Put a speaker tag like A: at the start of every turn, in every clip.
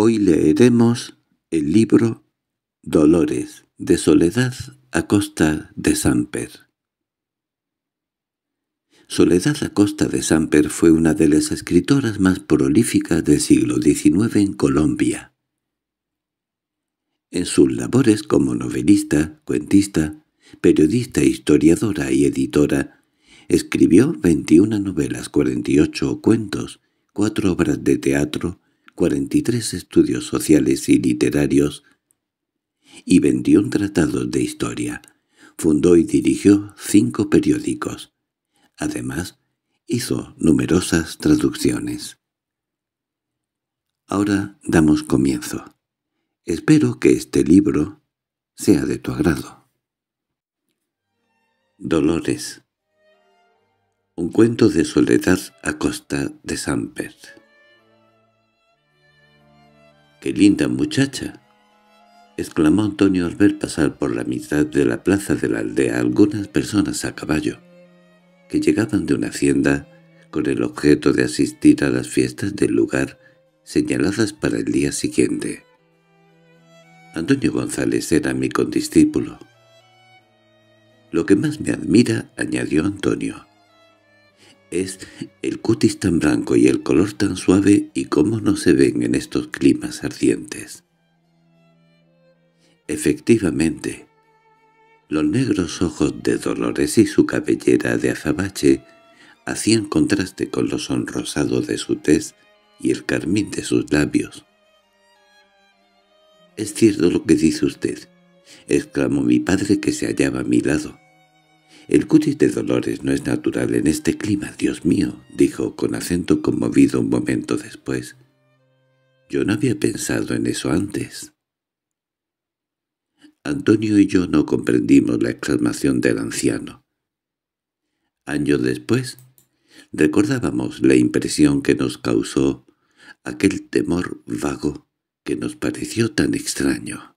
A: Hoy leeremos el libro Dolores de Soledad Acosta de Samper. Soledad Acosta de Samper fue una de las escritoras más prolíficas del siglo XIX en Colombia. En sus labores como novelista, cuentista, periodista, historiadora y editora, escribió 21 novelas, 48 cuentos, cuatro obras de teatro, 43 estudios sociales y literarios, y vendió un tratado de historia. Fundó y dirigió cinco periódicos. Además, hizo numerosas traducciones. Ahora damos comienzo. Espero que este libro sea de tu agrado. Dolores Un cuento de soledad a costa de samper —¡Qué linda muchacha! —exclamó Antonio al ver pasar por la mitad de la plaza de la aldea algunas personas a caballo, que llegaban de una hacienda con el objeto de asistir a las fiestas del lugar señaladas para el día siguiente. Antonio González era mi condiscípulo. —Lo que más me admira —añadió Antonio— es el cutis tan blanco y el color tan suave y cómo no se ven en estos climas ardientes. Efectivamente, los negros ojos de Dolores y su cabellera de azabache hacían contraste con lo sonrosado de su tez y el carmín de sus labios. «Es cierto lo que dice usted», exclamó mi padre que se hallaba a mi lado. —El cutis de Dolores no es natural en este clima, Dios mío —dijo con acento conmovido un momento después. —Yo no había pensado en eso antes. Antonio y yo no comprendimos la exclamación del anciano. Años después, recordábamos la impresión que nos causó aquel temor vago que nos pareció tan extraño.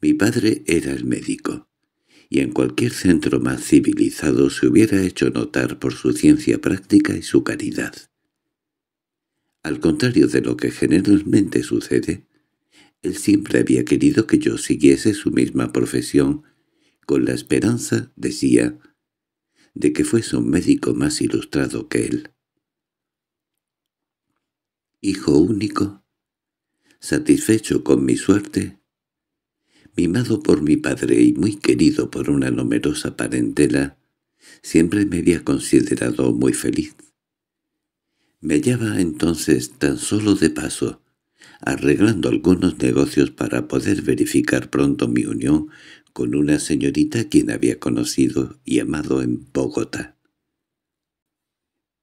A: Mi padre era el médico y en cualquier centro más civilizado se hubiera hecho notar por su ciencia práctica y su caridad. Al contrario de lo que generalmente sucede, él siempre había querido que yo siguiese su misma profesión, con la esperanza, decía, de que fuese un médico más ilustrado que él. Hijo único, satisfecho con mi suerte, Mimado por mi padre y muy querido por una numerosa parentela, siempre me había considerado muy feliz. Me hallaba entonces tan solo de paso, arreglando algunos negocios para poder verificar pronto mi unión con una señorita quien había conocido y amado en Bogotá.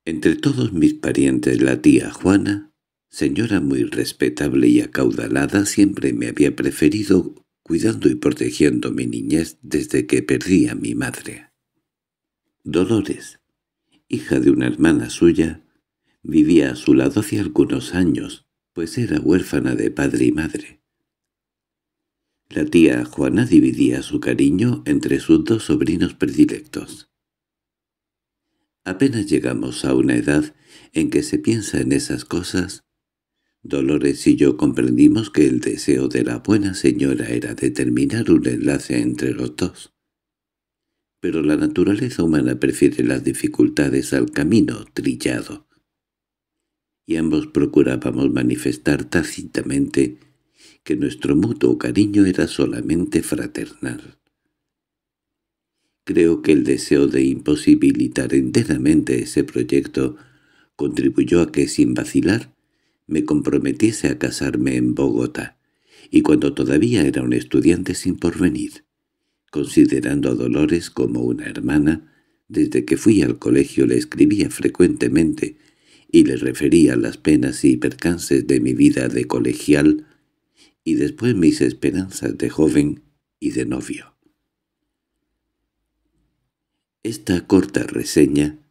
A: Entre todos mis parientes la tía Juana, señora muy respetable y acaudalada, siempre me había preferido cuidando y protegiendo mi niñez desde que perdí a mi madre. Dolores, hija de una hermana suya, vivía a su lado hace algunos años, pues era huérfana de padre y madre. La tía Juana dividía su cariño entre sus dos sobrinos predilectos. Apenas llegamos a una edad en que se piensa en esas cosas, Dolores y yo comprendimos que el deseo de la buena señora era determinar un enlace entre los dos. Pero la naturaleza humana prefiere las dificultades al camino trillado. Y ambos procurábamos manifestar tácitamente que nuestro mutuo cariño era solamente fraternal. Creo que el deseo de imposibilitar enteramente ese proyecto contribuyó a que sin vacilar me comprometiese a casarme en Bogotá, y cuando todavía era un estudiante sin porvenir, considerando a Dolores como una hermana, desde que fui al colegio le escribía frecuentemente y le refería las penas y percances de mi vida de colegial y después mis esperanzas de joven y de novio. Esta corta reseña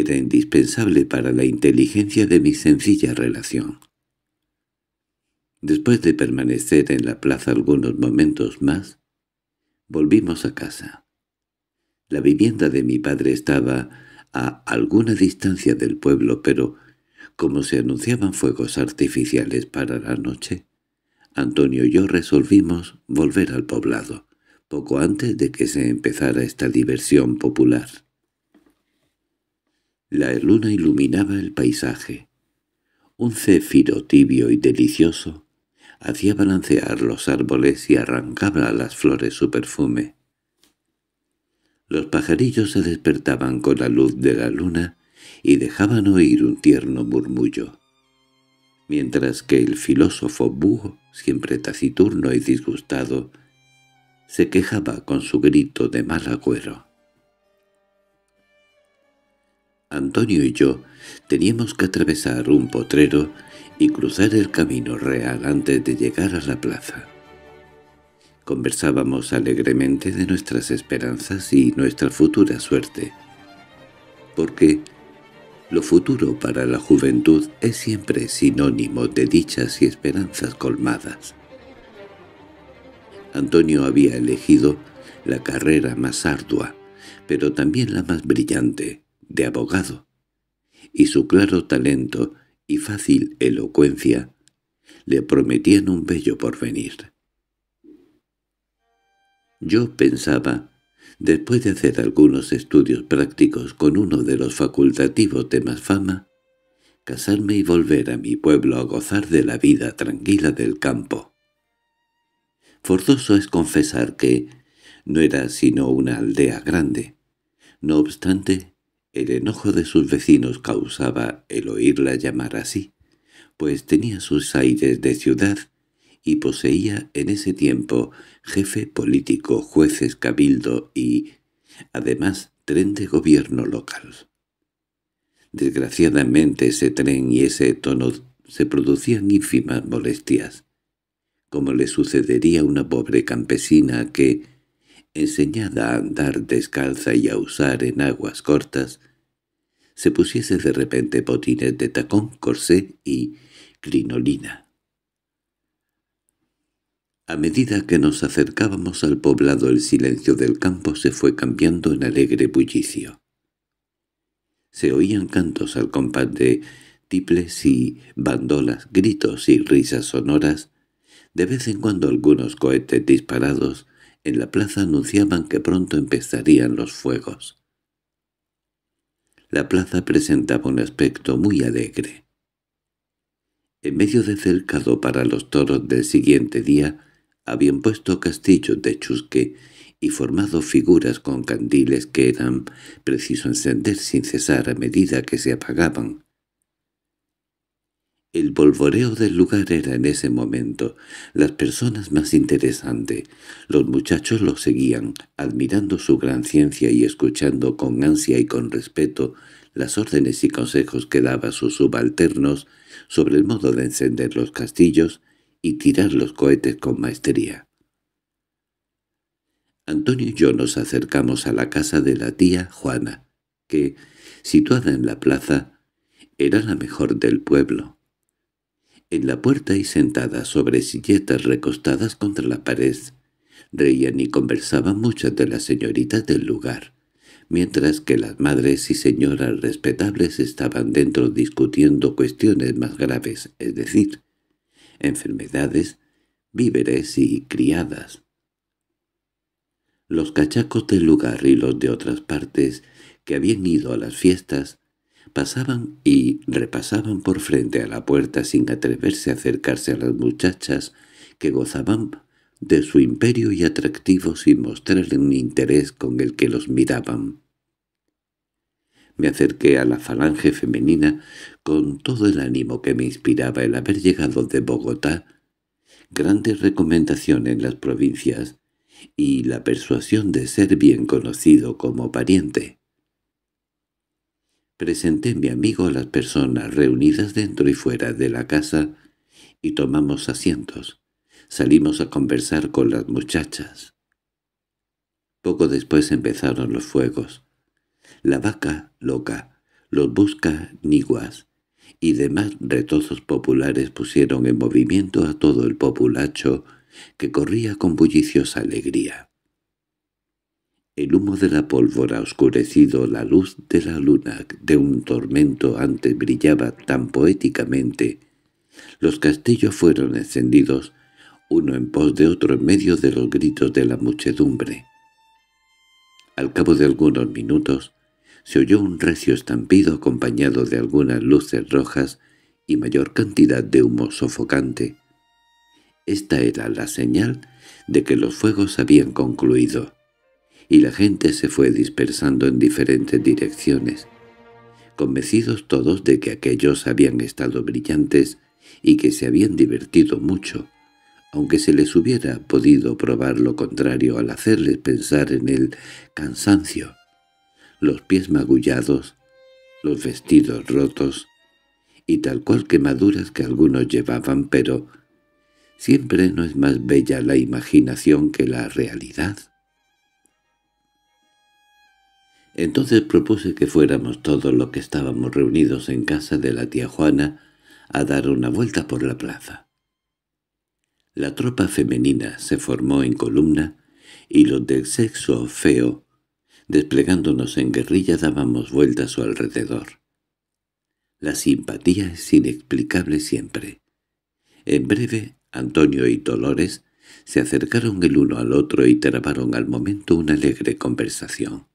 A: era indispensable para la inteligencia de mi sencilla relación. Después de permanecer en la plaza algunos momentos más, volvimos a casa. La vivienda de mi padre estaba a alguna distancia del pueblo, pero como se anunciaban fuegos artificiales para la noche, Antonio y yo resolvimos volver al poblado, poco antes de que se empezara esta diversión popular. La luna iluminaba el paisaje. Un céfiro tibio y delicioso hacía balancear los árboles y arrancaba a las flores su perfume. Los pajarillos se despertaban con la luz de la luna y dejaban oír un tierno murmullo. Mientras que el filósofo búho, siempre taciturno y disgustado, se quejaba con su grito de mal agüero. Antonio y yo teníamos que atravesar un potrero y cruzar el camino real antes de llegar a la plaza. Conversábamos alegremente de nuestras esperanzas y nuestra futura suerte, porque lo futuro para la juventud es siempre sinónimo de dichas y esperanzas colmadas. Antonio había elegido la carrera más ardua, pero también la más brillante, de abogado, y su claro talento y fácil elocuencia le prometían un bello porvenir. Yo pensaba, después de hacer algunos estudios prácticos con uno de los facultativos de más fama, casarme y volver a mi pueblo a gozar de la vida tranquila del campo. Forzoso es confesar que no era sino una aldea grande. No obstante, el enojo de sus vecinos causaba el oírla llamar así, pues tenía sus aires de ciudad y poseía en ese tiempo jefe político, jueces, cabildo y, además, tren de gobierno local. Desgraciadamente ese tren y ese tono se producían ínfimas molestias, como le sucedería a una pobre campesina que, enseñada a andar descalza y a usar en aguas cortas, se pusiese de repente botines de tacón, corsé y crinolina. A medida que nos acercábamos al poblado el silencio del campo se fue cambiando en alegre bullicio. Se oían cantos al compás de tiples y bandolas, gritos y risas sonoras, de vez en cuando algunos cohetes disparados en la plaza anunciaban que pronto empezarían los fuegos la plaza presentaba un aspecto muy alegre. En medio de cercado para los toros del siguiente día, habían puesto castillos de chusque y formado figuras con candiles que eran preciso encender sin cesar a medida que se apagaban. El polvoreo del lugar era en ese momento las personas más interesantes. Los muchachos lo seguían, admirando su gran ciencia y escuchando con ansia y con respeto las órdenes y consejos que daba sus subalternos sobre el modo de encender los castillos y tirar los cohetes con maestría. Antonio y yo nos acercamos a la casa de la tía Juana, que, situada en la plaza, era la mejor del pueblo la puerta y sentadas sobre silletas recostadas contra la pared, reían y conversaban muchas de las señoritas del lugar, mientras que las madres y señoras respetables estaban dentro discutiendo cuestiones más graves, es decir, enfermedades, víveres y criadas. Los cachacos del lugar y los de otras partes que habían ido a las fiestas Pasaban y repasaban por frente a la puerta sin atreverse a acercarse a las muchachas que gozaban de su imperio y atractivo sin mostrarle un interés con el que los miraban. Me acerqué a la falange femenina con todo el ánimo que me inspiraba el haber llegado de Bogotá, grande recomendación en las provincias y la persuasión de ser bien conocido como pariente. Presenté a mi amigo a las personas reunidas dentro y fuera de la casa y tomamos asientos. Salimos a conversar con las muchachas. Poco después empezaron los fuegos. La vaca loca, los busca niguas y demás retozos populares pusieron en movimiento a todo el populacho que corría con bulliciosa alegría. El humo de la pólvora oscurecido la luz de la luna de un tormento antes brillaba tan poéticamente. Los castillos fueron encendidos, uno en pos de otro en medio de los gritos de la muchedumbre. Al cabo de algunos minutos se oyó un recio estampido acompañado de algunas luces rojas y mayor cantidad de humo sofocante. Esta era la señal de que los fuegos habían concluido y la gente se fue dispersando en diferentes direcciones, convencidos todos de que aquellos habían estado brillantes y que se habían divertido mucho, aunque se les hubiera podido probar lo contrario al hacerles pensar en el cansancio, los pies magullados, los vestidos rotos y tal cual quemaduras que algunos llevaban, pero siempre no es más bella la imaginación que la realidad. Entonces propuse que fuéramos todos los que estábamos reunidos en casa de la tía Juana a dar una vuelta por la plaza. La tropa femenina se formó en columna y los del sexo feo, desplegándonos en guerrilla, dábamos vuelta a su alrededor. La simpatía es inexplicable siempre. En breve, Antonio y Dolores se acercaron el uno al otro y trabaron al momento una alegre conversación.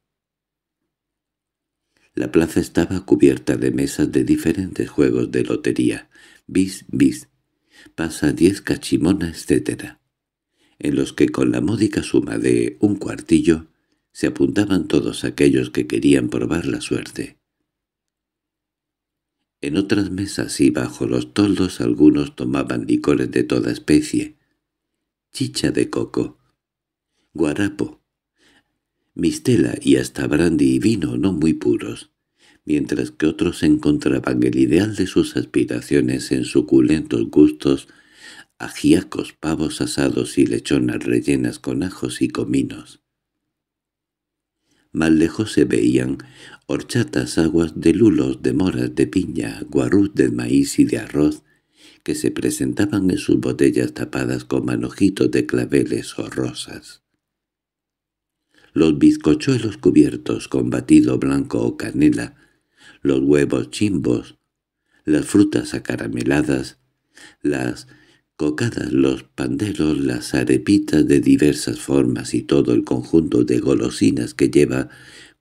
A: La plaza estaba cubierta de mesas de diferentes juegos de lotería, bis, bis, pasa diez cachimona, etc., en los que con la módica suma de un cuartillo se apuntaban todos aquellos que querían probar la suerte. En otras mesas y bajo los toldos algunos tomaban licores de toda especie, chicha de coco, guarapo, mistela y hasta brandy y vino no muy puros, mientras que otros encontraban el ideal de sus aspiraciones en suculentos gustos, ajíacos, pavos asados y lechonas rellenas con ajos y cominos. Más lejos se veían horchatas aguas de lulos, de moras, de piña, guarruz de maíz y de arroz, que se presentaban en sus botellas tapadas con manojitos de claveles o rosas los bizcochuelos cubiertos con batido blanco o canela, los huevos chimbos, las frutas acarameladas, las cocadas, los panderos, las arepitas de diversas formas y todo el conjunto de golosinas que lleva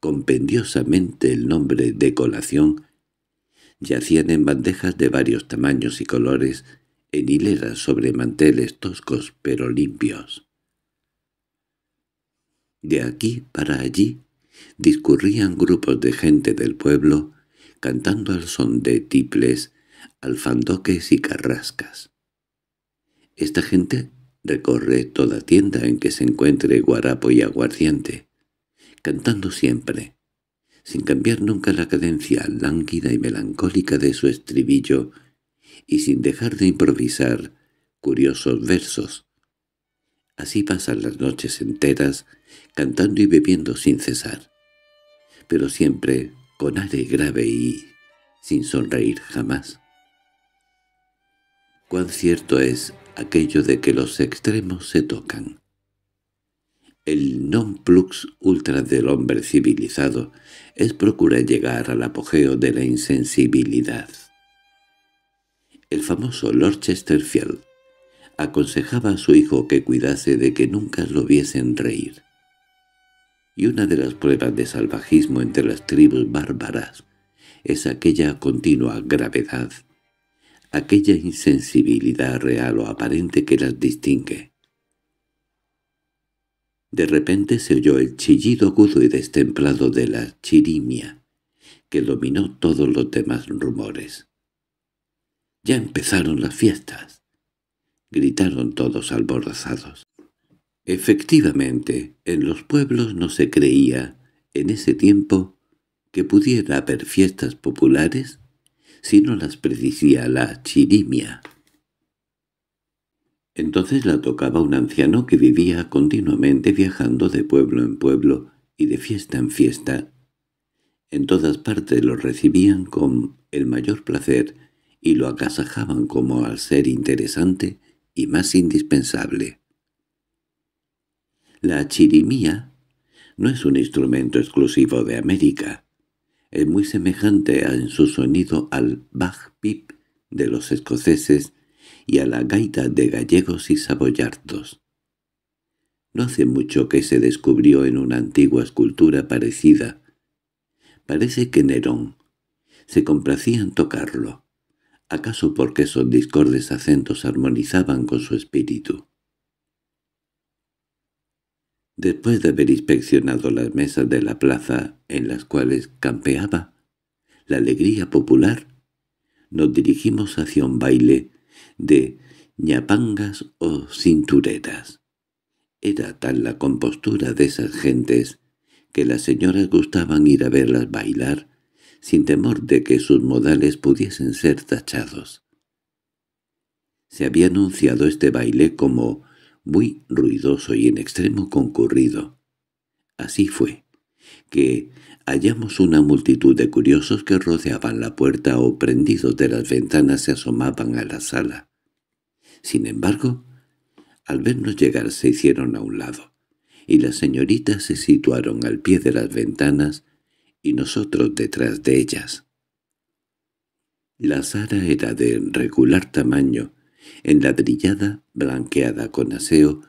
A: compendiosamente el nombre de colación, yacían en bandejas de varios tamaños y colores, en hileras sobre manteles toscos pero limpios. De aquí para allí discurrían grupos de gente del pueblo, cantando al son de tiples, alfandoques y carrascas. Esta gente recorre toda tienda en que se encuentre guarapo y aguardiente, cantando siempre, sin cambiar nunca la cadencia lánguida y melancólica de su estribillo, y sin dejar de improvisar curiosos versos, Así pasan las noches enteras, cantando y bebiendo sin cesar, pero siempre con aire grave y sin sonreír jamás. Cuán cierto es aquello de que los extremos se tocan. El non plus ultra del hombre civilizado es procurar llegar al apogeo de la insensibilidad. El famoso Lord Chesterfield aconsejaba a su hijo que cuidase de que nunca lo viesen reír. Y una de las pruebas de salvajismo entre las tribus bárbaras es aquella continua gravedad, aquella insensibilidad real o aparente que las distingue. De repente se oyó el chillido agudo y destemplado de la chirimia, que dominó todos los demás rumores. «¡Ya empezaron las fiestas!» gritaron todos alborozados. Efectivamente, en los pueblos no se creía, en ese tiempo, que pudiera haber fiestas populares, si no las predicía la chirimia. Entonces la tocaba un anciano que vivía continuamente viajando de pueblo en pueblo y de fiesta en fiesta. En todas partes lo recibían con el mayor placer y lo acasajaban como al ser interesante y más indispensable. La chirimía no es un instrumento exclusivo de América. Es muy semejante en su sonido al bagpip de los escoceses y a la gaita de gallegos y saboyardos. No hace mucho que se descubrió en una antigua escultura parecida. Parece que Nerón se complacía en tocarlo acaso porque esos discordes acentos armonizaban con su espíritu. Después de haber inspeccionado las mesas de la plaza en las cuales campeaba la alegría popular, nos dirigimos hacia un baile de ñapangas o cintureras. Era tal la compostura de esas gentes que las señoras gustaban ir a verlas bailar sin temor de que sus modales pudiesen ser tachados. Se había anunciado este baile como muy ruidoso y en extremo concurrido. Así fue, que hallamos una multitud de curiosos que rodeaban la puerta o prendidos de las ventanas se asomaban a la sala. Sin embargo, al vernos llegar se hicieron a un lado, y las señoritas se situaron al pie de las ventanas y nosotros detrás de ellas. La sala era de regular tamaño, enladrillada, blanqueada con aseo,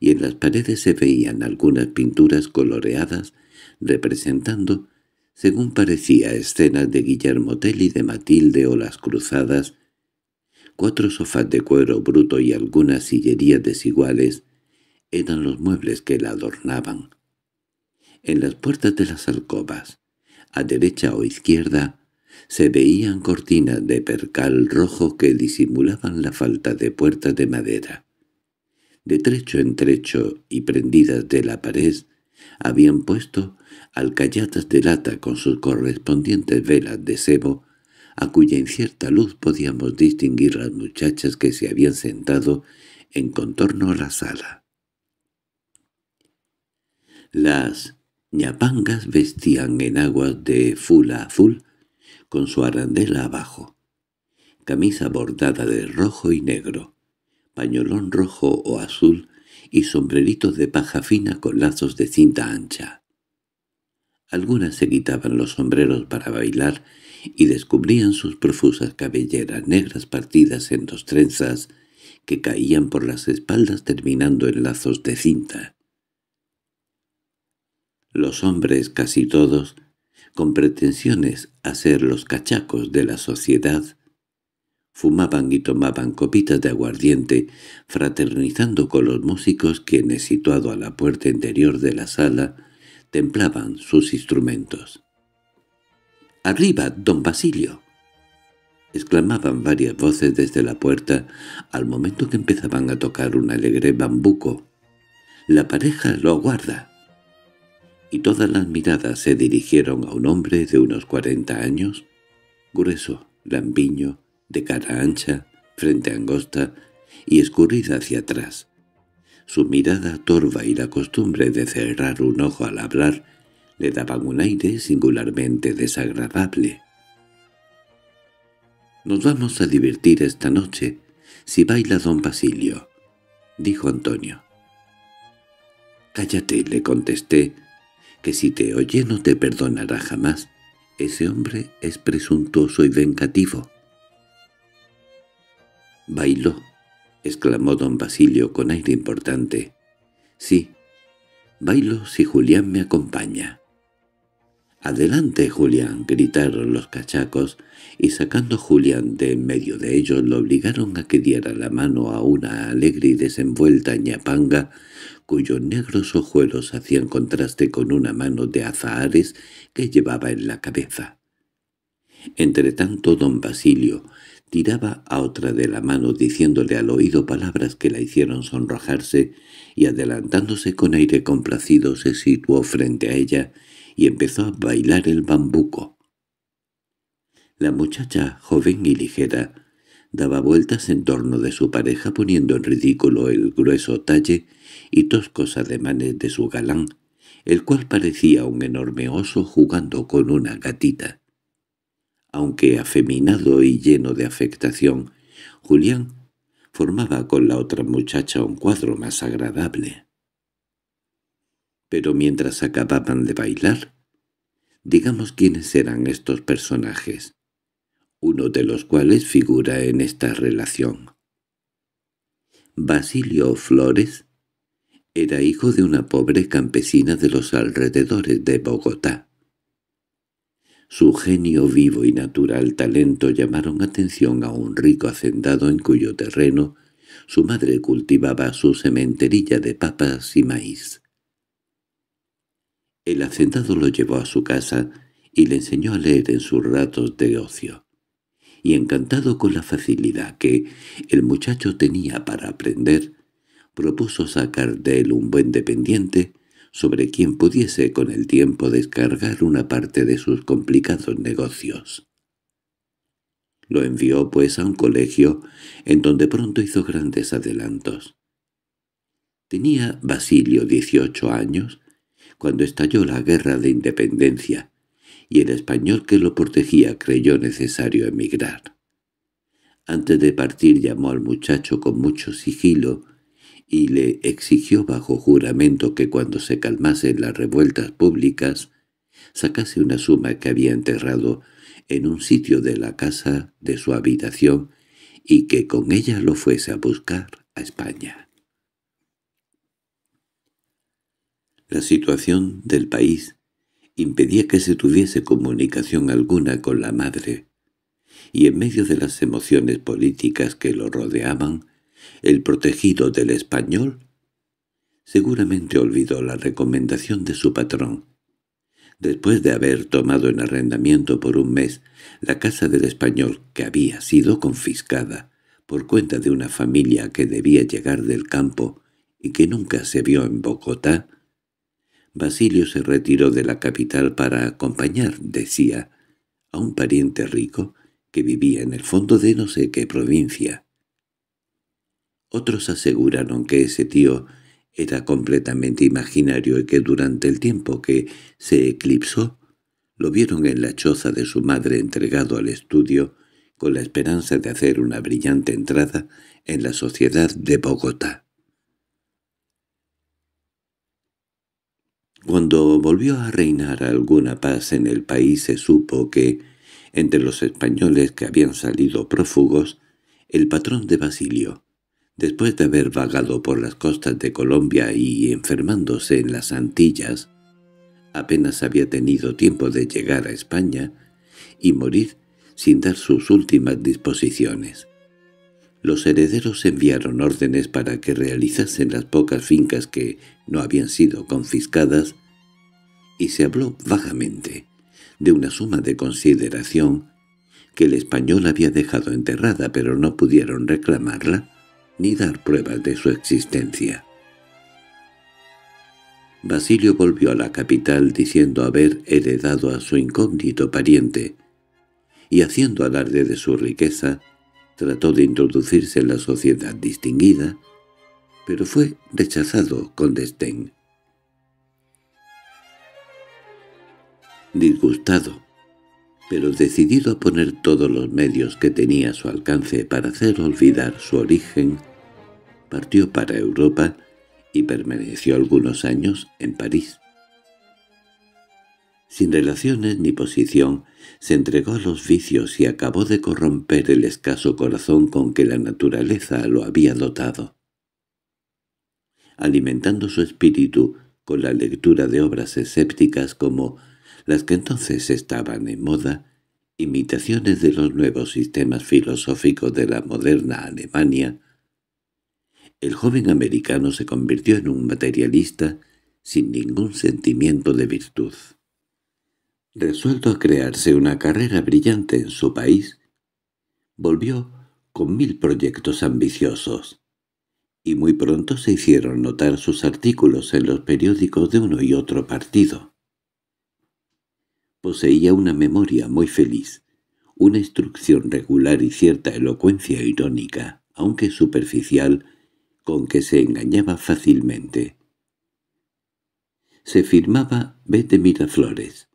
A: y en las paredes se veían algunas pinturas coloreadas representando, según parecía, escenas de Guillermo Tell y de Matilde o las cruzadas, cuatro sofás de cuero bruto y algunas sillerías desiguales eran los muebles que la adornaban. En las puertas de las alcobas, a derecha o izquierda, se veían cortinas de percal rojo que disimulaban la falta de puertas de madera. De trecho en trecho y prendidas de la pared, habían puesto alcayatas de lata con sus correspondientes velas de sebo, a cuya incierta luz podíamos distinguir las muchachas que se habían sentado en contorno a la sala. Las ñapangas vestían aguas de fula azul con su arandela abajo, camisa bordada de rojo y negro, pañolón rojo o azul y sombreritos de paja fina con lazos de cinta ancha. Algunas se quitaban los sombreros para bailar y descubrían sus profusas cabelleras negras partidas en dos trenzas que caían por las espaldas terminando en lazos de cinta los hombres casi todos, con pretensiones a ser los cachacos de la sociedad, fumaban y tomaban copitas de aguardiente, fraternizando con los músicos quienes, situado a la puerta interior de la sala, templaban sus instrumentos. —¡Arriba, don Basilio! —exclamaban varias voces desde la puerta al momento que empezaban a tocar un alegre bambuco. —¡La pareja lo aguarda! y todas las miradas se dirigieron a un hombre de unos cuarenta años, grueso, lambiño, de cara ancha, frente angosta y escurrida hacia atrás. Su mirada torva y la costumbre de cerrar un ojo al hablar le daban un aire singularmente desagradable. «Nos vamos a divertir esta noche, si baila don Basilio», dijo Antonio. «Cállate», le contesté, que si te oye no te perdonará jamás. Ese hombre es presuntuoso y vengativo. —Bailó —exclamó don Basilio con aire importante. —Sí, bailo si Julián me acompaña. —¡Adelante, Julián! —gritaron los cachacos, y sacando Julián de en medio de ellos lo obligaron a que diera la mano a una alegre y desenvuelta ñapanga cuyos negros ojuelos hacían contraste con una mano de azahares que llevaba en la cabeza. Entretanto don Basilio tiraba a otra de la mano diciéndole al oído palabras que la hicieron sonrojarse y adelantándose con aire complacido se situó frente a ella y empezó a bailar el bambuco. La muchacha, joven y ligera, daba vueltas en torno de su pareja poniendo en ridículo el grueso talle y toscos ademanes de su galán, el cual parecía un enorme oso jugando con una gatita. Aunque afeminado y lleno de afectación, Julián formaba con la otra muchacha un cuadro más agradable. Pero mientras acababan de bailar, digamos quiénes eran estos personajes, uno de los cuales figura en esta relación. Basilio Flores, era hijo de una pobre campesina de los alrededores de Bogotá. Su genio vivo y natural talento llamaron atención a un rico hacendado en cuyo terreno su madre cultivaba su sementerilla de papas y maíz. El hacendado lo llevó a su casa y le enseñó a leer en sus ratos de ocio, y encantado con la facilidad que el muchacho tenía para aprender, propuso sacar de él un buen dependiente sobre quien pudiese con el tiempo descargar una parte de sus complicados negocios. Lo envió pues a un colegio en donde pronto hizo grandes adelantos. Tenía Basilio 18 años cuando estalló la guerra de independencia y el español que lo protegía creyó necesario emigrar. Antes de partir llamó al muchacho con mucho sigilo y le exigió bajo juramento que cuando se calmasen las revueltas públicas sacase una suma que había enterrado en un sitio de la casa de su habitación y que con ella lo fuese a buscar a España. La situación del país impedía que se tuviese comunicación alguna con la madre, y en medio de las emociones políticas que lo rodeaban, el protegido del español, seguramente olvidó la recomendación de su patrón. Después de haber tomado en arrendamiento por un mes la casa del español que había sido confiscada por cuenta de una familia que debía llegar del campo y que nunca se vio en Bogotá, Basilio se retiró de la capital para acompañar, decía, a un pariente rico que vivía en el fondo de no sé qué provincia. Otros aseguraron que ese tío era completamente imaginario y que durante el tiempo que se eclipsó lo vieron en la choza de su madre entregado al estudio con la esperanza de hacer una brillante entrada en la sociedad de Bogotá. Cuando volvió a reinar alguna paz en el país se supo que, entre los españoles que habían salido prófugos, el patrón de Basilio, Después de haber vagado por las costas de Colombia y enfermándose en las Antillas, apenas había tenido tiempo de llegar a España y morir sin dar sus últimas disposiciones. Los herederos enviaron órdenes para que realizasen las pocas fincas que no habían sido confiscadas y se habló vagamente de una suma de consideración que el español había dejado enterrada pero no pudieron reclamarla ni dar pruebas de su existencia. Basilio volvió a la capital diciendo haber heredado a su incógnito pariente, y haciendo alarde de su riqueza, trató de introducirse en la sociedad distinguida, pero fue rechazado con desdén. Disgustado, pero decidido a poner todos los medios que tenía a su alcance para hacer olvidar su origen, partió para Europa y permaneció algunos años en París. Sin relaciones ni posición, se entregó a los vicios y acabó de corromper el escaso corazón con que la naturaleza lo había dotado. Alimentando su espíritu con la lectura de obras escépticas como las que entonces estaban en moda, imitaciones de los nuevos sistemas filosóficos de la moderna Alemania, el joven americano se convirtió en un materialista sin ningún sentimiento de virtud. Resuelto a crearse una carrera brillante en su país, volvió con mil proyectos ambiciosos, y muy pronto se hicieron notar sus artículos en los periódicos de uno y otro partido. Poseía una memoria muy feliz, una instrucción regular y cierta elocuencia irónica, aunque superficial, con que se engañaba fácilmente. Se firmaba B. de Miraflores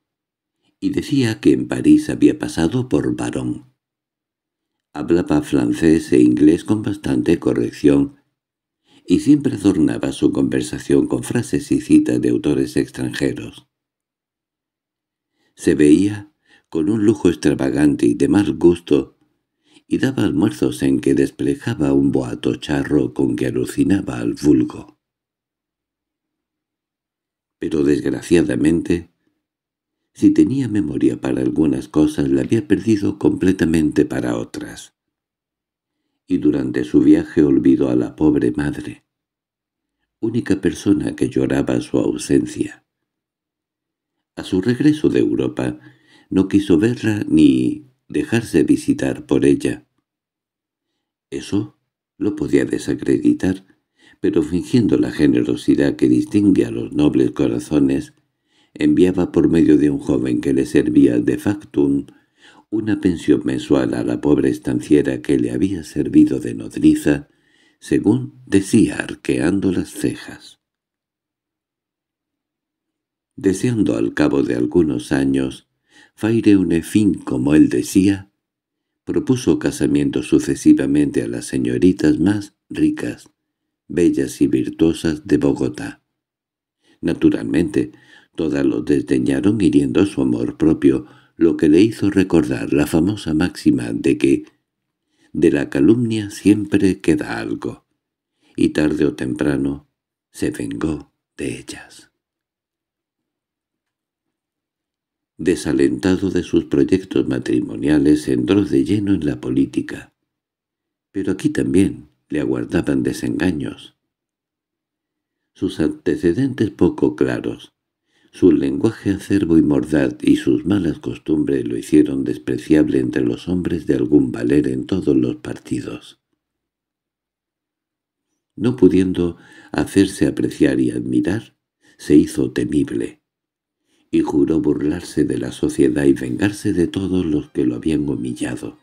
A: y decía que en París había pasado por varón. Hablaba francés e inglés con bastante corrección y siempre adornaba su conversación con frases y citas de autores extranjeros. Se veía, con un lujo extravagante y de mal gusto, y daba almuerzos en que desplejaba un boato charro con que alucinaba al vulgo. Pero desgraciadamente, si tenía memoria para algunas cosas la había perdido completamente para otras. Y durante su viaje olvidó a la pobre madre, única persona que lloraba su ausencia. A su regreso de Europa, no quiso verla ni dejarse visitar por ella. Eso lo podía desacreditar, pero fingiendo la generosidad que distingue a los nobles corazones, enviaba por medio de un joven que le servía de factum una pensión mensual a la pobre estanciera que le había servido de nodriza, según decía arqueando las cejas. Deseando al cabo de algunos años Faire fin, como él decía, propuso casamiento sucesivamente a las señoritas más ricas, bellas y virtuosas de Bogotá. Naturalmente, todas lo desdeñaron hiriendo su amor propio, lo que le hizo recordar la famosa máxima de que de la calumnia siempre queda algo, y tarde o temprano se vengó de ellas. Desalentado de sus proyectos matrimoniales, entró de lleno en la política. Pero aquí también le aguardaban desengaños. Sus antecedentes poco claros, su lenguaje acerbo y mordaz y sus malas costumbres lo hicieron despreciable entre los hombres de algún valer en todos los partidos. No pudiendo hacerse apreciar y admirar, se hizo temible y juró burlarse de la sociedad y vengarse de todos los que lo habían humillado.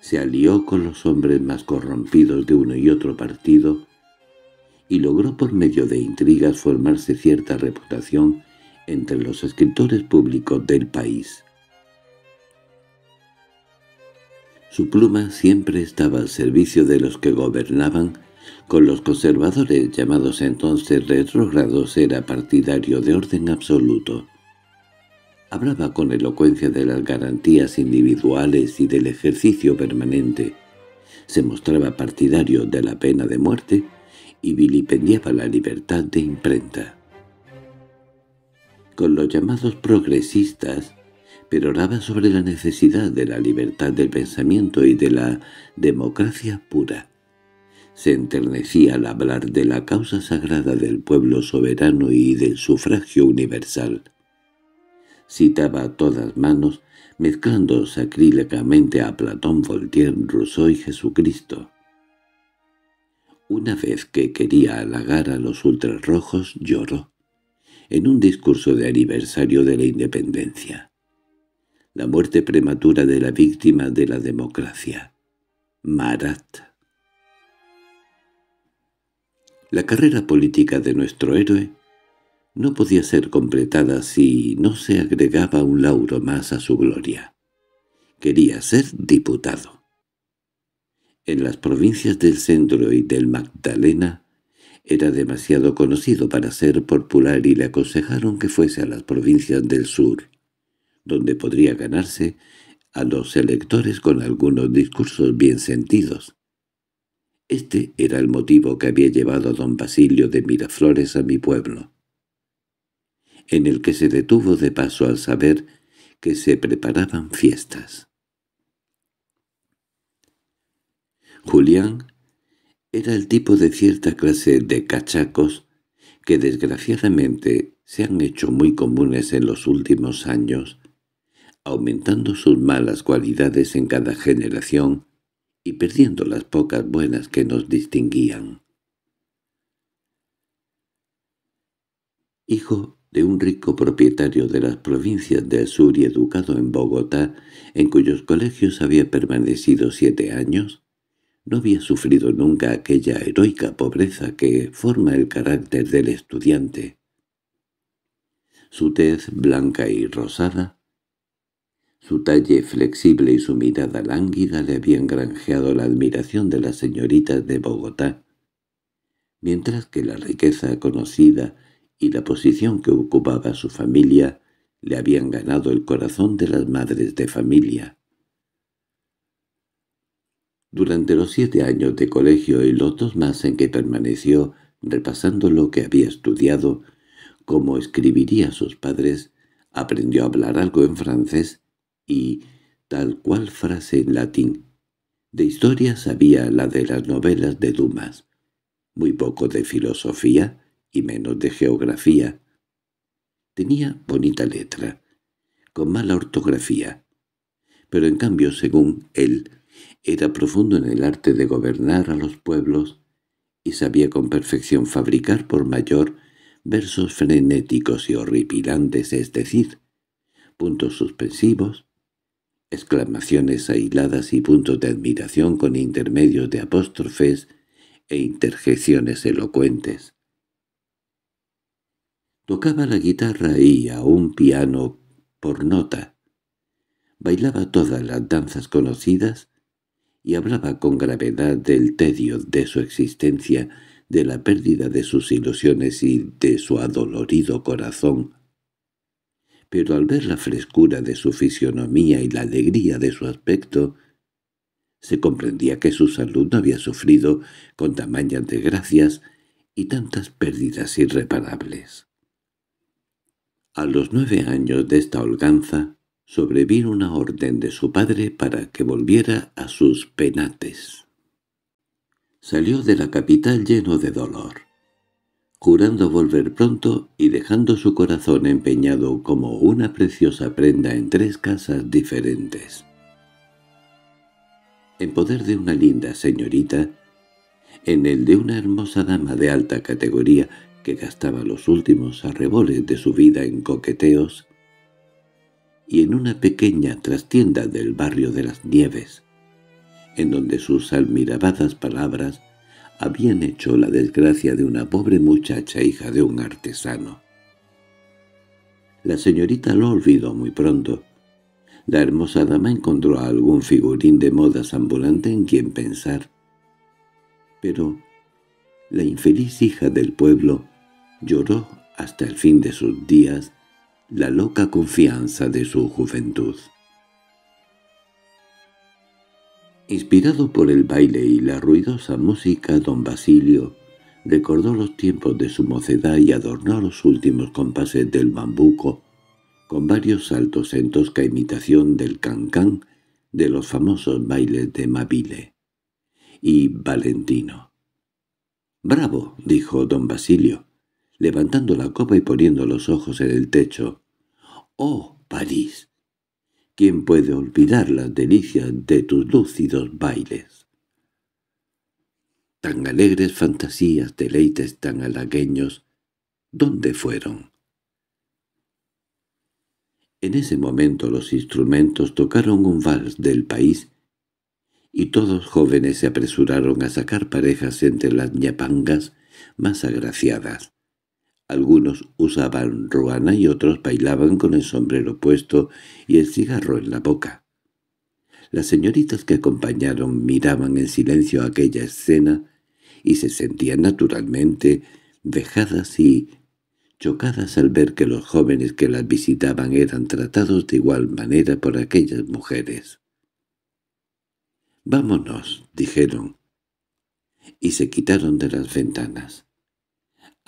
A: Se alió con los hombres más corrompidos de uno y otro partido y logró por medio de intrigas formarse cierta reputación entre los escritores públicos del país. Su pluma siempre estaba al servicio de los que gobernaban con los conservadores llamados entonces retrógrados era partidario de orden absoluto. Hablaba con elocuencia de las garantías individuales y del ejercicio permanente. Se mostraba partidario de la pena de muerte y vilipendiaba la libertad de imprenta. Con los llamados progresistas, peroraba sobre la necesidad de la libertad del pensamiento y de la democracia pura se enternecía al hablar de la causa sagrada del pueblo soberano y del sufragio universal. Citaba a todas manos, mezclando sacrílegamente a Platón, Voltaire, Rousseau y Jesucristo. Una vez que quería halagar a los ultrarrojos, lloró, en un discurso de aniversario de la independencia. La muerte prematura de la víctima de la democracia. Marat la carrera política de nuestro héroe no podía ser completada si no se agregaba un lauro más a su gloria. Quería ser diputado. En las provincias del centro y del Magdalena era demasiado conocido para ser popular y le aconsejaron que fuese a las provincias del sur, donde podría ganarse a los electores con algunos discursos bien sentidos. Este era el motivo que había llevado a don Basilio de Miraflores a mi pueblo, en el que se detuvo de paso al saber que se preparaban fiestas. Julián era el tipo de cierta clase de cachacos que desgraciadamente se han hecho muy comunes en los últimos años, aumentando sus malas cualidades en cada generación y perdiendo las pocas buenas que nos distinguían. Hijo de un rico propietario de las provincias del sur y educado en Bogotá, en cuyos colegios había permanecido siete años, no había sufrido nunca aquella heroica pobreza que forma el carácter del estudiante. Su tez blanca y rosada su talle flexible y su mirada lánguida le habían granjeado la admiración de las señoritas de Bogotá, mientras que la riqueza conocida y la posición que ocupaba su familia le habían ganado el corazón de las madres de familia. Durante los siete años de colegio y los dos más en que permaneció, repasando lo que había estudiado, como escribiría a sus padres, aprendió a hablar algo en francés y tal cual frase en latín. De historia sabía la de las novelas de Dumas, muy poco de filosofía y menos de geografía. Tenía bonita letra, con mala ortografía, pero en cambio, según él, era profundo en el arte de gobernar a los pueblos y sabía con perfección fabricar por mayor versos frenéticos y horripilantes, es decir, puntos suspensivos, exclamaciones aisladas y puntos de admiración con intermedios de apóstrofes e interjecciones elocuentes. Tocaba la guitarra y a un piano por nota. Bailaba todas las danzas conocidas y hablaba con gravedad del tedio de su existencia, de la pérdida de sus ilusiones y de su adolorido corazón, pero al ver la frescura de su fisionomía y la alegría de su aspecto, se comprendía que su salud no había sufrido con tamañas desgracias y tantas pérdidas irreparables. A los nueve años de esta holganza, sobrevino una orden de su padre para que volviera a sus penates. Salió de la capital lleno de dolor jurando volver pronto y dejando su corazón empeñado como una preciosa prenda en tres casas diferentes. En poder de una linda señorita, en el de una hermosa dama de alta categoría que gastaba los últimos arreboles de su vida en coqueteos, y en una pequeña trastienda del barrio de las Nieves, en donde sus almirabadas palabras habían hecho la desgracia de una pobre muchacha hija de un artesano. La señorita lo olvidó muy pronto. La hermosa dama encontró a algún figurín de modas ambulante en quien pensar. Pero la infeliz hija del pueblo lloró hasta el fin de sus días la loca confianza de su juventud. Inspirado por el baile y la ruidosa música, don Basilio recordó los tiempos de su mocedad y adornó los últimos compases del bambuco con varios saltos en tosca imitación del cancán de los famosos bailes de Mabile y Valentino. —¡Bravo! —dijo don Basilio, levantando la copa y poniendo los ojos en el techo. —¡Oh, París! ¿Quién puede olvidar las delicias de tus lúcidos bailes? Tan alegres fantasías, deleites tan halagueños, ¿dónde fueron? En ese momento los instrumentos tocaron un vals del país y todos jóvenes se apresuraron a sacar parejas entre las ñapangas más agraciadas. Algunos usaban ruana y otros bailaban con el sombrero puesto y el cigarro en la boca. Las señoritas que acompañaron miraban en silencio aquella escena y se sentían naturalmente vejadas y chocadas al ver que los jóvenes que las visitaban eran tratados de igual manera por aquellas mujeres. «Vámonos», dijeron, y se quitaron de las ventanas.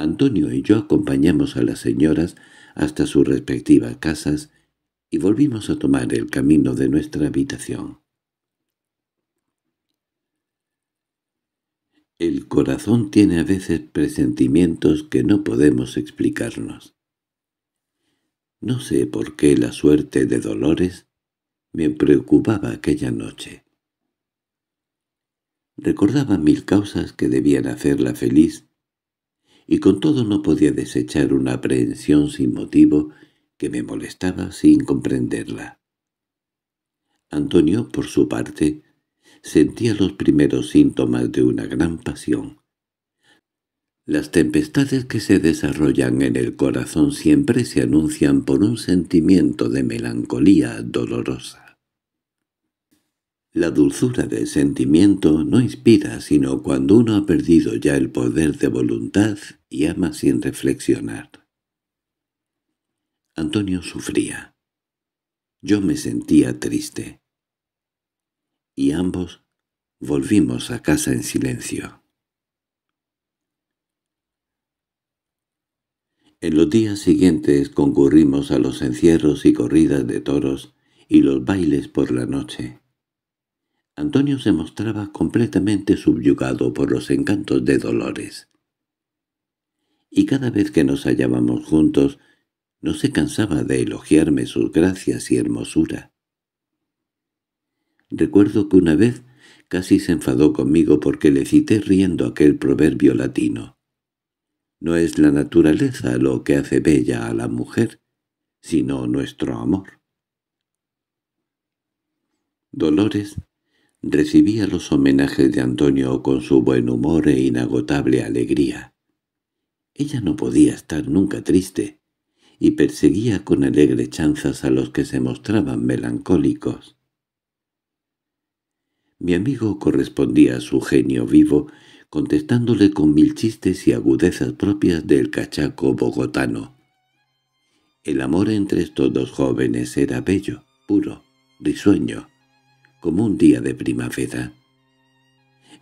A: Antonio y yo acompañamos a las señoras hasta sus respectivas casas y volvimos a tomar el camino de nuestra habitación. El corazón tiene a veces presentimientos que no podemos explicarnos. No sé por qué la suerte de Dolores me preocupaba aquella noche. Recordaba mil causas que debían hacerla feliz y con todo no podía desechar una aprehensión sin motivo que me molestaba sin comprenderla. Antonio, por su parte, sentía los primeros síntomas de una gran pasión. Las tempestades que se desarrollan en el corazón siempre se anuncian por un sentimiento de melancolía dolorosa. La dulzura del sentimiento no inspira sino cuando uno ha perdido ya el poder de voluntad y ama sin reflexionar. Antonio sufría. Yo me sentía triste. Y ambos volvimos a casa en silencio. En los días siguientes concurrimos a los encierros y corridas de toros y los bailes por la noche. Antonio se mostraba completamente subyugado por los encantos de Dolores. Y cada vez que nos hallábamos juntos, no se cansaba de elogiarme sus gracias y hermosura. Recuerdo que una vez casi se enfadó conmigo porque le cité riendo aquel proverbio latino. No es la naturaleza lo que hace bella a la mujer, sino nuestro amor. Dolores recibía los homenajes de Antonio con su buen humor e inagotable alegría. Ella no podía estar nunca triste, y perseguía con alegre chanzas a los que se mostraban melancólicos. Mi amigo correspondía a su genio vivo, contestándole con mil chistes y agudezas propias del cachaco bogotano. El amor entre estos dos jóvenes era bello, puro, risueño, como un día de primavera.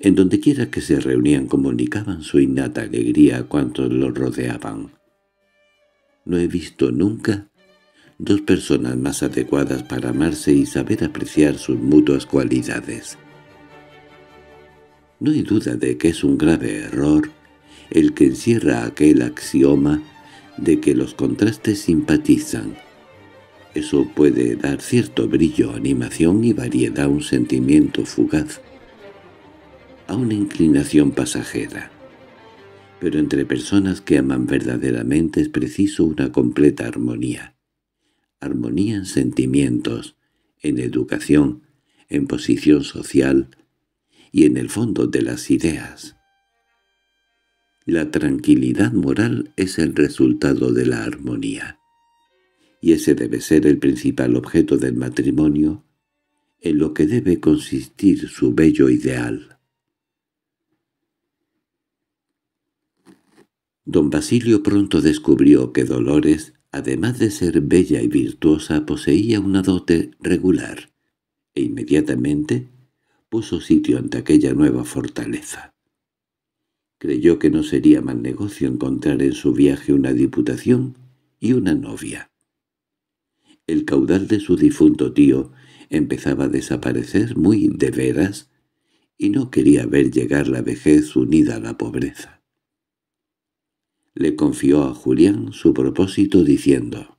A: En donde quiera que se reunían comunicaban su innata alegría a cuantos los rodeaban. No he visto nunca dos personas más adecuadas para amarse y saber apreciar sus mutuas cualidades. No hay duda de que es un grave error el que encierra aquel axioma de que los contrastes simpatizan, eso puede dar cierto brillo, animación y variedad a un sentimiento fugaz, a una inclinación pasajera. Pero entre personas que aman verdaderamente es preciso una completa armonía. Armonía en sentimientos, en educación, en posición social y en el fondo de las ideas. La tranquilidad moral es el resultado de la armonía y ese debe ser el principal objeto del matrimonio, en lo que debe consistir su bello ideal. Don Basilio pronto descubrió que Dolores, además de ser bella y virtuosa, poseía una dote regular, e inmediatamente puso sitio ante aquella nueva fortaleza. Creyó que no sería mal negocio encontrar en su viaje una diputación y una novia el caudal de su difunto tío empezaba a desaparecer muy de veras y no quería ver llegar la vejez unida a la pobreza. Le confió a Julián su propósito diciendo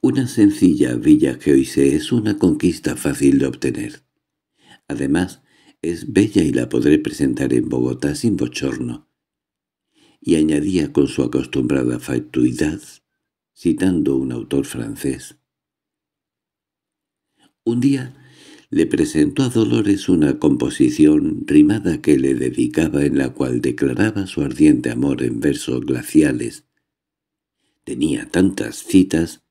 A: «Una sencilla villa que hoy sé es una conquista fácil de obtener. Además, es bella y la podré presentar en Bogotá sin bochorno». Y añadía con su acostumbrada fatuidad citando un autor francés. Un día le presentó a Dolores una composición rimada que le dedicaba en la cual declaraba su ardiente amor en versos glaciales. Tenía tantas citas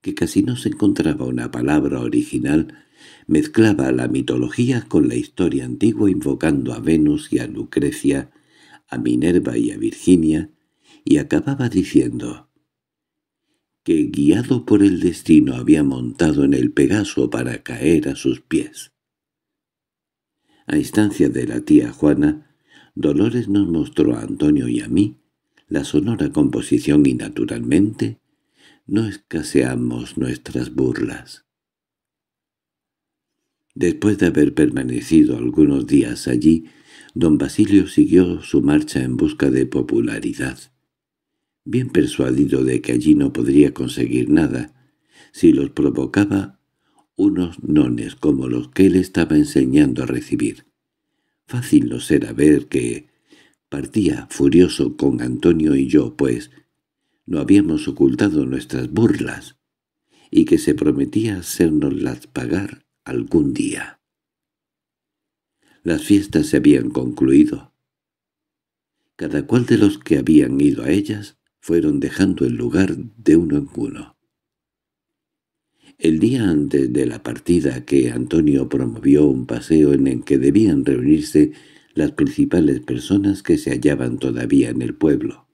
A: que casi no se encontraba una palabra original, mezclaba la mitología con la historia antigua invocando a Venus y a Lucrecia, a Minerva y a Virginia, y acababa diciendo que guiado por el destino había montado en el Pegaso para caer a sus pies. A instancia de la tía Juana, Dolores nos mostró a Antonio y a mí la sonora composición y naturalmente no escaseamos nuestras burlas. Después de haber permanecido algunos días allí, don Basilio siguió su marcha en busca de popularidad bien persuadido de que allí no podría conseguir nada, si los provocaba unos nones como los que él estaba enseñando a recibir. Fácil no será ver que partía furioso con Antonio y yo, pues no habíamos ocultado nuestras burlas, y que se prometía hacernoslas pagar algún día. Las fiestas se habían concluido. Cada cual de los que habían ido a ellas fueron dejando el lugar de uno en uno. El día antes de la partida que Antonio promovió un paseo en el que debían reunirse las principales personas que se hallaban todavía en el pueblo.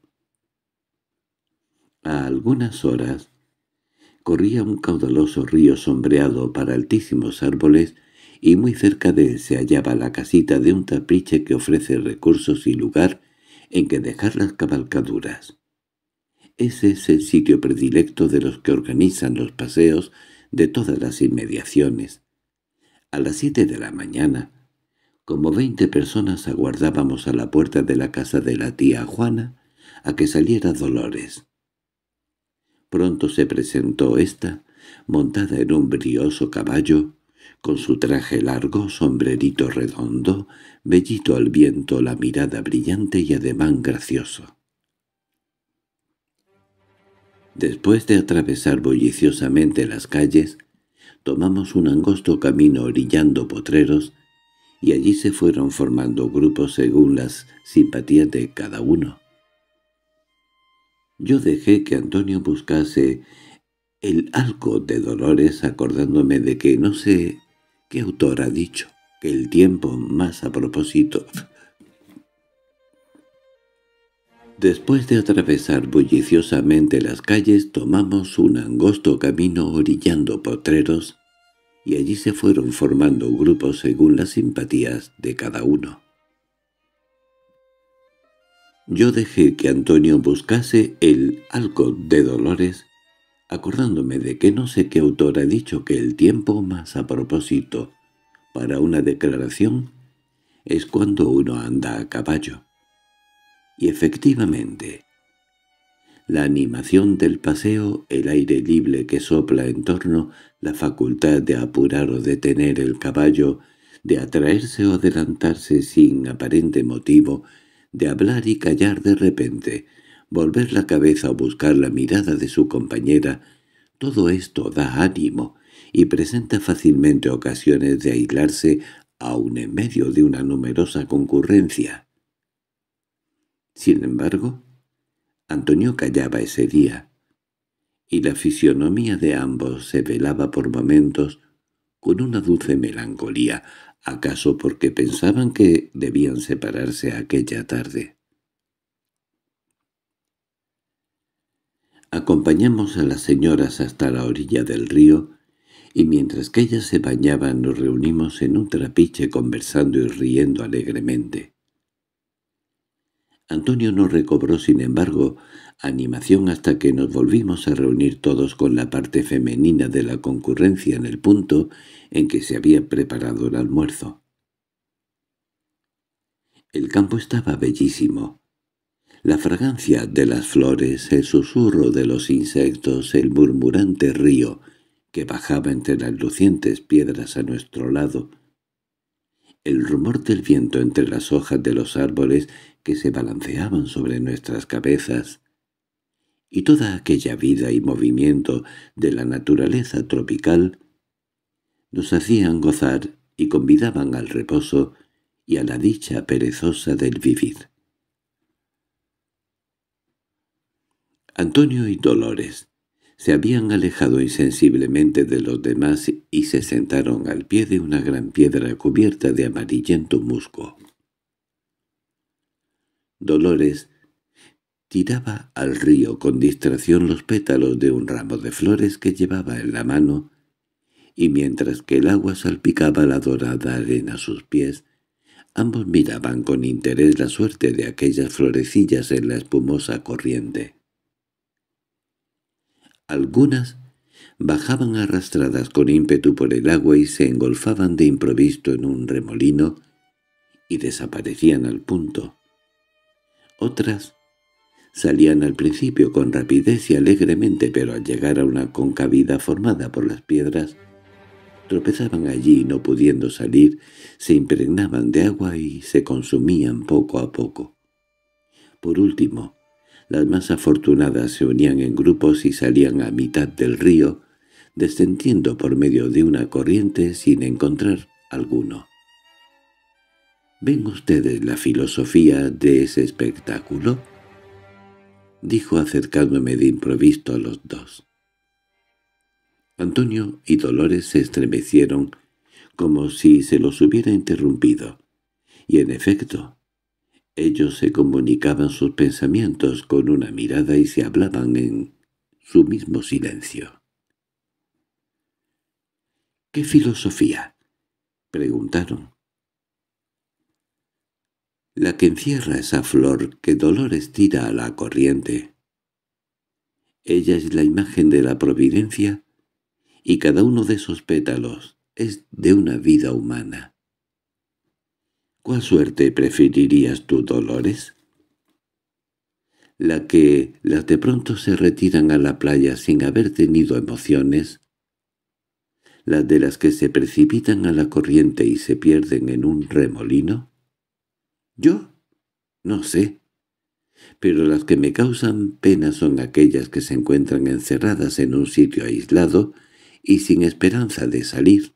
A: A algunas horas corría un caudaloso río sombreado para altísimos árboles y muy cerca de él se hallaba la casita de un tapiche que ofrece recursos y lugar en que dejar las cabalcaduras. Ese es el sitio predilecto de los que organizan los paseos de todas las inmediaciones. A las siete de la mañana, como veinte personas aguardábamos a la puerta de la casa de la tía Juana a que saliera Dolores. Pronto se presentó ésta, montada en un brioso caballo, con su traje largo, sombrerito redondo, bellito al viento, la mirada brillante y ademán gracioso. Después de atravesar bulliciosamente las calles, tomamos un angosto camino orillando potreros, y allí se fueron formando grupos según las simpatías de cada uno. Yo dejé que Antonio buscase el algo de Dolores acordándome de que no sé qué autor ha dicho, que el tiempo más a propósito Después de atravesar bulliciosamente las calles tomamos un angosto camino orillando potreros y allí se fueron formando grupos según las simpatías de cada uno. Yo dejé que Antonio buscase el Alco de Dolores, acordándome de que no sé qué autor ha dicho que el tiempo más a propósito para una declaración es cuando uno anda a caballo. Y efectivamente, la animación del paseo, el aire libre que sopla en torno, la facultad de apurar o detener el caballo, de atraerse o adelantarse sin aparente motivo, de hablar y callar de repente, volver la cabeza o buscar la mirada de su compañera, todo esto da ánimo y presenta fácilmente ocasiones de aislarse aun en medio de una numerosa concurrencia. Sin embargo, Antonio callaba ese día, y la fisionomía de ambos se velaba por momentos con una dulce melancolía, acaso porque pensaban que debían separarse aquella tarde. Acompañamos a las señoras hasta la orilla del río, y mientras que ellas se bañaban nos reunimos en un trapiche conversando y riendo alegremente. Antonio no recobró, sin embargo, animación hasta que nos volvimos a reunir todos con la parte femenina de la concurrencia en el punto en que se había preparado el almuerzo. El campo estaba bellísimo. La fragancia de las flores, el susurro de los insectos, el murmurante río que bajaba entre las lucientes piedras a nuestro lado, el rumor del viento entre las hojas de los árboles que se balanceaban sobre nuestras cabezas, y toda aquella vida y movimiento de la naturaleza tropical nos hacían gozar y convidaban al reposo y a la dicha perezosa del vivir. Antonio y Dolores se habían alejado insensiblemente de los demás y se sentaron al pie de una gran piedra cubierta de amarillento musgo. Dolores tiraba al río con distracción los pétalos de un ramo de flores que llevaba en la mano, y mientras que el agua salpicaba la dorada arena a sus pies, ambos miraban con interés la suerte de aquellas florecillas en la espumosa corriente. Algunas bajaban arrastradas con ímpetu por el agua y se engolfaban de improviso en un remolino y desaparecían al punto. Otras salían al principio con rapidez y alegremente, pero al llegar a una concavidad formada por las piedras, tropezaban allí y no pudiendo salir, se impregnaban de agua y se consumían poco a poco. Por último, las más afortunadas se unían en grupos y salían a mitad del río, descendiendo por medio de una corriente sin encontrar alguno. —¿Ven ustedes la filosofía de ese espectáculo? —dijo acercándome de improviso a los dos. Antonio y Dolores se estremecieron como si se los hubiera interrumpido. Y en efecto, ellos se comunicaban sus pensamientos con una mirada y se hablaban en su mismo silencio. —¿Qué filosofía? —preguntaron la que encierra esa flor que Dolores tira a la corriente. Ella es la imagen de la providencia, y cada uno de esos pétalos es de una vida humana. ¿Cuál suerte preferirías tú, Dolores? La que las de pronto se retiran a la playa sin haber tenido emociones, las de las que se precipitan a la corriente y se pierden en un remolino, ¿Yo? No sé. Pero las que me causan pena son aquellas que se encuentran encerradas en un sitio aislado y sin esperanza de salir.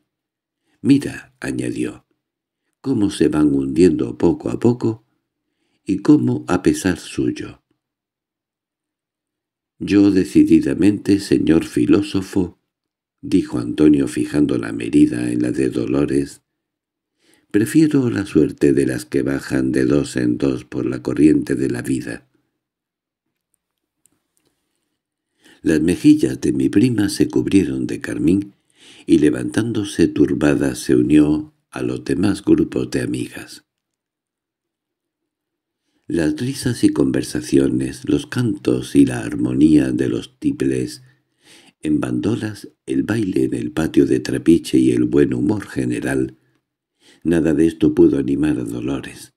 A: Mira, añadió, cómo se van hundiendo poco a poco y cómo a pesar suyo. Yo decididamente, señor filósofo, dijo Antonio fijando la medida en la de Dolores, Prefiero la suerte de las que bajan de dos en dos por la corriente de la vida. Las mejillas de mi prima se cubrieron de carmín y levantándose turbada se unió a los demás grupos de amigas. Las risas y conversaciones, los cantos y la armonía de los tiples, en bandolas, el baile en el patio de trapiche y el buen humor general Nada de esto pudo animar a Dolores.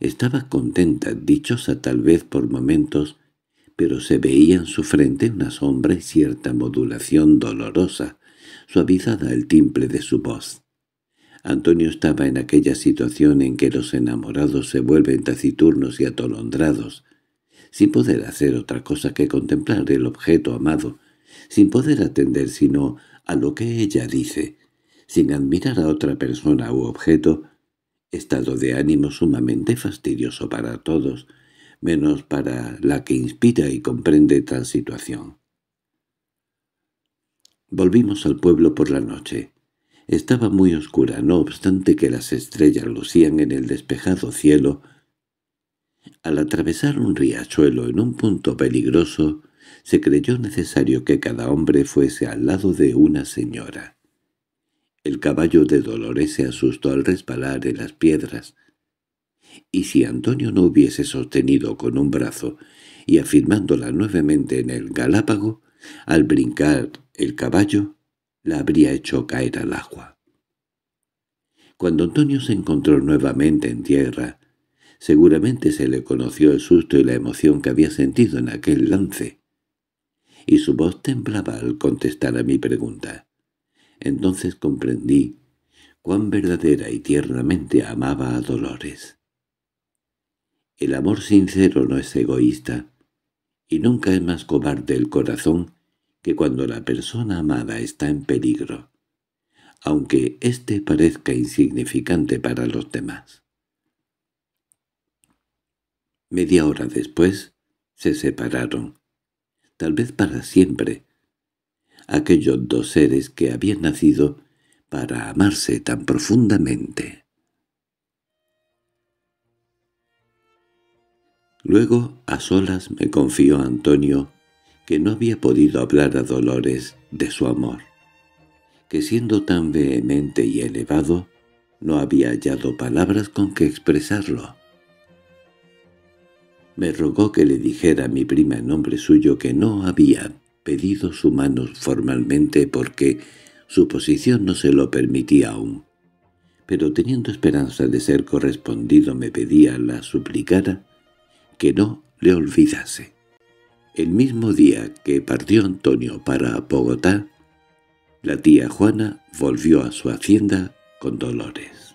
A: Estaba contenta, dichosa tal vez por momentos, pero se veía en su frente una sombra y cierta modulación dolorosa, suavizada el timbre de su voz. Antonio estaba en aquella situación en que los enamorados se vuelven taciturnos y atolondrados, sin poder hacer otra cosa que contemplar el objeto amado, sin poder atender sino a lo que ella dice, sin admirar a otra persona u objeto, estado de ánimo sumamente fastidioso para todos, menos para la que inspira y comprende tal situación. Volvimos al pueblo por la noche. Estaba muy oscura, no obstante que las estrellas lucían en el despejado cielo. Al atravesar un riachuelo en un punto peligroso, se creyó necesario que cada hombre fuese al lado de una señora. El caballo de Dolores se asustó al resbalar en las piedras. Y si Antonio no hubiese sostenido con un brazo y afirmándola nuevamente en el galápago, al brincar el caballo, la habría hecho caer al agua. Cuando Antonio se encontró nuevamente en tierra, seguramente se le conoció el susto y la emoción que había sentido en aquel lance, y su voz temblaba al contestar a mi pregunta. Entonces comprendí cuán verdadera y tiernamente amaba a Dolores. El amor sincero no es egoísta, y nunca es más cobarde el corazón que cuando la persona amada está en peligro, aunque éste parezca insignificante para los demás. Media hora después se separaron, tal vez para siempre, aquellos dos seres que habían nacido para amarse tan profundamente. Luego, a solas, me confió Antonio que no había podido hablar a Dolores de su amor, que siendo tan vehemente y elevado, no había hallado palabras con que expresarlo. Me rogó que le dijera a mi prima en nombre suyo que no había pedidos humanos formalmente porque su posición no se lo permitía aún. Pero teniendo esperanza de ser correspondido me pedía la suplicara que no le olvidase. El mismo día que partió Antonio para Bogotá, la tía Juana volvió a su hacienda con Dolores.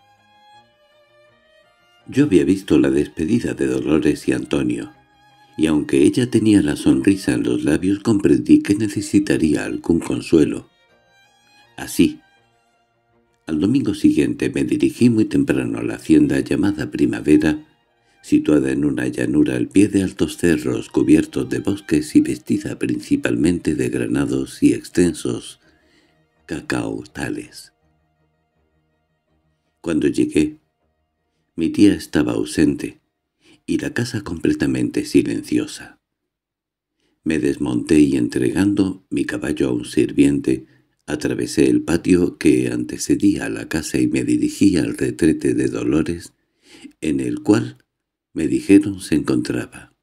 A: Yo había visto la despedida de Dolores y Antonio, y aunque ella tenía la sonrisa en los labios comprendí que necesitaría algún consuelo. Así. Al domingo siguiente me dirigí muy temprano a la hacienda llamada Primavera, situada en una llanura al pie de altos cerros cubiertos de bosques y vestida principalmente de granados y extensos tales. Cuando llegué, mi tía estaba ausente, y la casa completamente silenciosa. Me desmonté y entregando mi caballo a un sirviente, atravesé el patio que antecedía a la casa y me dirigí al retrete de Dolores, en el cual me dijeron se encontraba.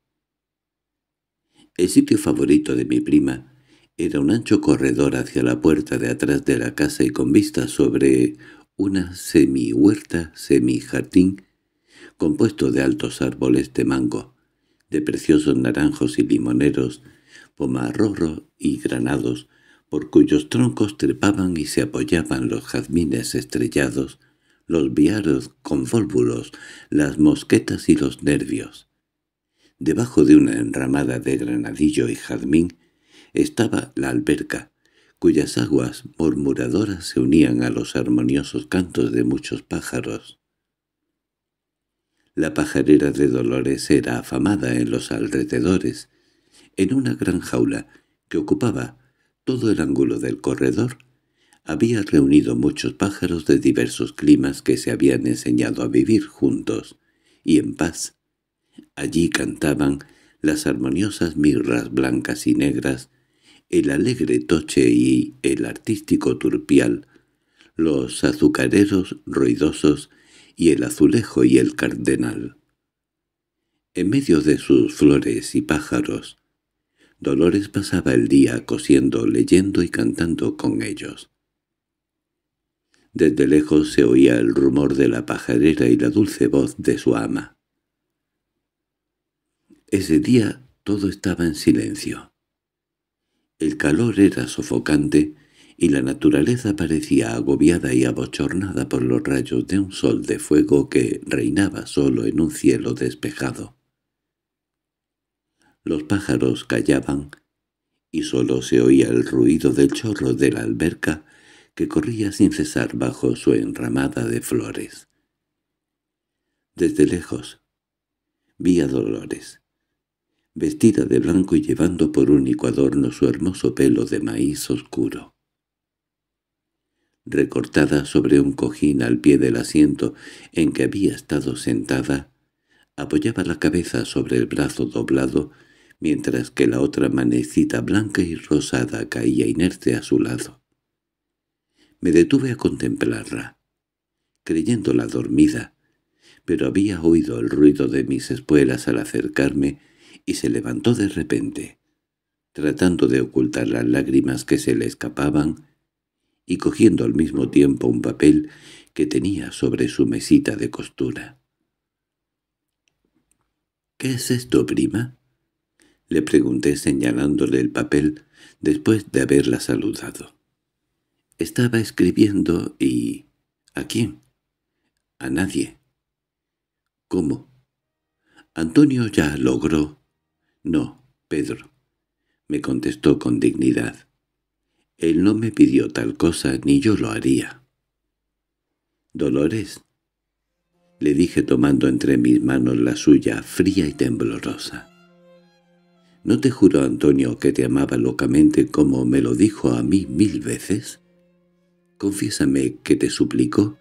A: El sitio favorito de mi prima era un ancho corredor hacia la puerta de atrás de la casa y con vista sobre una semihuerta, semijardín, compuesto de altos árboles de mango, de preciosos naranjos y limoneros, pomarro y granados, por cuyos troncos trepaban y se apoyaban los jazmines estrellados, los viaros con vólvulos, las mosquetas y los nervios. Debajo de una enramada de granadillo y jazmín estaba la alberca, cuyas aguas murmuradoras se unían a los armoniosos cantos de muchos pájaros. La pajarera de Dolores era afamada en los alrededores. En una gran jaula, que ocupaba todo el ángulo del corredor, había reunido muchos pájaros de diversos climas que se habían enseñado a vivir juntos y en paz. Allí cantaban las armoniosas mirras blancas y negras, el alegre toche y el artístico turpial, los azucareros ruidosos y el azulejo y el cardenal. En medio de sus flores y pájaros, Dolores pasaba el día cosiendo, leyendo y cantando con ellos. Desde lejos se oía el rumor de la pajarera y la dulce voz de su ama. Ese día todo estaba en silencio. El calor era sofocante y la naturaleza parecía agobiada y abochornada por los rayos de un sol de fuego que reinaba solo en un cielo despejado. Los pájaros callaban, y sólo se oía el ruido del chorro de la alberca que corría sin cesar bajo su enramada de flores. Desde lejos vi a Dolores, vestida de blanco y llevando por único adorno su hermoso pelo de maíz oscuro recortada sobre un cojín al pie del asiento en que había estado sentada, apoyaba la cabeza sobre el brazo doblado, mientras que la otra manecita blanca y rosada caía inerte a su lado. Me detuve a contemplarla, creyéndola dormida, pero había oído el ruido de mis espuelas al acercarme y se levantó de repente. Tratando de ocultar las lágrimas que se le escapaban, y cogiendo al mismo tiempo un papel que tenía sobre su mesita de costura. —¿Qué es esto, prima? —le pregunté señalándole el papel después de haberla saludado. —Estaba escribiendo y... ¿A quién? —A nadie. —¿Cómo? —Antonio ya logró... —No, Pedro —me contestó con dignidad—. Él no me pidió tal cosa, ni yo lo haría. —Dolores —le dije tomando entre mis manos la suya, fría y temblorosa. —¿No te juro, Antonio, que te amaba locamente como me lo dijo a mí mil veces? Confiésame que te suplicó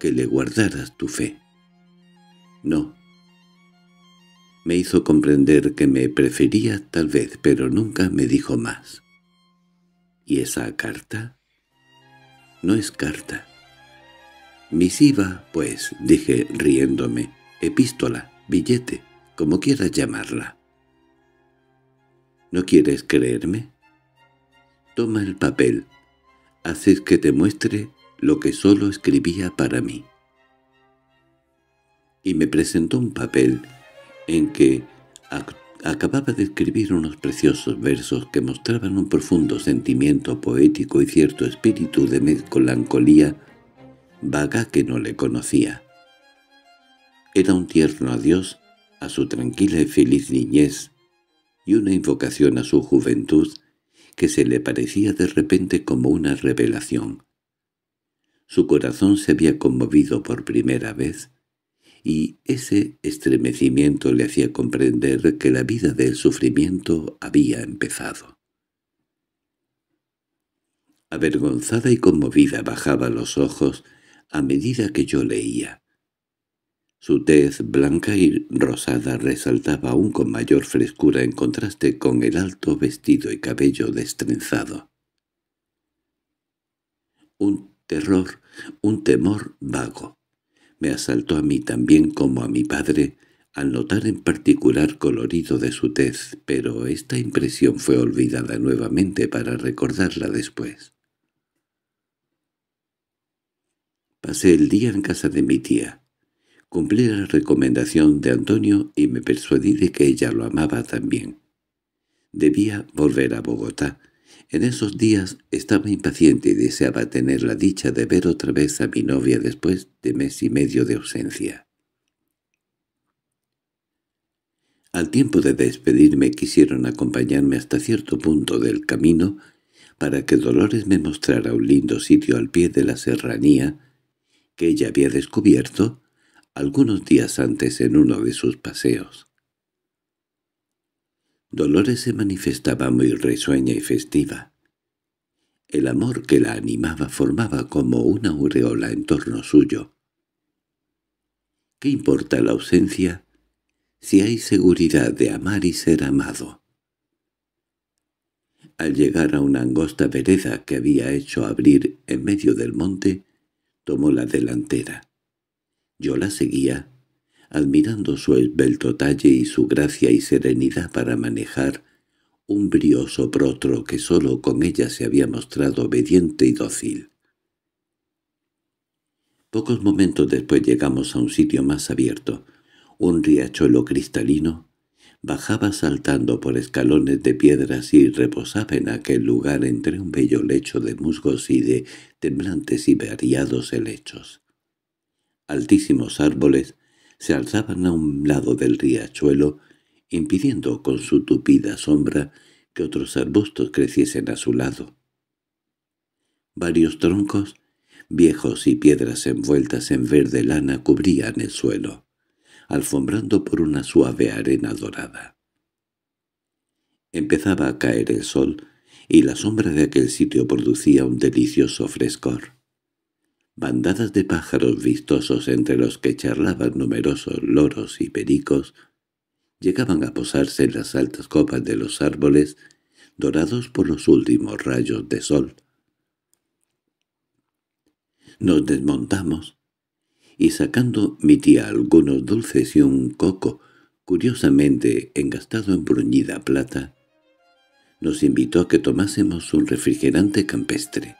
A: que le guardaras tu fe. —No. Me hizo comprender que me prefería tal vez, pero nunca me dijo más. ¿Y esa carta? No es carta. Misiva, pues, dije riéndome, epístola, billete, como quieras llamarla. ¿No quieres creerme? Toma el papel. Haces que te muestre lo que solo escribía para mí. Y me presentó un papel en que actuó acababa de escribir unos preciosos versos que mostraban un profundo sentimiento poético y cierto espíritu de melancolía vaga que no le conocía. Era un tierno adiós a su tranquila y feliz niñez y una invocación a su juventud que se le parecía de repente como una revelación. Su corazón se había conmovido por primera vez y ese estremecimiento le hacía comprender que la vida del sufrimiento había empezado. Avergonzada y conmovida bajaba los ojos a medida que yo leía. Su tez blanca y rosada resaltaba aún con mayor frescura en contraste con el alto vestido y cabello destrenzado. Un terror, un temor vago, me asaltó a mí también como a mi padre, al notar en particular colorido de su tez, pero esta impresión fue olvidada nuevamente para recordarla después. Pasé el día en casa de mi tía. Cumplí la recomendación de Antonio y me persuadí de que ella lo amaba también. Debía volver a Bogotá, en esos días estaba impaciente y deseaba tener la dicha de ver otra vez a mi novia después de mes y medio de ausencia. Al tiempo de despedirme quisieron acompañarme hasta cierto punto del camino para que Dolores me mostrara un lindo sitio al pie de la serranía que ella había descubierto algunos días antes en uno de sus paseos. Dolores se manifestaba muy risueña y festiva. El amor que la animaba formaba como una aureola en torno suyo. ¿Qué importa la ausencia si hay seguridad de amar y ser amado? Al llegar a una angosta vereda que había hecho abrir en medio del monte, tomó la delantera. Yo la seguía admirando su esbelto talle y su gracia y serenidad para manejar, un brioso protro que sólo con ella se había mostrado obediente y dócil. Pocos momentos después llegamos a un sitio más abierto. Un riachuelo cristalino bajaba saltando por escalones de piedras y reposaba en aquel lugar entre un bello lecho de musgos y de temblantes y variados helechos. Altísimos árboles se alzaban a un lado del riachuelo, impidiendo con su tupida sombra que otros arbustos creciesen a su lado. Varios troncos, viejos y piedras envueltas en verde lana cubrían el suelo, alfombrando por una suave arena dorada. Empezaba a caer el sol, y la sombra de aquel sitio producía un delicioso frescor bandadas de pájaros vistosos entre los que charlaban numerosos loros y pericos, llegaban a posarse en las altas copas de los árboles, dorados por los últimos rayos de sol. Nos desmontamos, y sacando mi tía algunos dulces y un coco, curiosamente engastado en bruñida plata, nos invitó a que tomásemos un refrigerante campestre.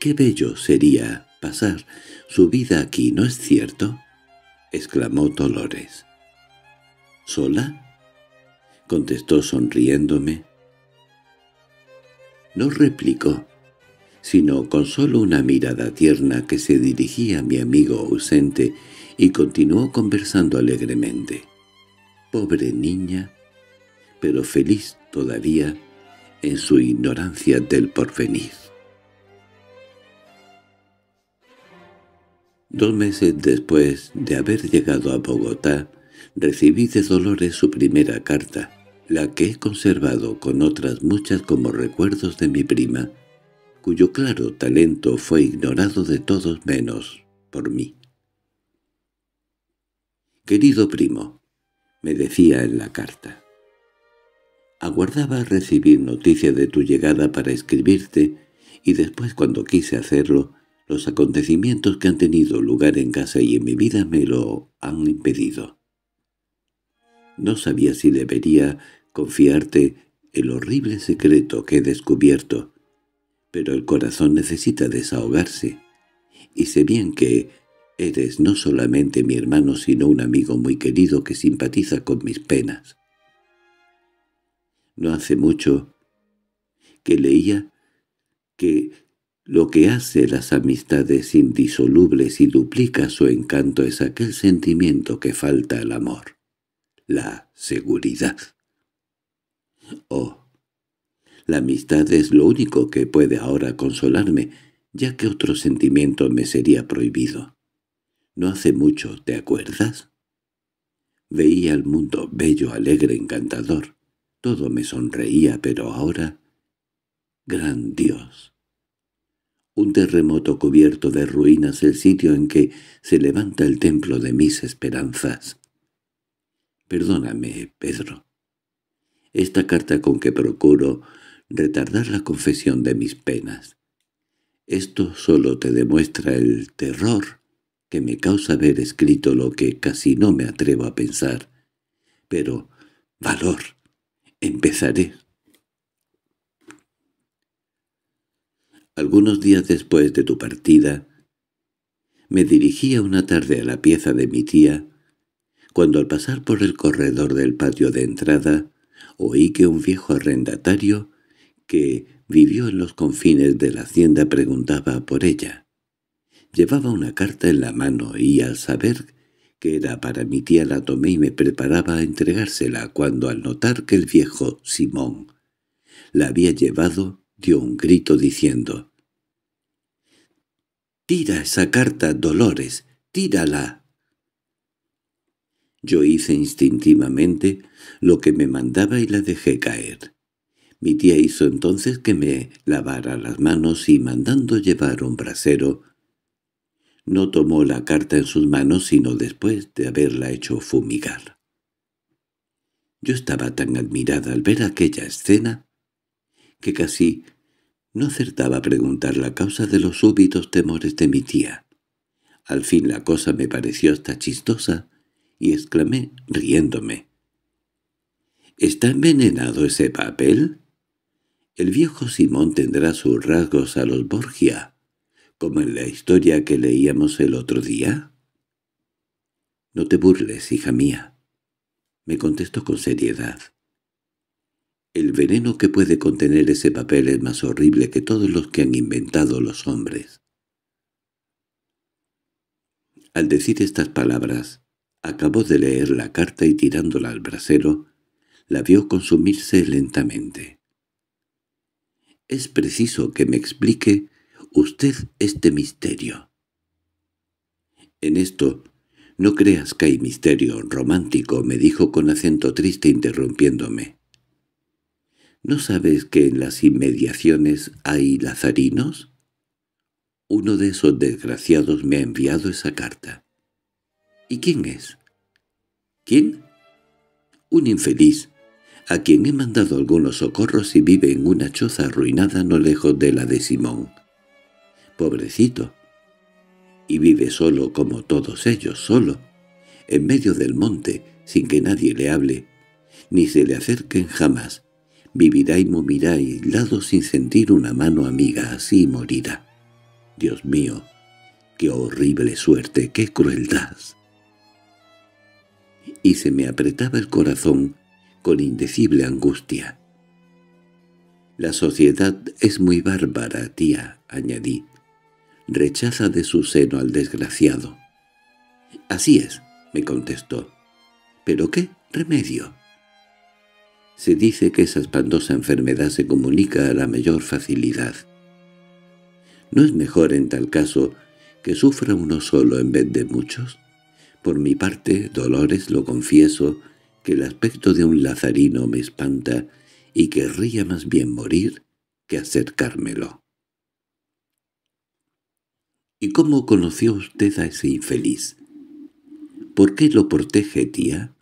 A: «¡Qué bello sería pasar su vida aquí, ¿no es cierto?» exclamó Dolores. «¿Sola?» contestó sonriéndome. No replicó, sino con solo una mirada tierna que se dirigía a mi amigo ausente y continuó conversando alegremente. Pobre niña, pero feliz todavía en su ignorancia del porvenir. Dos meses después de haber llegado a Bogotá, recibí de Dolores su primera carta, la que he conservado con otras muchas como recuerdos de mi prima, cuyo claro talento fue ignorado de todos menos por mí. «Querido primo», me decía en la carta, «aguardaba recibir noticia de tu llegada para escribirte, y después cuando quise hacerlo, los acontecimientos que han tenido lugar en casa y en mi vida me lo han impedido. No sabía si debería confiarte el horrible secreto que he descubierto, pero el corazón necesita desahogarse, y sé bien que eres no solamente mi hermano sino un amigo muy querido que simpatiza con mis penas. No hace mucho que leía que lo que hace las amistades indisolubles y duplica su encanto es aquel sentimiento que falta al amor, la seguridad. Oh, la amistad es lo único que puede ahora consolarme, ya que otro sentimiento me sería prohibido. No hace mucho, ¿te acuerdas? Veía al mundo bello, alegre, encantador. Todo me sonreía, pero ahora... ¡Gran Dios! un terremoto cubierto de ruinas el sitio en que se levanta el templo de mis esperanzas. Perdóname, Pedro. Esta carta con que procuro retardar la confesión de mis penas. Esto solo te demuestra el terror que me causa haber escrito lo que casi no me atrevo a pensar. Pero, valor, empezaré Algunos días después de tu partida, me dirigía una tarde a la pieza de mi tía, cuando al pasar por el corredor del patio de entrada, oí que un viejo arrendatario que vivió en los confines de la hacienda preguntaba por ella. Llevaba una carta en la mano y al saber que era para mi tía la tomé y me preparaba a entregársela cuando al notar que el viejo Simón la había llevado dio un grito diciendo —¡Tira esa carta, Dolores! ¡Tírala! Yo hice instintivamente lo que me mandaba y la dejé caer. Mi tía hizo entonces que me lavara las manos y, mandando llevar un brasero, no tomó la carta en sus manos sino después de haberla hecho fumigar. Yo estaba tan admirada al ver aquella escena que casi no acertaba a preguntar la causa de los súbitos temores de mi tía. Al fin la cosa me pareció hasta chistosa, y exclamé, riéndome. —¿Está envenenado ese papel? El viejo Simón tendrá sus rasgos a los Borgia, como en la historia que leíamos el otro día. —No te burles, hija mía —me contestó con seriedad—. El veneno que puede contener ese papel es más horrible que todos los que han inventado los hombres. Al decir estas palabras, acabó de leer la carta y tirándola al brasero, la vio consumirse lentamente. «Es preciso que me explique usted este misterio». En esto, no creas que hay misterio romántico, me dijo con acento triste interrumpiéndome. ¿No sabes que en las inmediaciones hay lazarinos? Uno de esos desgraciados me ha enviado esa carta. ¿Y quién es? ¿Quién? Un infeliz, a quien he mandado algunos socorros y vive en una choza arruinada no lejos de la de Simón. Pobrecito. Y vive solo como todos ellos, solo, en medio del monte, sin que nadie le hable, ni se le acerquen jamás, Vivirá y morirá aislado sin sentir una mano amiga, así morirá. Dios mío, qué horrible suerte, qué crueldad. Y se me apretaba el corazón con indecible angustia. La sociedad es muy bárbara, tía, añadí. Rechaza de su seno al desgraciado. Así es, me contestó. ¿Pero qué remedio? Se dice que esa espantosa enfermedad se comunica a la mayor facilidad. ¿No es mejor en tal caso que sufra uno solo en vez de muchos? Por mi parte, Dolores, lo confieso, que el aspecto de un lazarino me espanta y querría más bien morir que acercármelo. —¿Y cómo conoció usted a ese infeliz? —¿Por qué lo protege, tía?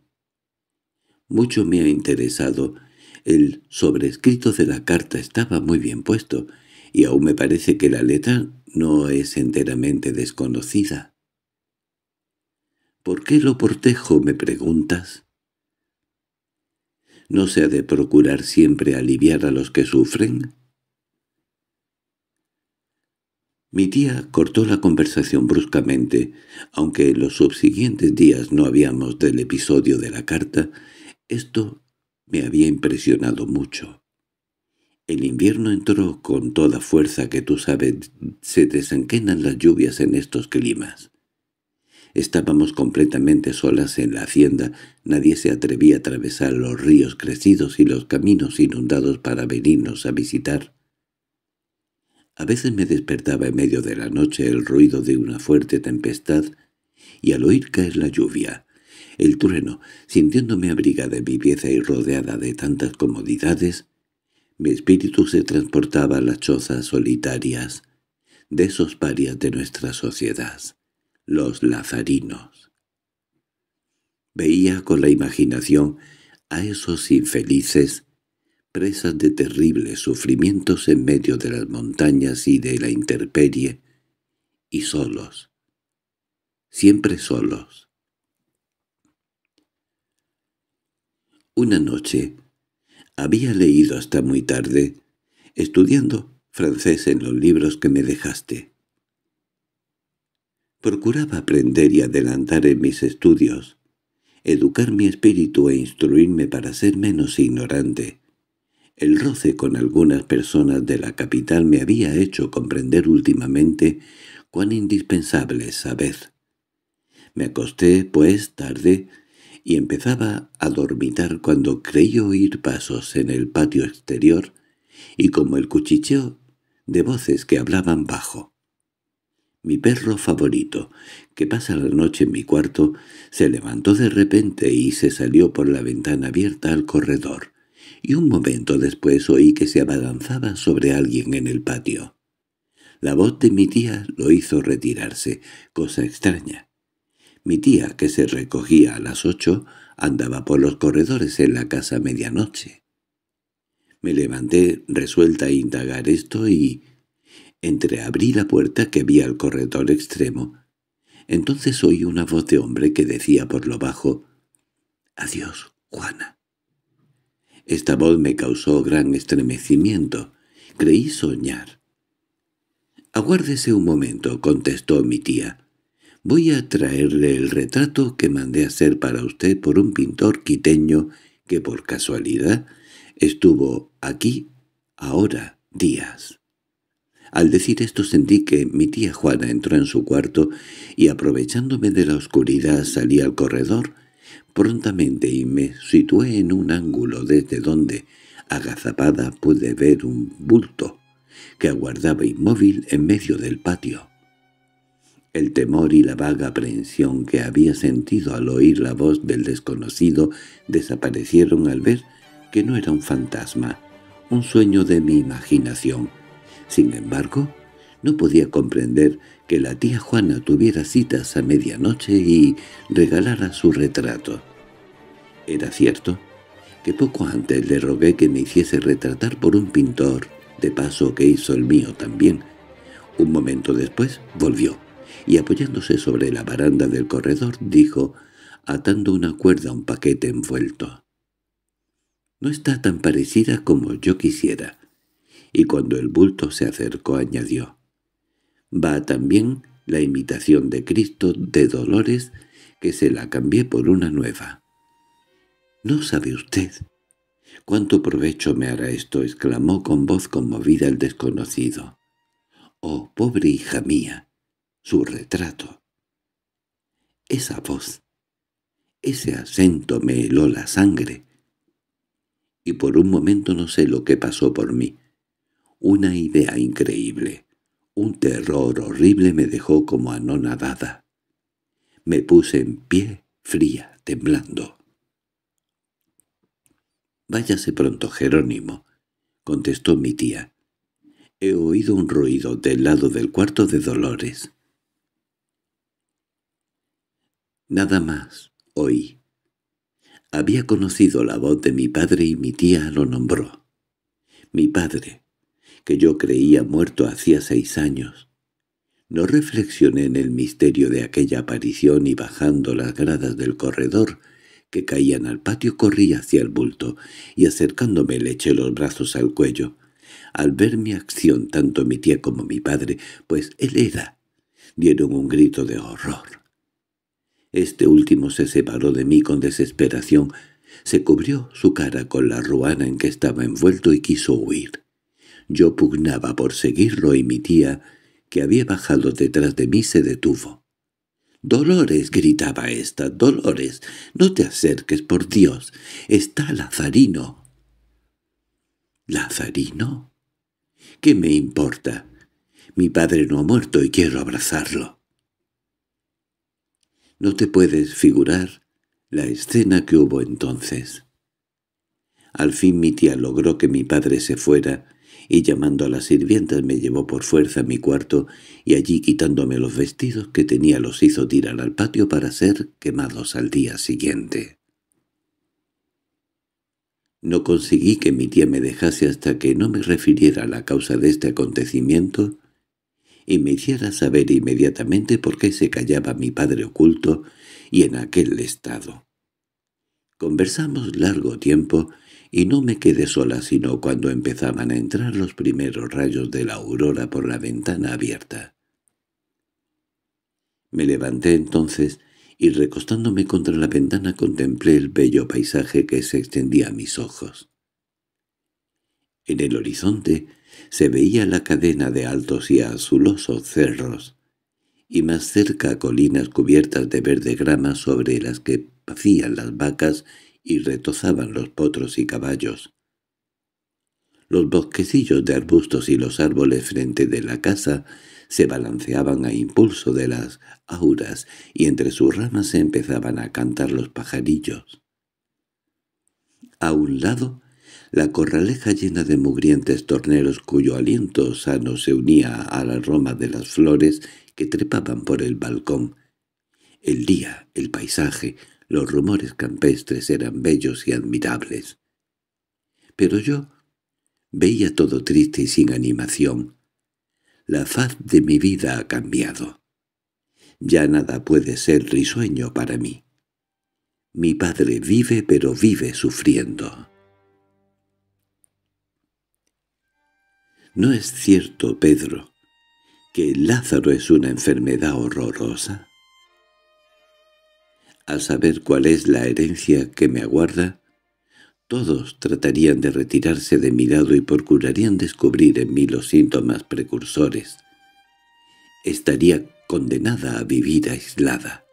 A: Mucho me ha interesado. El sobrescrito de la carta estaba muy bien puesto, y aún me parece que la letra no es enteramente desconocida. —¿Por qué lo portejo, me preguntas? ¿No se ha de procurar siempre aliviar a los que sufren? Mi tía cortó la conversación bruscamente, aunque en los subsiguientes días no habíamos del episodio de la carta, esto me había impresionado mucho. El invierno entró con toda fuerza que tú sabes, se desenquenan las lluvias en estos climas. Estábamos completamente solas en la hacienda, nadie se atrevía a atravesar los ríos crecidos y los caminos inundados para venirnos a visitar. A veces me despertaba en medio de la noche el ruido de una fuerte tempestad y al oír caer la lluvia, el trueno, sintiéndome abrigada mi pieza y rodeada de tantas comodidades, mi espíritu se transportaba a las chozas solitarias de esos parias de nuestra sociedad, los lazarinos. Veía con la imaginación a esos infelices, presas de terribles sufrimientos en medio de las montañas y de la interperie, y solos, siempre solos. Una noche había leído hasta muy tarde, estudiando francés en los libros que me dejaste. Procuraba aprender y adelantar en mis estudios, educar mi espíritu e instruirme para ser menos ignorante. El roce con algunas personas de la capital me había hecho comprender últimamente cuán indispensable es saber. Me acosté, pues, tarde, y empezaba a dormitar cuando creí oír pasos en el patio exterior y como el cuchicheo de voces que hablaban bajo. Mi perro favorito, que pasa la noche en mi cuarto, se levantó de repente y se salió por la ventana abierta al corredor, y un momento después oí que se abalanzaba sobre alguien en el patio. La voz de mi tía lo hizo retirarse, cosa extraña, mi tía, que se recogía a las ocho, andaba por los corredores en la casa medianoche. Me levanté resuelta a indagar esto y entreabrí la puerta que vi al corredor extremo. Entonces oí una voz de hombre que decía por lo bajo, «Adiós, Juana». Esta voz me causó gran estremecimiento. Creí soñar. «Aguárdese un momento», contestó mi tía. Voy a traerle el retrato que mandé hacer para usted por un pintor quiteño que por casualidad estuvo aquí ahora días. Al decir esto sentí que mi tía Juana entró en su cuarto y aprovechándome de la oscuridad salí al corredor prontamente y me situé en un ángulo desde donde, agazapada, pude ver un bulto que aguardaba inmóvil en medio del patio. El temor y la vaga aprehensión que había sentido al oír la voz del desconocido desaparecieron al ver que no era un fantasma, un sueño de mi imaginación. Sin embargo, no podía comprender que la tía Juana tuviera citas a medianoche y regalara su retrato. Era cierto que poco antes le rogué que me hiciese retratar por un pintor, de paso que hizo el mío también. Un momento después volvió y apoyándose sobre la baranda del corredor dijo, atando una cuerda a un paquete envuelto. No está tan parecida como yo quisiera. Y cuando el bulto se acercó añadió, va también la imitación de Cristo de Dolores que se la cambié por una nueva. —No sabe usted. —¿Cuánto provecho me hará esto? —exclamó con voz conmovida el desconocido. —Oh, pobre hija mía, su retrato. Esa voz, ese acento me heló la sangre. Y por un momento no sé lo que pasó por mí. Una idea increíble, un terror horrible me dejó como anonadada. Me puse en pie, fría, temblando. «Váyase pronto, Jerónimo», contestó mi tía. «He oído un ruido del lado del cuarto de Dolores». Nada más oí. Había conocido la voz de mi padre y mi tía lo nombró. Mi padre, que yo creía muerto hacía seis años. No reflexioné en el misterio de aquella aparición y bajando las gradas del corredor que caían al patio corrí hacia el bulto y acercándome le eché los brazos al cuello. Al ver mi acción tanto mi tía como mi padre, pues él era, dieron un grito de horror. Este último se separó de mí con desesperación, se cubrió su cara con la ruana en que estaba envuelto y quiso huir. Yo pugnaba por seguirlo y mi tía, que había bajado detrás de mí, se detuvo. —¡Dolores! —gritaba esta, —¡Dolores! ¡No te acerques, por Dios! ¡Está Lazarino! —¿Lazarino? —¿Qué me importa? Mi padre no ha muerto y quiero abrazarlo. No te puedes figurar la escena que hubo entonces. Al fin mi tía logró que mi padre se fuera, y llamando a las sirvientas me llevó por fuerza a mi cuarto, y allí quitándome los vestidos que tenía los hizo tirar al patio para ser quemados al día siguiente. No conseguí que mi tía me dejase hasta que no me refiriera a la causa de este acontecimiento, y me hiciera saber inmediatamente por qué se callaba mi padre oculto y en aquel estado. Conversamos largo tiempo y no me quedé sola sino cuando empezaban a entrar los primeros rayos de la aurora por la ventana abierta. Me levanté entonces y recostándome contra la ventana contemplé el bello paisaje que se extendía a mis ojos. En el horizonte se veía la cadena de altos y azulosos cerros, y más cerca colinas cubiertas de verde grama sobre las que pacían las vacas y retozaban los potros y caballos. Los bosquecillos de arbustos y los árboles frente de la casa se balanceaban a impulso de las auras y entre sus ramas se empezaban a cantar los pajarillos. A un lado la corraleja llena de mugrientes torneros cuyo aliento sano se unía a la roma de las flores que trepaban por el balcón. El día, el paisaje, los rumores campestres eran bellos y admirables. Pero yo veía todo triste y sin animación. La faz de mi vida ha cambiado. Ya nada puede ser risueño para mí. Mi padre vive pero vive sufriendo. ¿No es cierto, Pedro, que Lázaro es una enfermedad horrorosa? Al saber cuál es la herencia que me aguarda, todos tratarían de retirarse de mi lado y procurarían descubrir en mí los síntomas precursores. Estaría condenada a vivir aislada.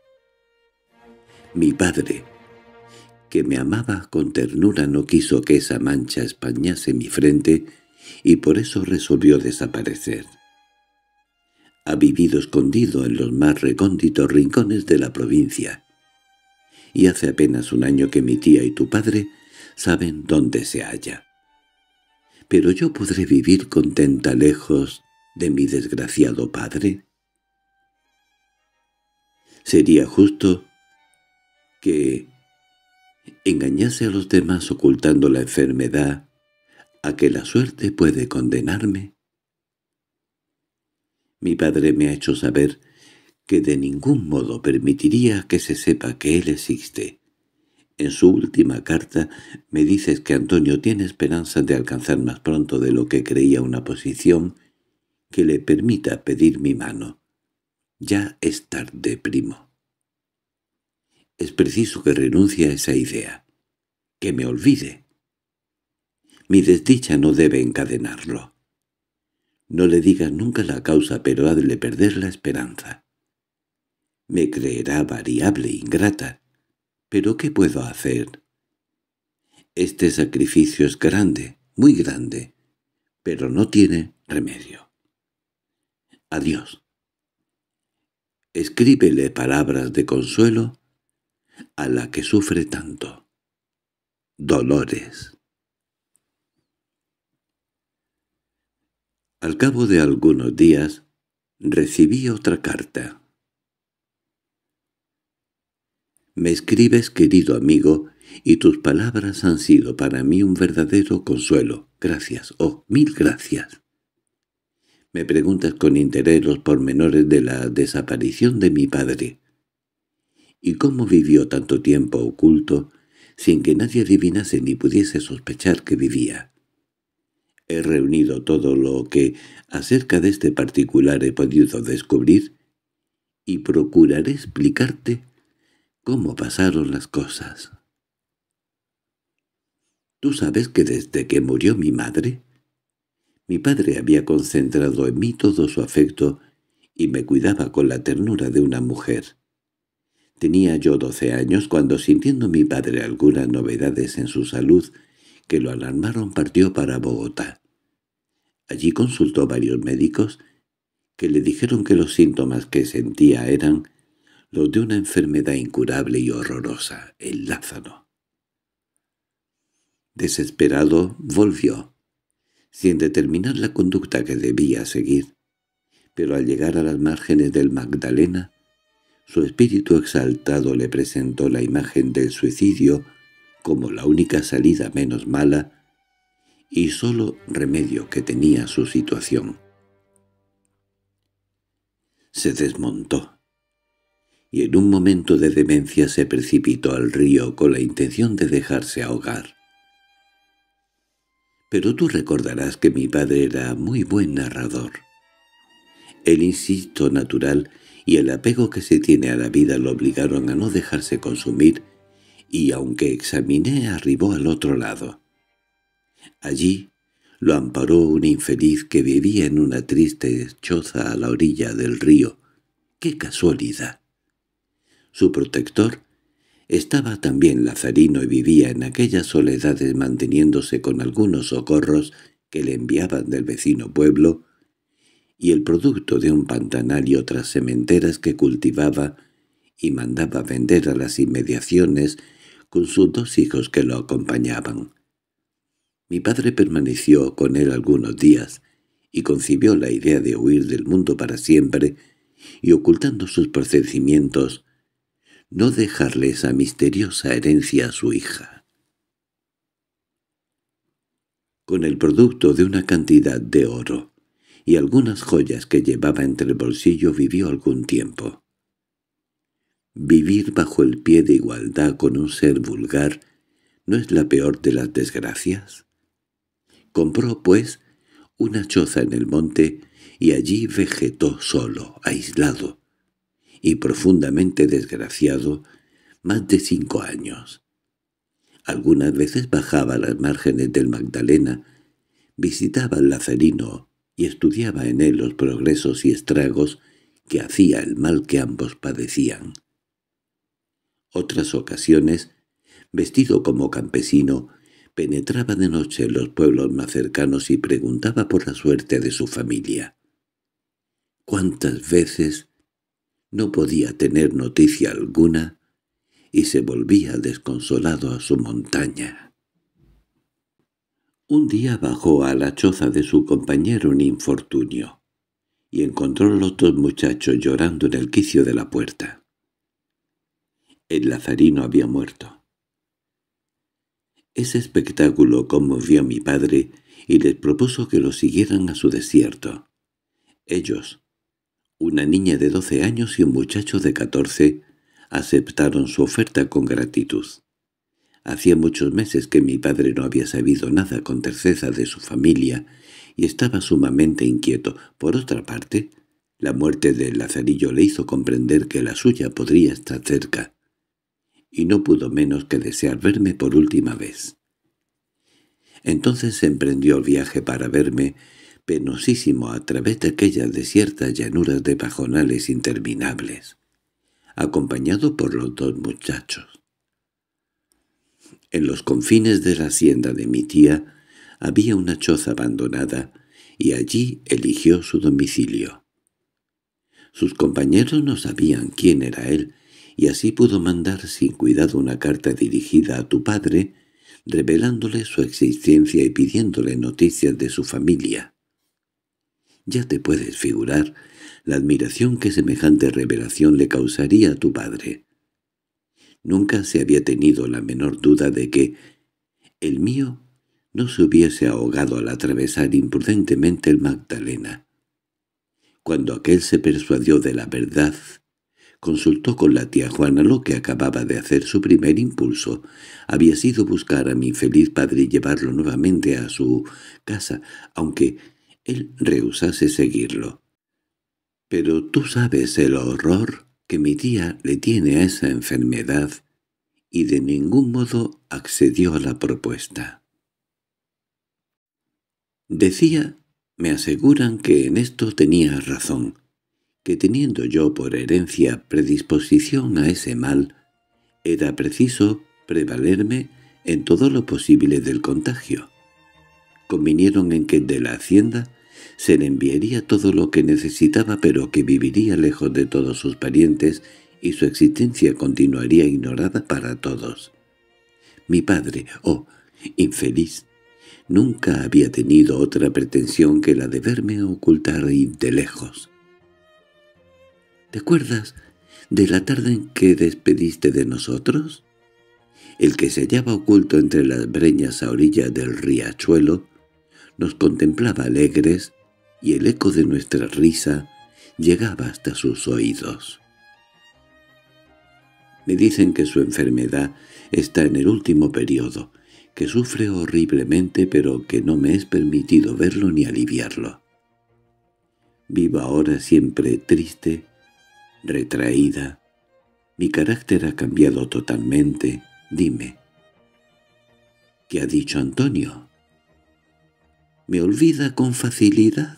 A: Mi padre, que me amaba con ternura, no quiso que esa mancha españase mi frente y por eso resolvió desaparecer. Ha vivido escondido en los más recónditos rincones de la provincia. Y hace apenas un año que mi tía y tu padre saben dónde se halla. Pero yo podré vivir contenta lejos de mi desgraciado padre. Sería justo que engañase a los demás ocultando la enfermedad a que la suerte puede condenarme? Mi padre me ha hecho saber que de ningún modo permitiría que se sepa que él existe. En su última carta me dices que Antonio tiene esperanza de alcanzar más pronto de lo que creía una posición que le permita pedir mi mano. Ya es tarde, primo. Es preciso que renuncie a esa idea, que me olvide. Mi desdicha no debe encadenarlo. No le digas nunca la causa, pero hazle perder la esperanza. Me creerá variable e ingrata. ¿Pero qué puedo hacer? Este sacrificio es grande, muy grande, pero no tiene remedio. Adiós. Escríbele palabras de consuelo a la que sufre tanto. Dolores. Al cabo de algunos días recibí otra carta. Me escribes, querido amigo, y tus palabras han sido para mí un verdadero consuelo. Gracias, oh, mil gracias. Me preguntas con interés los pormenores de la desaparición de mi padre. ¿Y cómo vivió tanto tiempo oculto sin que nadie adivinase ni pudiese sospechar que vivía? He reunido todo lo que acerca de este particular he podido descubrir y procuraré explicarte cómo pasaron las cosas. Tú sabes que desde que murió mi madre, mi padre había concentrado en mí todo su afecto y me cuidaba con la ternura de una mujer. Tenía yo doce años cuando, sintiendo mi padre algunas novedades en su salud, que lo alarmaron partió para Bogotá. Allí consultó varios médicos que le dijeron que los síntomas que sentía eran los de una enfermedad incurable y horrorosa, el lázaro. Desesperado, volvió, sin determinar la conducta que debía seguir, pero al llegar a las márgenes del Magdalena, su espíritu exaltado le presentó la imagen del suicidio como la única salida menos mala y solo remedio que tenía su situación. Se desmontó y en un momento de demencia se precipitó al río con la intención de dejarse ahogar. Pero tú recordarás que mi padre era muy buen narrador. El instinto natural y el apego que se tiene a la vida lo obligaron a no dejarse consumir y aunque examiné arribó al otro lado. Allí lo amparó un infeliz que vivía en una triste choza a la orilla del río. ¡Qué casualidad! Su protector estaba también lazarino y vivía en aquellas soledades manteniéndose con algunos socorros que le enviaban del vecino pueblo y el producto de un pantanal y otras sementeras que cultivaba y mandaba vender a las inmediaciones con sus dos hijos que lo acompañaban. Mi padre permaneció con él algunos días y concibió la idea de huir del mundo para siempre y ocultando sus procedimientos, no dejarle esa misteriosa herencia a su hija. Con el producto de una cantidad de oro y algunas joyas que llevaba entre el bolsillo vivió algún tiempo. Vivir bajo el pie de igualdad con un ser vulgar no es la peor de las desgracias. Compró, pues, una choza en el monte y allí vegetó solo, aislado y profundamente desgraciado más de cinco años. Algunas veces bajaba a las márgenes del Magdalena, visitaba al lazarino y estudiaba en él los progresos y estragos que hacía el mal que ambos padecían. Otras ocasiones, vestido como campesino, penetraba de noche en los pueblos más cercanos y preguntaba por la suerte de su familia. ¿Cuántas veces no podía tener noticia alguna y se volvía desconsolado a su montaña? Un día bajó a la choza de su compañero un infortunio y encontró a los dos muchachos llorando en el quicio de la puerta el lazarino había muerto. Ese espectáculo conmovió a mi padre y les propuso que lo siguieran a su desierto. Ellos, una niña de doce años y un muchacho de catorce, aceptaron su oferta con gratitud. Hacía muchos meses que mi padre no había sabido nada con certeza de su familia y estaba sumamente inquieto. Por otra parte, la muerte del lazarillo le hizo comprender que la suya podría estar cerca, y no pudo menos que desear verme por última vez. Entonces emprendió el viaje para verme, penosísimo a través de aquellas desiertas llanuras de pajonales interminables, acompañado por los dos muchachos. En los confines de la hacienda de mi tía había una choza abandonada, y allí eligió su domicilio. Sus compañeros no sabían quién era él, y así pudo mandar sin cuidado una carta dirigida a tu padre, revelándole su existencia y pidiéndole noticias de su familia. Ya te puedes figurar la admiración que semejante revelación le causaría a tu padre. Nunca se había tenido la menor duda de que el mío no se hubiese ahogado al atravesar imprudentemente el Magdalena. Cuando aquel se persuadió de la verdad Consultó con la tía Juana lo que acababa de hacer su primer impulso. Había sido buscar a mi infeliz padre y llevarlo nuevamente a su casa, aunque él rehusase seguirlo. Pero tú sabes el horror que mi tía le tiene a esa enfermedad, y de ningún modo accedió a la propuesta. Decía, me aseguran que en esto tenía razón, que teniendo yo por herencia predisposición a ese mal, era preciso prevalerme en todo lo posible del contagio. Convinieron en que de la hacienda se le enviaría todo lo que necesitaba pero que viviría lejos de todos sus parientes y su existencia continuaría ignorada para todos. Mi padre, oh, infeliz, nunca había tenido otra pretensión que la de verme ocultar de lejos. ¿Recuerdas de la tarde en que despediste de nosotros? El que se hallaba oculto entre las breñas a orilla del riachuelo nos contemplaba alegres y el eco de nuestra risa llegaba hasta sus oídos. Me dicen que su enfermedad está en el último periodo, que sufre horriblemente pero que no me es permitido verlo ni aliviarlo. Vivo ahora siempre triste retraída. Mi carácter ha cambiado totalmente. Dime. ¿Qué ha dicho Antonio? ¿Me olvida con facilidad?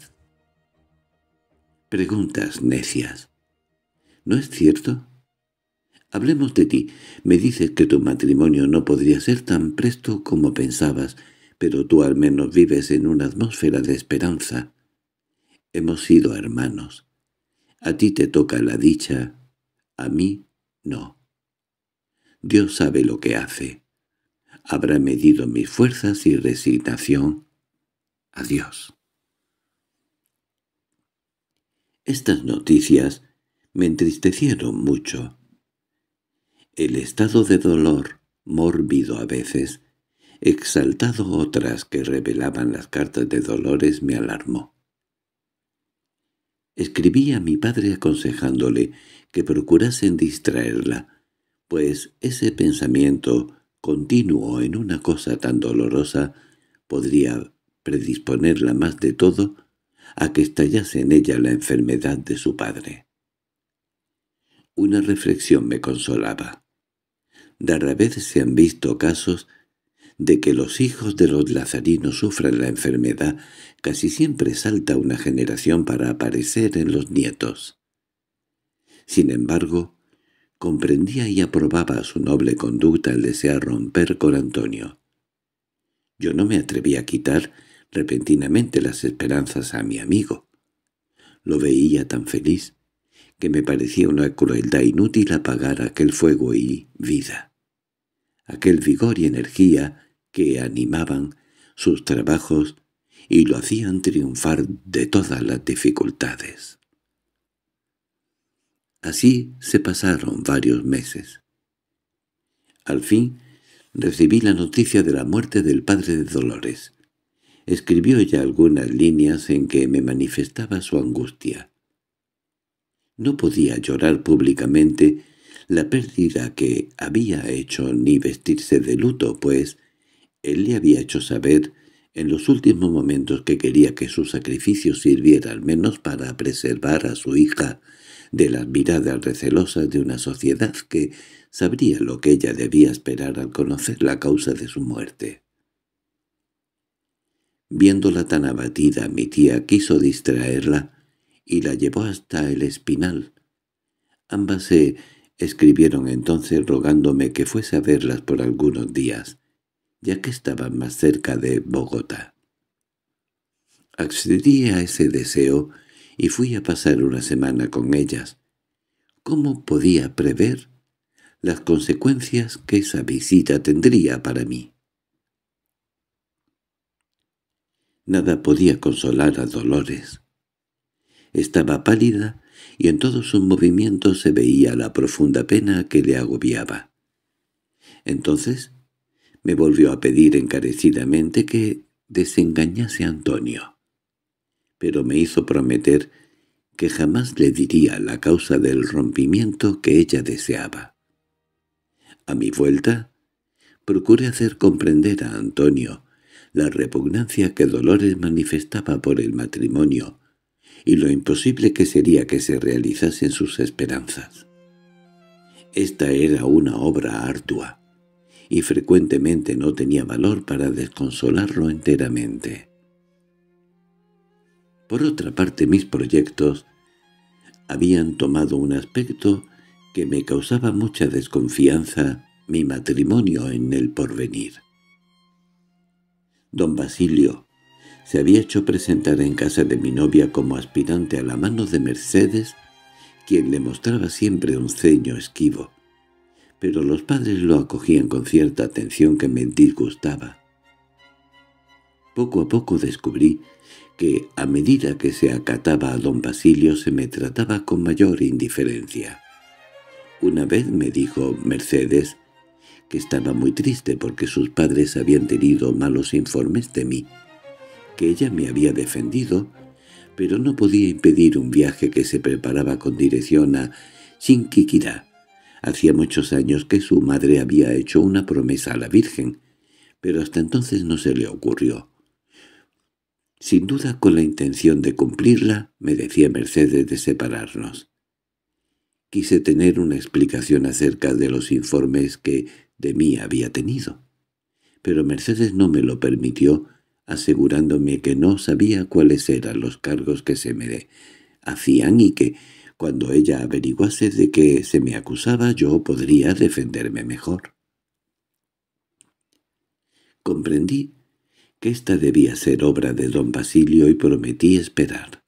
A: Preguntas necias. ¿No es cierto? Hablemos de ti. Me dices que tu matrimonio no podría ser tan presto como pensabas, pero tú al menos vives en una atmósfera de esperanza. Hemos sido hermanos. A ti te toca la dicha, a mí no. Dios sabe lo que hace. Habrá medido mis fuerzas y resignación. Adiós. Estas noticias me entristecieron mucho. El estado de dolor, mórbido a veces, exaltado otras que revelaban las cartas de Dolores, me alarmó. Escribí a mi padre aconsejándole que procurasen distraerla, pues ese pensamiento continuo en una cosa tan dolorosa podría predisponerla más de todo a que estallase en ella la enfermedad de su padre. Una reflexión me consolaba. Rara vez se han visto casos de que los hijos de los lazarinos sufran la enfermedad, casi siempre salta una generación para aparecer en los nietos. Sin embargo, comprendía y aprobaba su noble conducta el desear romper con Antonio. Yo no me atreví a quitar repentinamente las esperanzas a mi amigo. Lo veía tan feliz que me parecía una crueldad inútil apagar aquel fuego y vida. Aquel vigor y energía que animaban sus trabajos y lo hacían triunfar de todas las dificultades. Así se pasaron varios meses. Al fin recibí la noticia de la muerte del padre de Dolores. Escribió ya algunas líneas en que me manifestaba su angustia. No podía llorar públicamente la pérdida que había hecho ni vestirse de luto, pues él le había hecho saber en los últimos momentos que quería que su sacrificio sirviera al menos para preservar a su hija de las miradas recelosas de una sociedad que sabría lo que ella debía esperar al conocer la causa de su muerte. Viéndola tan abatida, mi tía quiso distraerla y la llevó hasta el espinal. Ambas se escribieron entonces rogándome que fuese a verlas por algunos días ya que estaban más cerca de Bogotá. Accedí a ese deseo y fui a pasar una semana con ellas. ¿Cómo podía prever las consecuencias que esa visita tendría para mí? Nada podía consolar a Dolores. Estaba pálida y en todos sus movimientos se veía la profunda pena que le agobiaba. Entonces me volvió a pedir encarecidamente que desengañase a Antonio, pero me hizo prometer que jamás le diría la causa del rompimiento que ella deseaba. A mi vuelta, procuré hacer comprender a Antonio la repugnancia que Dolores manifestaba por el matrimonio y lo imposible que sería que se realizasen sus esperanzas. Esta era una obra ardua, y frecuentemente no tenía valor para desconsolarlo enteramente. Por otra parte, mis proyectos habían tomado un aspecto que me causaba mucha desconfianza mi matrimonio en el porvenir. Don Basilio se había hecho presentar en casa de mi novia como aspirante a la mano de Mercedes, quien le mostraba siempre un ceño esquivo, pero los padres lo acogían con cierta atención que me disgustaba. Poco a poco descubrí que, a medida que se acataba a don Basilio, se me trataba con mayor indiferencia. Una vez me dijo Mercedes que estaba muy triste porque sus padres habían tenido malos informes de mí, que ella me había defendido, pero no podía impedir un viaje que se preparaba con dirección a Chinquiquirá, Hacía muchos años que su madre había hecho una promesa a la Virgen, pero hasta entonces no se le ocurrió. Sin duda con la intención de cumplirla, me decía Mercedes de separarnos. Quise tener una explicación acerca de los informes que de mí había tenido. Pero Mercedes no me lo permitió, asegurándome que no sabía cuáles eran los cargos que se me hacían y que cuando ella averiguase de que se me acusaba yo podría defenderme mejor. Comprendí que esta debía ser obra de don Basilio y prometí esperar.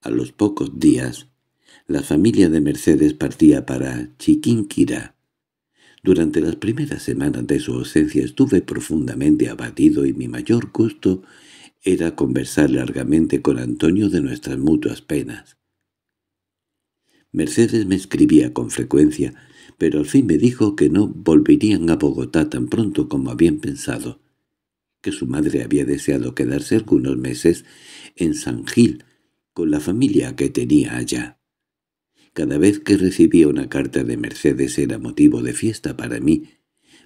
A: A los pocos días, la familia de Mercedes partía para Chiquinquirá. Durante las primeras semanas de su ausencia estuve profundamente abatido y mi mayor gusto era conversar largamente con Antonio de nuestras mutuas penas. Mercedes me escribía con frecuencia, pero al fin me dijo que no volverían a Bogotá tan pronto como habían pensado, que su madre había deseado quedarse algunos meses en San Gil con la familia que tenía allá. Cada vez que recibía una carta de Mercedes era motivo de fiesta para mí,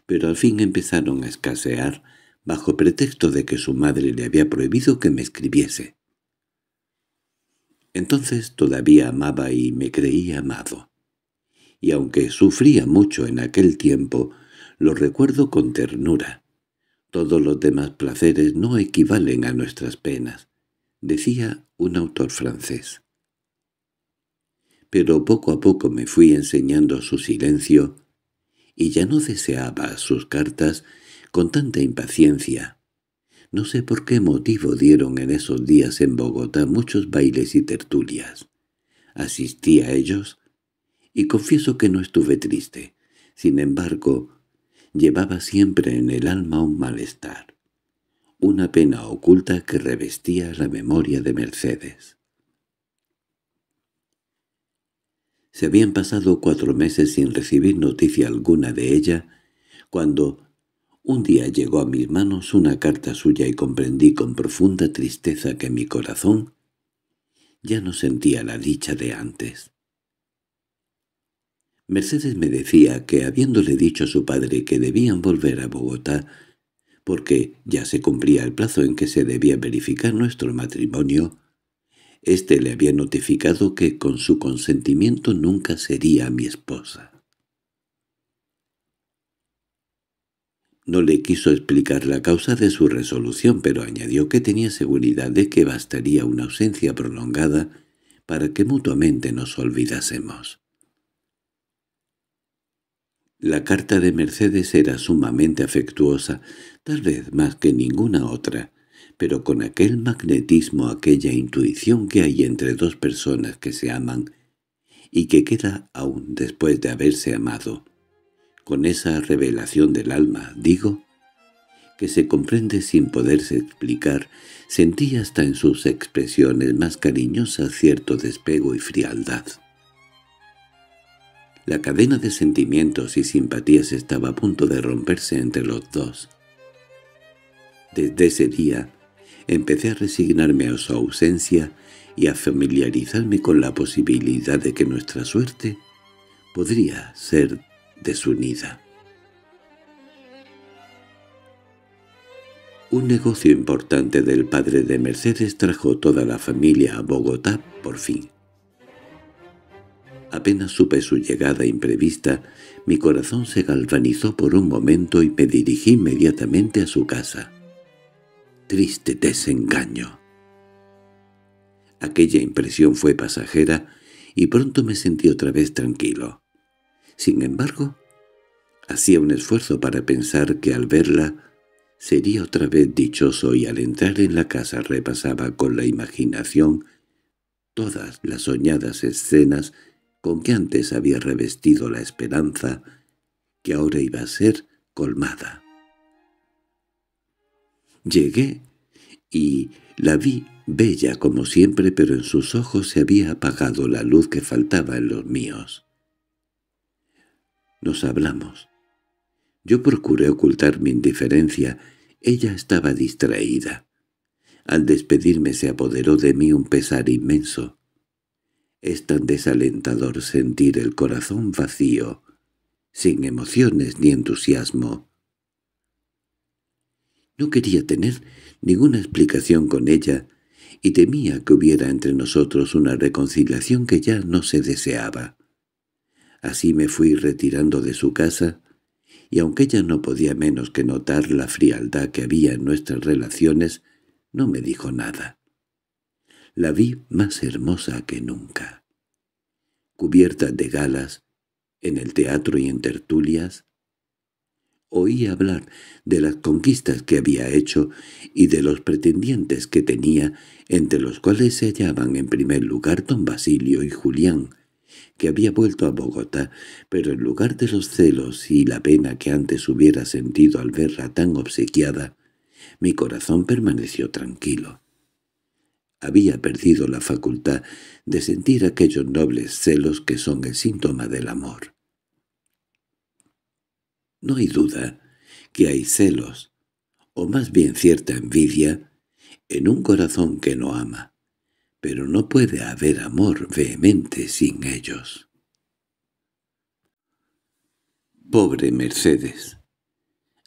A: pero al fin empezaron a escasear bajo pretexto de que su madre le había prohibido que me escribiese. Entonces todavía amaba y me creía amado. Y aunque sufría mucho en aquel tiempo, lo recuerdo con ternura. Todos los demás placeres no equivalen a nuestras penas, decía un autor francés. Pero poco a poco me fui enseñando su silencio y ya no deseaba sus cartas con tanta impaciencia no sé por qué motivo dieron en esos días en Bogotá muchos bailes y tertulias. Asistí a ellos y confieso que no estuve triste. Sin embargo, llevaba siempre en el alma un malestar, una pena oculta que revestía la memoria de Mercedes. Se habían pasado cuatro meses sin recibir noticia alguna de ella, cuando un día llegó a mis manos una carta suya y comprendí con profunda tristeza que mi corazón ya no sentía la dicha de antes. Mercedes me decía que, habiéndole dicho a su padre que debían volver a Bogotá, porque ya se cumplía el plazo en que se debía verificar nuestro matrimonio, éste le había notificado que con su consentimiento nunca sería mi esposa. No le quiso explicar la causa de su resolución, pero añadió que tenía seguridad de que bastaría una ausencia prolongada para que mutuamente nos olvidásemos. La carta de Mercedes era sumamente afectuosa, tal vez más que ninguna otra, pero con aquel magnetismo, aquella intuición que hay entre dos personas que se aman y que queda aún después de haberse amado con esa revelación del alma, digo, que se comprende sin poderse explicar, sentí hasta en sus expresiones más cariñosas cierto despego y frialdad. La cadena de sentimientos y simpatías estaba a punto de romperse entre los dos. Desde ese día empecé a resignarme a su ausencia y a familiarizarme con la posibilidad de que nuestra suerte podría ser desunida. Un negocio importante del padre de Mercedes trajo toda la familia a Bogotá por fin. Apenas supe su llegada imprevista, mi corazón se galvanizó por un momento y me dirigí inmediatamente a su casa. Triste desengaño. Aquella impresión fue pasajera y pronto me sentí otra vez tranquilo. Sin embargo, hacía un esfuerzo para pensar que al verla sería otra vez dichoso y al entrar en la casa repasaba con la imaginación todas las soñadas escenas con que antes había revestido la esperanza que ahora iba a ser colmada. Llegué y la vi bella como siempre, pero en sus ojos se había apagado la luz que faltaba en los míos. Nos hablamos. Yo procuré ocultar mi indiferencia. Ella estaba distraída. Al despedirme se apoderó de mí un pesar inmenso. Es tan desalentador sentir el corazón vacío, sin emociones ni entusiasmo. No quería tener ninguna explicación con ella y temía que hubiera entre nosotros una reconciliación que ya no se deseaba. Así me fui retirando de su casa, y aunque ella no podía menos que notar la frialdad que había en nuestras relaciones, no me dijo nada. La vi más hermosa que nunca. Cubierta de galas, en el teatro y en tertulias, oí hablar de las conquistas que había hecho y de los pretendientes que tenía, entre los cuales se hallaban en primer lugar don Basilio y Julián, que había vuelto a Bogotá, pero en lugar de los celos y la pena que antes hubiera sentido al verla tan obsequiada, mi corazón permaneció tranquilo. Había perdido la facultad de sentir aquellos nobles celos que son el síntoma del amor. No hay duda que hay celos, o más bien cierta envidia, en un corazón que no ama pero no puede haber amor vehemente sin ellos. Pobre Mercedes.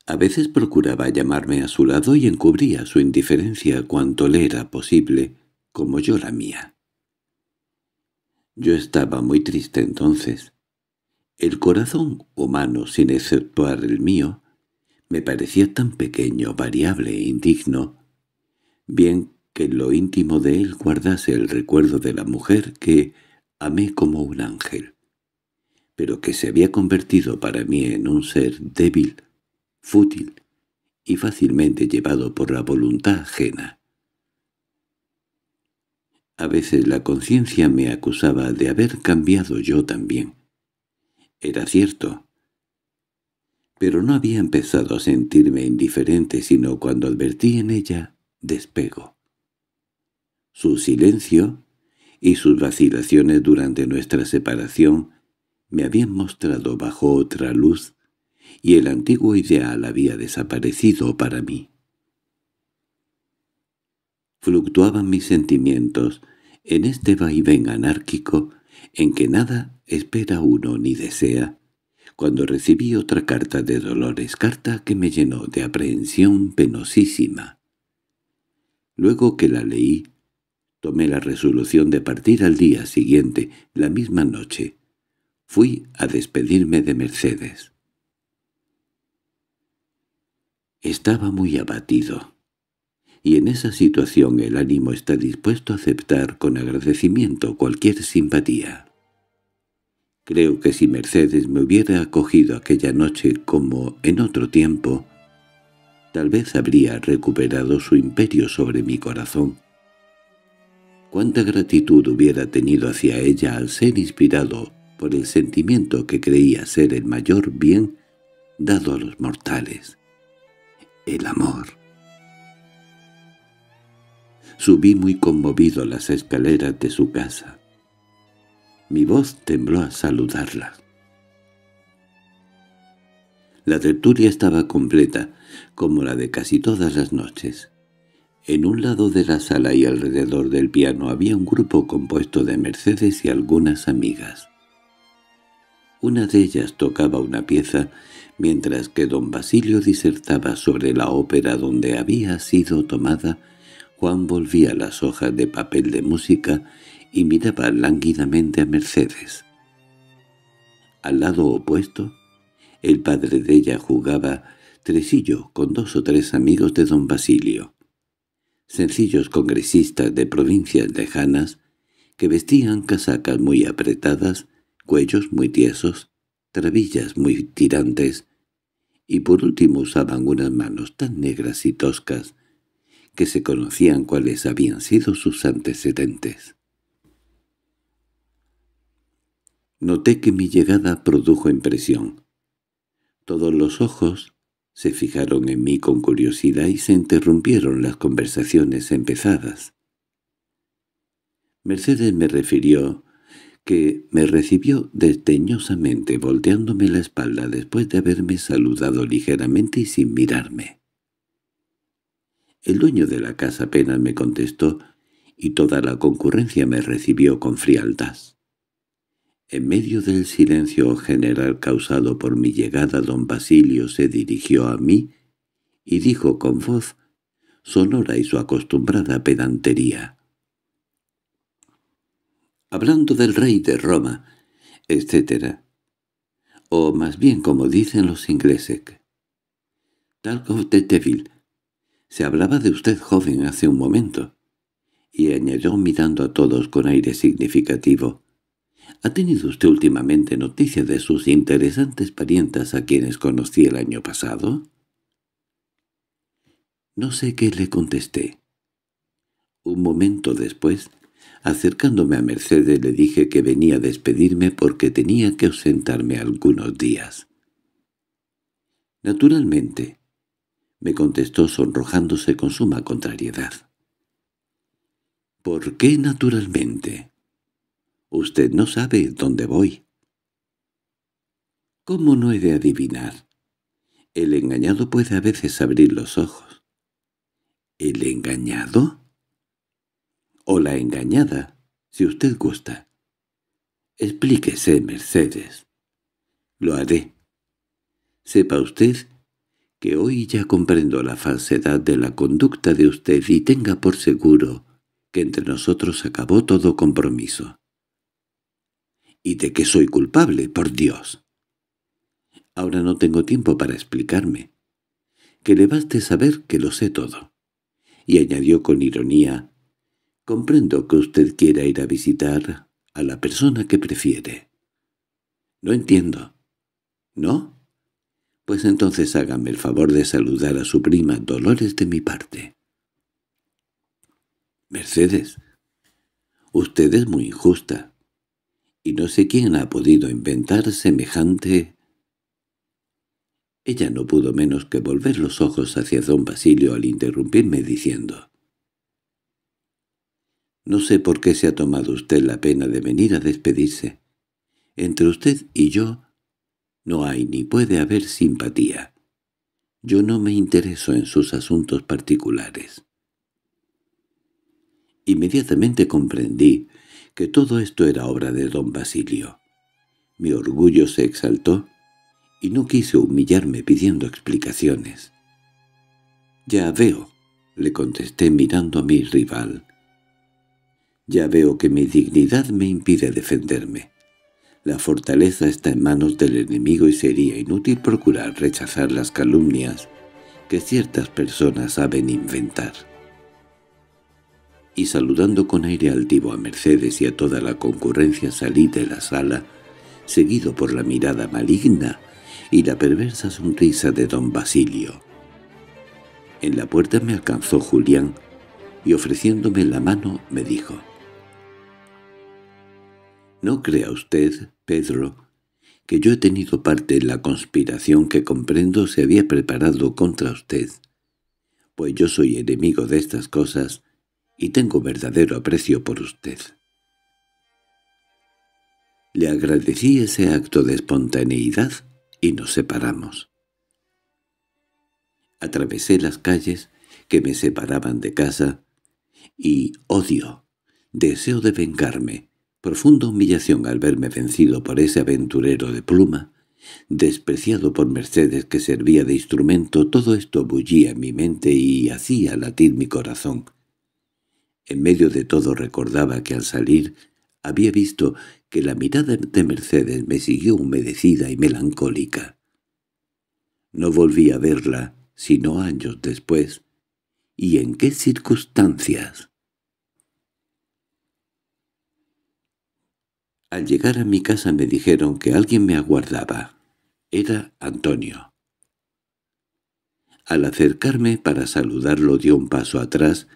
A: A veces procuraba llamarme a su lado y encubría su indiferencia cuanto le era posible, como yo la mía. Yo estaba muy triste entonces. El corazón humano, sin exceptuar el mío, me parecía tan pequeño, variable e indigno, bien en lo íntimo de él guardase el recuerdo de la mujer que amé como un ángel, pero que se había convertido para mí en un ser débil, fútil y fácilmente llevado por la voluntad ajena. A veces la conciencia me acusaba de haber cambiado yo también. Era cierto, pero no había empezado a sentirme indiferente sino cuando advertí en ella despego. Su silencio y sus vacilaciones durante nuestra separación me habían mostrado bajo otra luz y el antiguo ideal había desaparecido para mí. Fluctuaban mis sentimientos en este vaivén anárquico en que nada espera uno ni desea, cuando recibí otra carta de Dolores, carta que me llenó de aprehensión penosísima. Luego que la leí, Tomé la resolución de partir al día siguiente, la misma noche. Fui a despedirme de Mercedes. Estaba muy abatido, y en esa situación el ánimo está dispuesto a aceptar con agradecimiento cualquier simpatía. Creo que si Mercedes me hubiera acogido aquella noche como en otro tiempo, tal vez habría recuperado su imperio sobre mi corazón Cuánta gratitud hubiera tenido hacia ella al ser inspirado por el sentimiento que creía ser el mayor bien dado a los mortales. El amor. Subí muy conmovido las escaleras de su casa. Mi voz tembló a saludarla. La tertulia estaba completa, como la de casi todas las noches. En un lado de la sala y alrededor del piano había un grupo compuesto de Mercedes y algunas amigas. Una de ellas tocaba una pieza, mientras que don Basilio disertaba sobre la ópera donde había sido tomada, Juan volvía las hojas de papel de música y miraba lánguidamente a Mercedes. Al lado opuesto, el padre de ella jugaba tresillo con dos o tres amigos de don Basilio sencillos congresistas de provincias lejanas, que vestían casacas muy apretadas, cuellos muy tiesos, trabillas muy tirantes, y por último usaban unas manos tan negras y toscas que se conocían cuáles habían sido sus antecedentes. Noté que mi llegada produjo impresión. Todos los ojos se fijaron en mí con curiosidad y se interrumpieron las conversaciones empezadas. Mercedes me refirió que me recibió desdeñosamente volteándome la espalda después de haberme saludado ligeramente y sin mirarme. El dueño de la casa apenas me contestó y toda la concurrencia me recibió con frialdad. En medio del silencio general causado por mi llegada don Basilio se dirigió a mí y dijo con voz sonora y su acostumbrada pedantería. Hablando del rey de Roma, etc. O más bien como dicen los ingleses. tal de Tevil, Se hablaba de usted joven hace un momento. Y añadió mirando a todos con aire significativo. ¿Ha tenido usted últimamente noticia de sus interesantes parientas a quienes conocí el año pasado? No sé qué le contesté. Un momento después, acercándome a Mercedes le dije que venía a despedirme porque tenía que ausentarme algunos días. —Naturalmente —me contestó sonrojándose con suma contrariedad. —¿Por qué naturalmente? Usted no sabe dónde voy. ¿Cómo no he de adivinar? El engañado puede a veces abrir los ojos. ¿El engañado? O la engañada, si usted gusta. Explíquese, Mercedes. Lo haré. Sepa usted que hoy ya comprendo la falsedad de la conducta de usted y tenga por seguro que entre nosotros acabó todo compromiso. ¿Y de que soy culpable, por Dios? Ahora no tengo tiempo para explicarme. Que le baste saber que lo sé todo. Y añadió con ironía, comprendo que usted quiera ir a visitar a la persona que prefiere. No entiendo. ¿No? Pues entonces hágame el favor de saludar a su prima Dolores de mi parte. Mercedes, usted es muy injusta y no sé quién ha podido inventar semejante... Ella no pudo menos que volver los ojos hacia don Basilio al interrumpirme diciendo «No sé por qué se ha tomado usted la pena de venir a despedirse. Entre usted y yo no hay ni puede haber simpatía. Yo no me intereso en sus asuntos particulares». Inmediatamente comprendí que todo esto era obra de don Basilio. Mi orgullo se exaltó y no quise humillarme pidiendo explicaciones. «Ya veo», le contesté mirando a mi rival. «Ya veo que mi dignidad me impide defenderme. La fortaleza está en manos del enemigo y sería inútil procurar rechazar las calumnias que ciertas personas saben inventar» y saludando con aire altivo a Mercedes y a toda la concurrencia salí de la sala, seguido por la mirada maligna y la perversa sonrisa de don Basilio. En la puerta me alcanzó Julián y ofreciéndome la mano me dijo «No crea usted, Pedro, que yo he tenido parte en la conspiración que comprendo se había preparado contra usted, pues yo soy enemigo de estas cosas» y tengo verdadero aprecio por usted. Le agradecí ese acto de espontaneidad y nos separamos. Atravesé las calles que me separaban de casa y odio, deseo de vengarme, profunda humillación al verme vencido por ese aventurero de pluma, despreciado por Mercedes que servía de instrumento, todo esto bullía en mi mente y hacía latir mi corazón. En medio de todo recordaba que al salir había visto que la mirada de Mercedes me siguió humedecida y melancólica. No volví a verla sino años después. ¿Y en qué circunstancias? Al llegar a mi casa me dijeron que alguien me aguardaba. Era Antonio. Al acercarme para saludarlo dio un paso atrás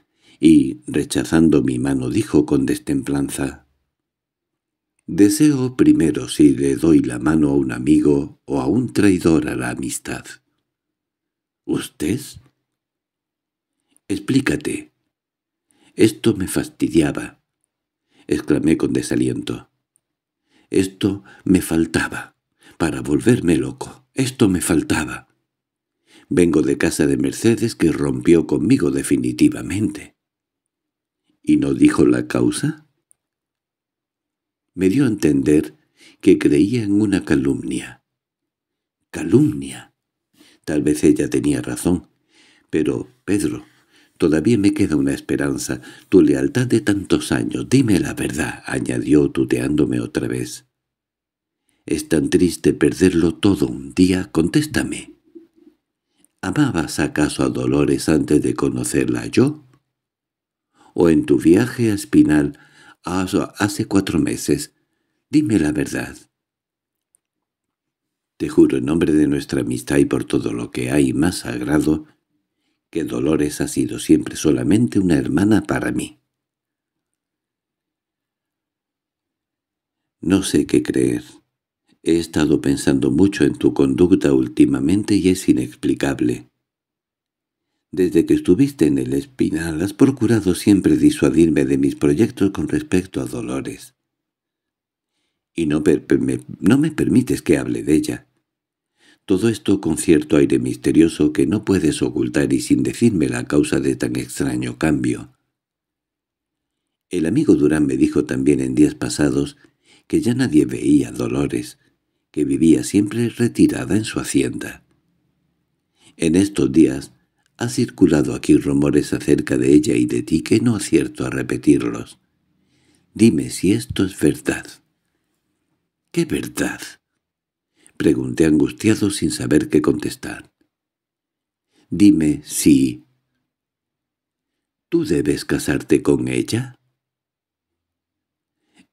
A: y, rechazando mi mano, dijo con destemplanza, «Deseo primero si le doy la mano a un amigo o a un traidor a la amistad». «¿Usted?» «Explícate». «Esto me fastidiaba», exclamé con desaliento. «Esto me faltaba, para volverme loco. Esto me faltaba». Vengo de casa de Mercedes que rompió conmigo definitivamente. ¿Y no dijo la causa? Me dio a entender que creía en una calumnia. ¡Calumnia! Tal vez ella tenía razón. Pero, Pedro, todavía me queda una esperanza. Tu lealtad de tantos años, dime la verdad, añadió tuteándome otra vez. ¿Es tan triste perderlo todo un día? Contéstame. ¿Amabas acaso a Dolores antes de conocerla yo? o en tu viaje a Espinal hace cuatro meses. Dime la verdad. Te juro en nombre de nuestra amistad y por todo lo que hay más sagrado, que Dolores ha sido siempre solamente una hermana para mí. No sé qué creer. He estado pensando mucho en tu conducta últimamente y es inexplicable. Desde que estuviste en el Espinal has procurado siempre disuadirme de mis proyectos con respecto a Dolores. Y no, me, no me permites que hable de ella. Todo esto con cierto aire misterioso que no puedes ocultar y sin decirme la causa de tan extraño cambio. El amigo Durán me dijo también en días pasados que ya nadie veía Dolores, que vivía siempre retirada en su hacienda. En estos días ha circulado aquí rumores acerca de ella y de ti que no acierto a repetirlos. Dime si esto es verdad. —¿Qué verdad? —pregunté angustiado sin saber qué contestar. —Dime si... —¿Tú debes casarte con ella?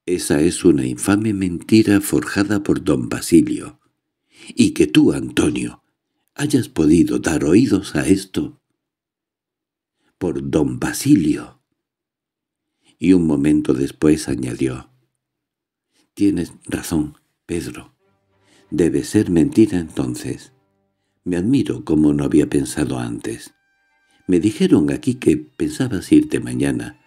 A: Esa es una infame mentira forjada por don Basilio. Y que tú, Antonio, hayas podido dar oídos a esto por don Basilio. Y un momento después añadió, «Tienes razón, Pedro. Debe ser mentira entonces. Me admiro como no había pensado antes. Me dijeron aquí que pensabas irte mañana.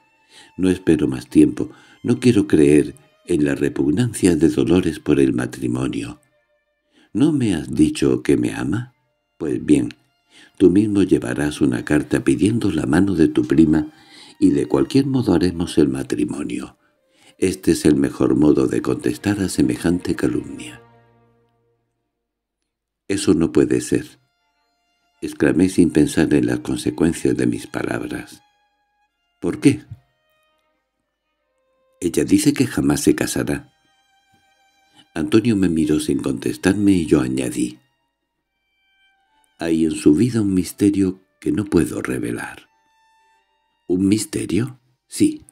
A: No espero más tiempo, no quiero creer en la repugnancia de Dolores por el matrimonio. ¿No me has dicho que me ama? Pues bien, Tú mismo llevarás una carta pidiendo la mano de tu prima y de cualquier modo haremos el matrimonio. Este es el mejor modo de contestar a semejante calumnia. Eso no puede ser. Exclamé sin pensar en las consecuencias de mis palabras. ¿Por qué? Ella dice que jamás se casará. Antonio me miró sin contestarme y yo añadí hay en su vida un misterio que no puedo revelar. ¿Un misterio? Sí.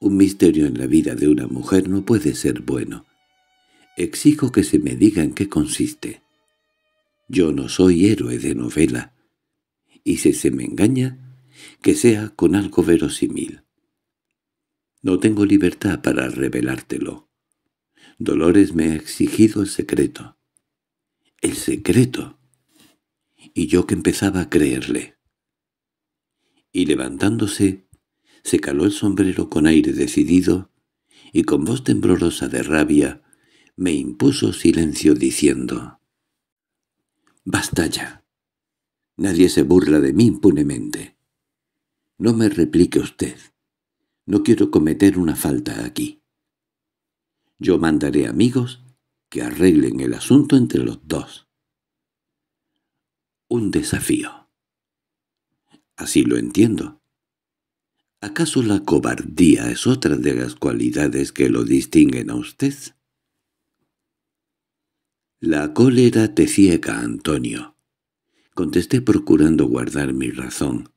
A: Un misterio en la vida de una mujer no puede ser bueno. Exijo que se me diga en qué consiste. Yo no soy héroe de novela. Y si se me engaña, que sea con algo verosímil. No tengo libertad para revelártelo. Dolores me ha exigido el secreto. —¿El secreto? y yo que empezaba a creerle. Y levantándose, se caló el sombrero con aire decidido y con voz temblorosa de rabia me impuso silencio diciendo «Basta ya. Nadie se burla de mí impunemente. No me replique usted. No quiero cometer una falta aquí. Yo mandaré amigos que arreglen el asunto entre los dos un desafío. Así lo entiendo. ¿Acaso la cobardía es otra de las cualidades que lo distinguen a usted? La cólera te ciega, Antonio. Contesté procurando guardar mi razón.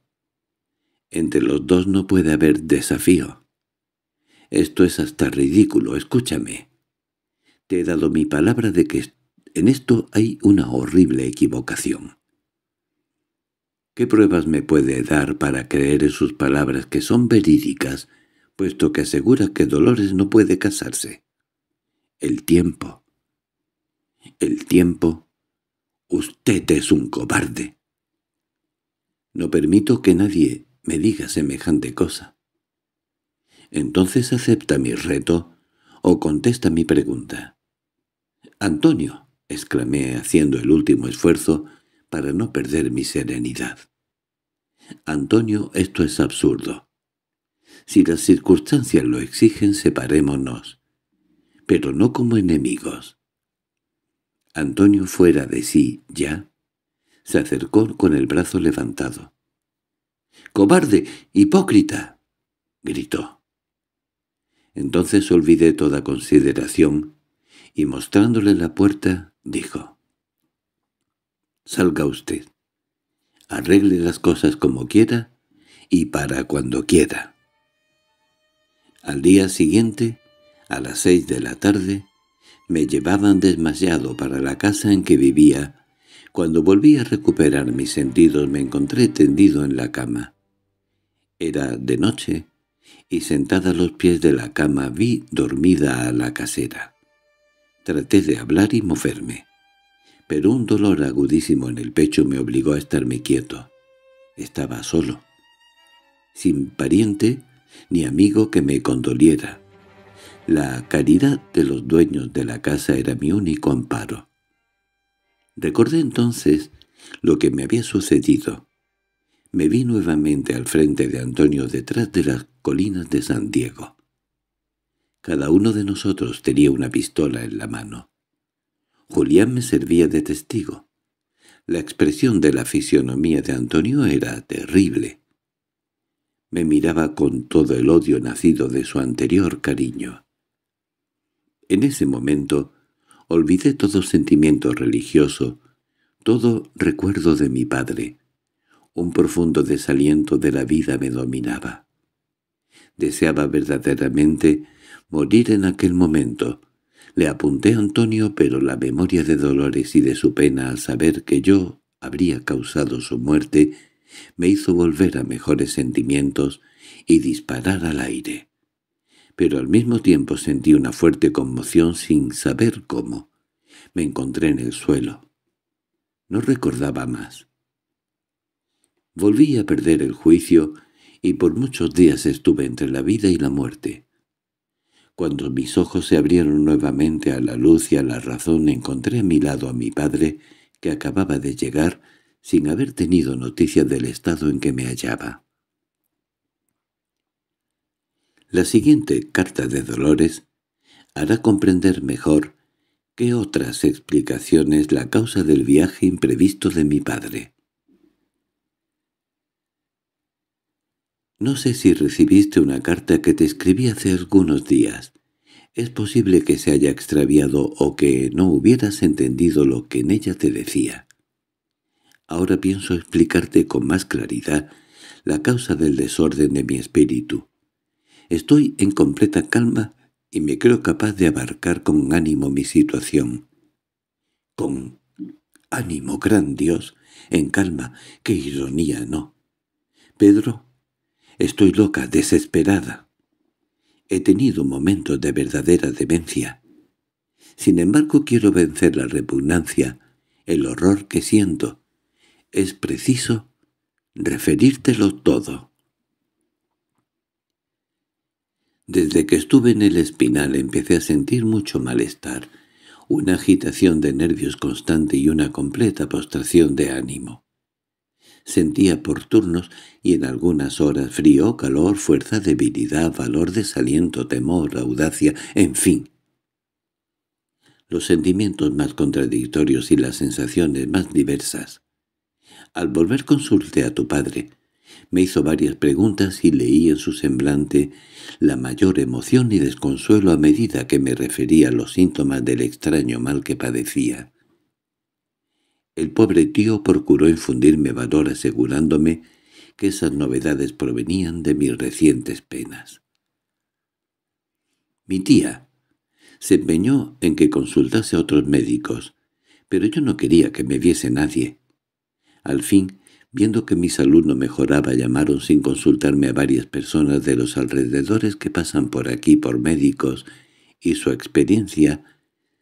A: Entre los dos no puede haber desafío. Esto es hasta ridículo, escúchame. Te he dado mi palabra de que en esto hay una horrible equivocación. ¿Qué pruebas me puede dar para creer en sus palabras que son verídicas, puesto que asegura que Dolores no puede casarse? El tiempo. El tiempo. Usted es un cobarde. No permito que nadie me diga semejante cosa. Entonces acepta mi reto o contesta mi pregunta. Antonio, exclamé haciendo el último esfuerzo, para no perder mi serenidad. Antonio, esto es absurdo. Si las circunstancias lo exigen, separémonos, pero no como enemigos. Antonio fuera de sí, ya, se acercó con el brazo levantado. —¡Cobarde! ¡Hipócrita! —gritó. Entonces olvidé toda consideración y mostrándole la puerta, dijo. Salga usted. Arregle las cosas como quiera y para cuando quiera. Al día siguiente, a las seis de la tarde, me llevaban desmayado para la casa en que vivía. Cuando volví a recuperar mis sentidos me encontré tendido en la cama. Era de noche, y sentada a los pies de la cama vi dormida a la casera. Traté de hablar y moverme pero un dolor agudísimo en el pecho me obligó a estarme quieto. Estaba solo, sin pariente ni amigo que me condoliera. La caridad de los dueños de la casa era mi único amparo. Recordé entonces lo que me había sucedido. Me vi nuevamente al frente de Antonio detrás de las colinas de San Diego. Cada uno de nosotros tenía una pistola en la mano. Julián me servía de testigo. La expresión de la fisionomía de Antonio era terrible. Me miraba con todo el odio nacido de su anterior cariño. En ese momento olvidé todo sentimiento religioso, todo recuerdo de mi padre. Un profundo desaliento de la vida me dominaba. Deseaba verdaderamente morir en aquel momento, le apunté a Antonio, pero la memoria de Dolores y de su pena al saber que yo habría causado su muerte me hizo volver a mejores sentimientos y disparar al aire. Pero al mismo tiempo sentí una fuerte conmoción sin saber cómo. Me encontré en el suelo. No recordaba más. Volví a perder el juicio y por muchos días estuve entre la vida y la muerte. Cuando mis ojos se abrieron nuevamente a la luz y a la razón encontré a mi lado a mi padre, que acababa de llegar, sin haber tenido noticia del estado en que me hallaba. La siguiente carta de Dolores hará comprender mejor que otras explicaciones la causa del viaje imprevisto de mi padre. No sé si recibiste una carta que te escribí hace algunos días. Es posible que se haya extraviado o que no hubieras entendido lo que en ella te decía. Ahora pienso explicarte con más claridad la causa del desorden de mi espíritu. Estoy en completa calma y me creo capaz de abarcar con ánimo mi situación. Con ánimo, gran Dios, en calma, qué ironía, ¿no? Pedro Estoy loca, desesperada. He tenido momentos de verdadera demencia. Sin embargo, quiero vencer la repugnancia, el horror que siento. Es preciso referírtelo todo. Desde que estuve en el espinal empecé a sentir mucho malestar, una agitación de nervios constante y una completa postración de ánimo. Sentía por turnos y en algunas horas frío, calor, fuerza, debilidad, valor, desaliento, temor, audacia, en fin. Los sentimientos más contradictorios y las sensaciones más diversas. Al volver consulté a tu padre. Me hizo varias preguntas y leí en su semblante la mayor emoción y desconsuelo a medida que me refería a los síntomas del extraño mal que padecía. El pobre tío procuró infundirme valor asegurándome que esas novedades provenían de mis recientes penas. Mi tía se empeñó en que consultase a otros médicos, pero yo no quería que me viese nadie. Al fin, viendo que mi salud no mejoraba, llamaron sin consultarme a varias personas de los alrededores que pasan por aquí por médicos, y su experiencia,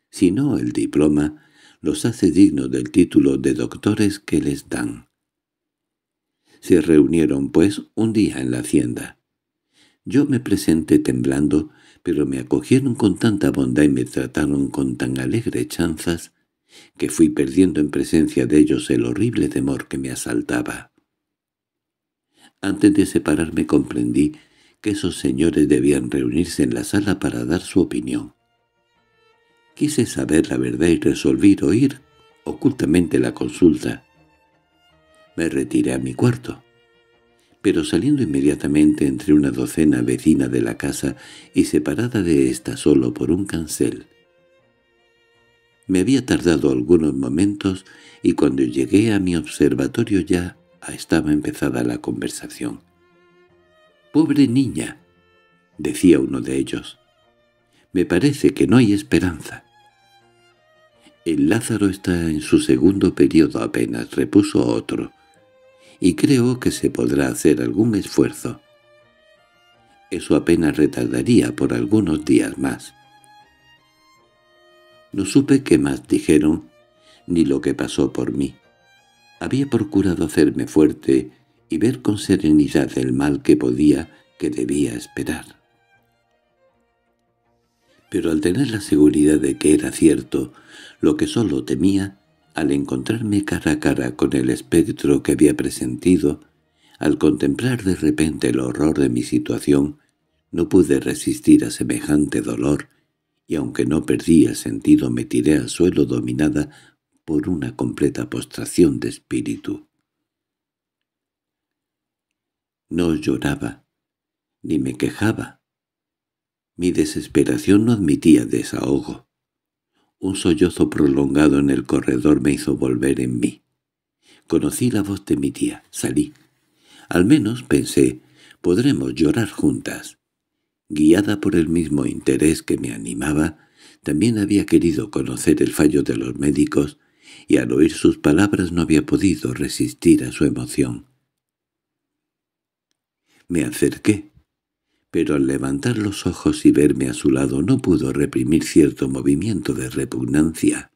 A: si no el diploma, los hace dignos del título de doctores que les dan. Se reunieron, pues, un día en la hacienda. Yo me presenté temblando, pero me acogieron con tanta bondad y me trataron con tan alegre chanzas que fui perdiendo en presencia de ellos el horrible temor que me asaltaba. Antes de separarme comprendí que esos señores debían reunirse en la sala para dar su opinión. Quise saber la verdad y resolví oír ocultamente la consulta. Me retiré a mi cuarto. Pero saliendo inmediatamente entre una docena vecina de la casa y separada de ésta solo por un cancel. Me había tardado algunos momentos y cuando llegué a mi observatorio ya estaba empezada la conversación. «Pobre niña», decía uno de ellos, «me parece que no hay esperanza. El eh, Lázaro está en su segundo periodo apenas, repuso otro, y creo que se podrá hacer algún esfuerzo. Eso apenas retardaría por algunos días más. No supe qué más dijeron, ni lo que pasó por mí. Había procurado hacerme fuerte y ver con serenidad el mal que podía, que debía esperar. Pero al tener la seguridad de que era cierto, lo que solo temía, al encontrarme cara a cara con el espectro que había presentido, al contemplar de repente el horror de mi situación, no pude resistir a semejante dolor, y aunque no perdí el sentido me tiré al suelo dominada por una completa postración de espíritu. No lloraba, ni me quejaba. Mi desesperación no admitía desahogo. Un sollozo prolongado en el corredor me hizo volver en mí. Conocí la voz de mi tía. Salí. Al menos, pensé, podremos llorar juntas. Guiada por el mismo interés que me animaba, también había querido conocer el fallo de los médicos y al oír sus palabras no había podido resistir a su emoción. Me acerqué pero al levantar los ojos y verme a su lado no pudo reprimir cierto movimiento de repugnancia,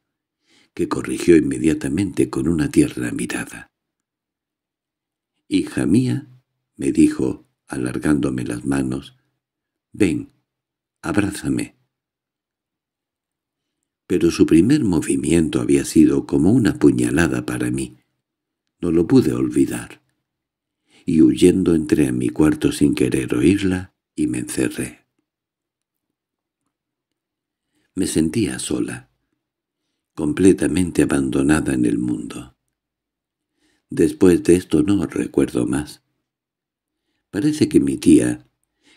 A: que corrigió inmediatamente con una tierna mirada. «Hija mía», me dijo, alargándome las manos, «ven, abrázame». Pero su primer movimiento había sido como una puñalada para mí. No lo pude olvidar. Y huyendo entré a mi cuarto sin querer oírla, y me encerré. Me sentía sola, completamente abandonada en el mundo. Después de esto no recuerdo más. Parece que mi tía,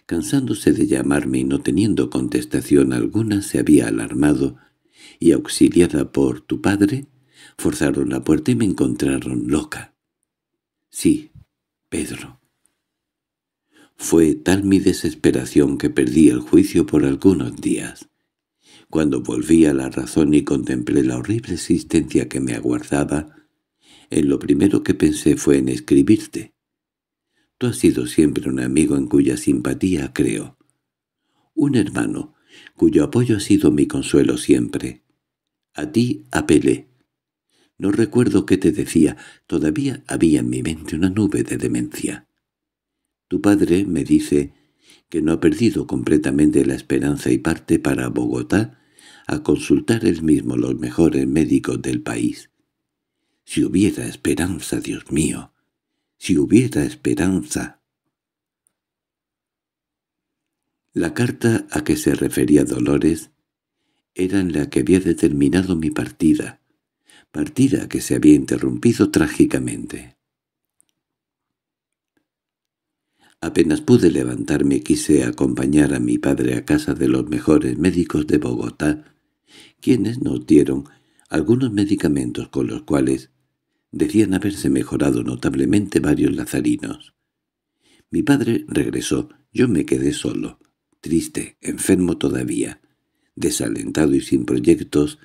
A: cansándose de llamarme y no teniendo contestación alguna, se había alarmado y, auxiliada por tu padre, forzaron la puerta y me encontraron loca. Sí, Pedro. Fue tal mi desesperación que perdí el juicio por algunos días. Cuando volví a la razón y contemplé la horrible existencia que me aguardaba, en lo primero que pensé fue en escribirte. Tú has sido siempre un amigo en cuya simpatía creo. Un hermano, cuyo apoyo ha sido mi consuelo siempre. A ti apelé. No recuerdo qué te decía, todavía había en mi mente una nube de demencia. Tu padre me dice que no ha perdido completamente la esperanza y parte para Bogotá a consultar él mismo los mejores médicos del país. Si hubiera esperanza, Dios mío, si hubiera esperanza. La carta a que se refería Dolores era en la que había determinado mi partida, partida que se había interrumpido trágicamente. Apenas pude levantarme quise acompañar a mi padre a casa de los mejores médicos de Bogotá, quienes nos dieron algunos medicamentos con los cuales decían haberse mejorado notablemente varios lazarinos. Mi padre regresó, yo me quedé solo, triste, enfermo todavía, desalentado y sin proyectos,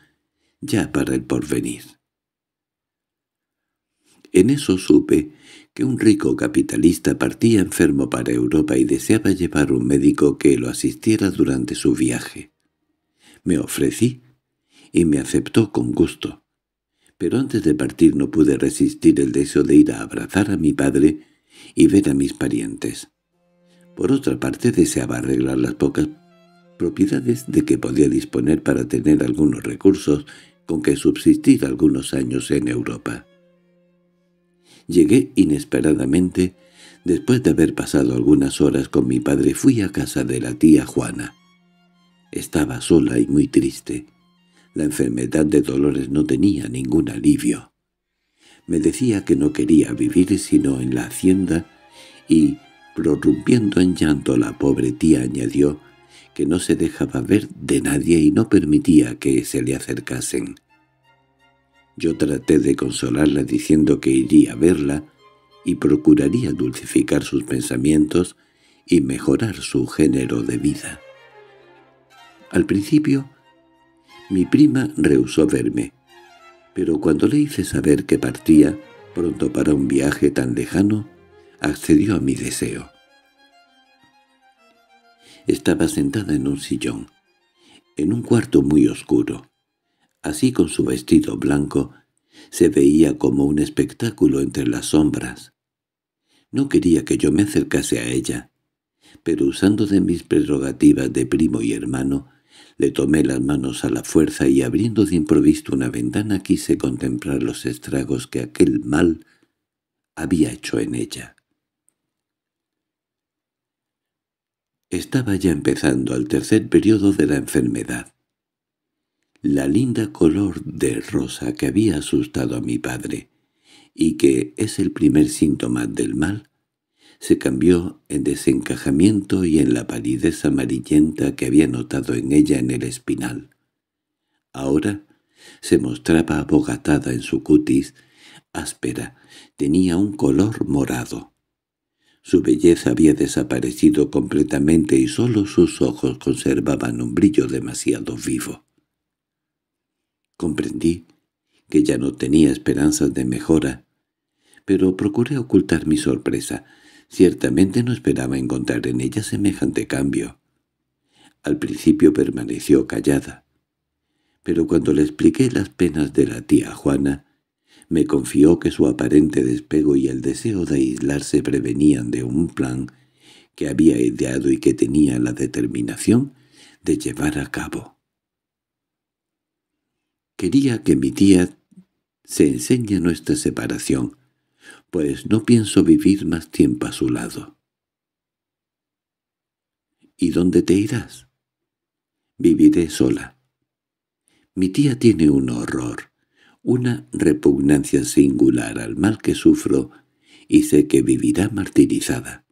A: ya para el porvenir. En eso supe que un rico capitalista partía enfermo para Europa y deseaba llevar un médico que lo asistiera durante su viaje. Me ofrecí y me aceptó con gusto. Pero antes de partir no pude resistir el deseo de ir a abrazar a mi padre y ver a mis parientes. Por otra parte deseaba arreglar las pocas propiedades de que podía disponer para tener algunos recursos con que subsistir algunos años en Europa. Llegué inesperadamente. Después de haber pasado algunas horas con mi padre fui a casa de la tía Juana. Estaba sola y muy triste. La enfermedad de Dolores no tenía ningún alivio. Me decía que no quería vivir sino en la hacienda y, prorrumpiendo en llanto la pobre tía añadió que no se dejaba ver de nadie y no permitía que se le acercasen. Yo traté de consolarla diciendo que iría a verla y procuraría dulcificar sus pensamientos y mejorar su género de vida. Al principio, mi prima rehusó verme, pero cuando le hice saber que partía, pronto para un viaje tan lejano, accedió a mi deseo. Estaba sentada en un sillón, en un cuarto muy oscuro así con su vestido blanco, se veía como un espectáculo entre las sombras. No quería que yo me acercase a ella, pero usando de mis prerrogativas de primo y hermano, le tomé las manos a la fuerza y abriendo de improviso una ventana quise contemplar los estragos que aquel mal había hecho en ella. Estaba ya empezando al tercer periodo de la enfermedad la linda color de rosa que había asustado a mi padre, y que es el primer síntoma del mal, se cambió en desencajamiento y en la palidez amarillenta que había notado en ella en el espinal. Ahora se mostraba abogatada en su cutis, áspera, tenía un color morado. Su belleza había desaparecido completamente y sólo sus ojos conservaban un brillo demasiado vivo. Comprendí que ya no tenía esperanzas de mejora, pero procuré ocultar mi sorpresa. Ciertamente no esperaba encontrar en ella semejante cambio. Al principio permaneció callada, pero cuando le expliqué las penas de la tía Juana, me confió que su aparente despego y el deseo de aislarse prevenían de un plan que había ideado y que tenía la determinación de llevar a cabo. Quería que mi tía se enseñe nuestra separación, pues no pienso vivir más tiempo a su lado. —¿Y dónde te irás? —Viviré sola. Mi tía tiene un horror, una repugnancia singular al mal que sufro y sé que vivirá martirizada.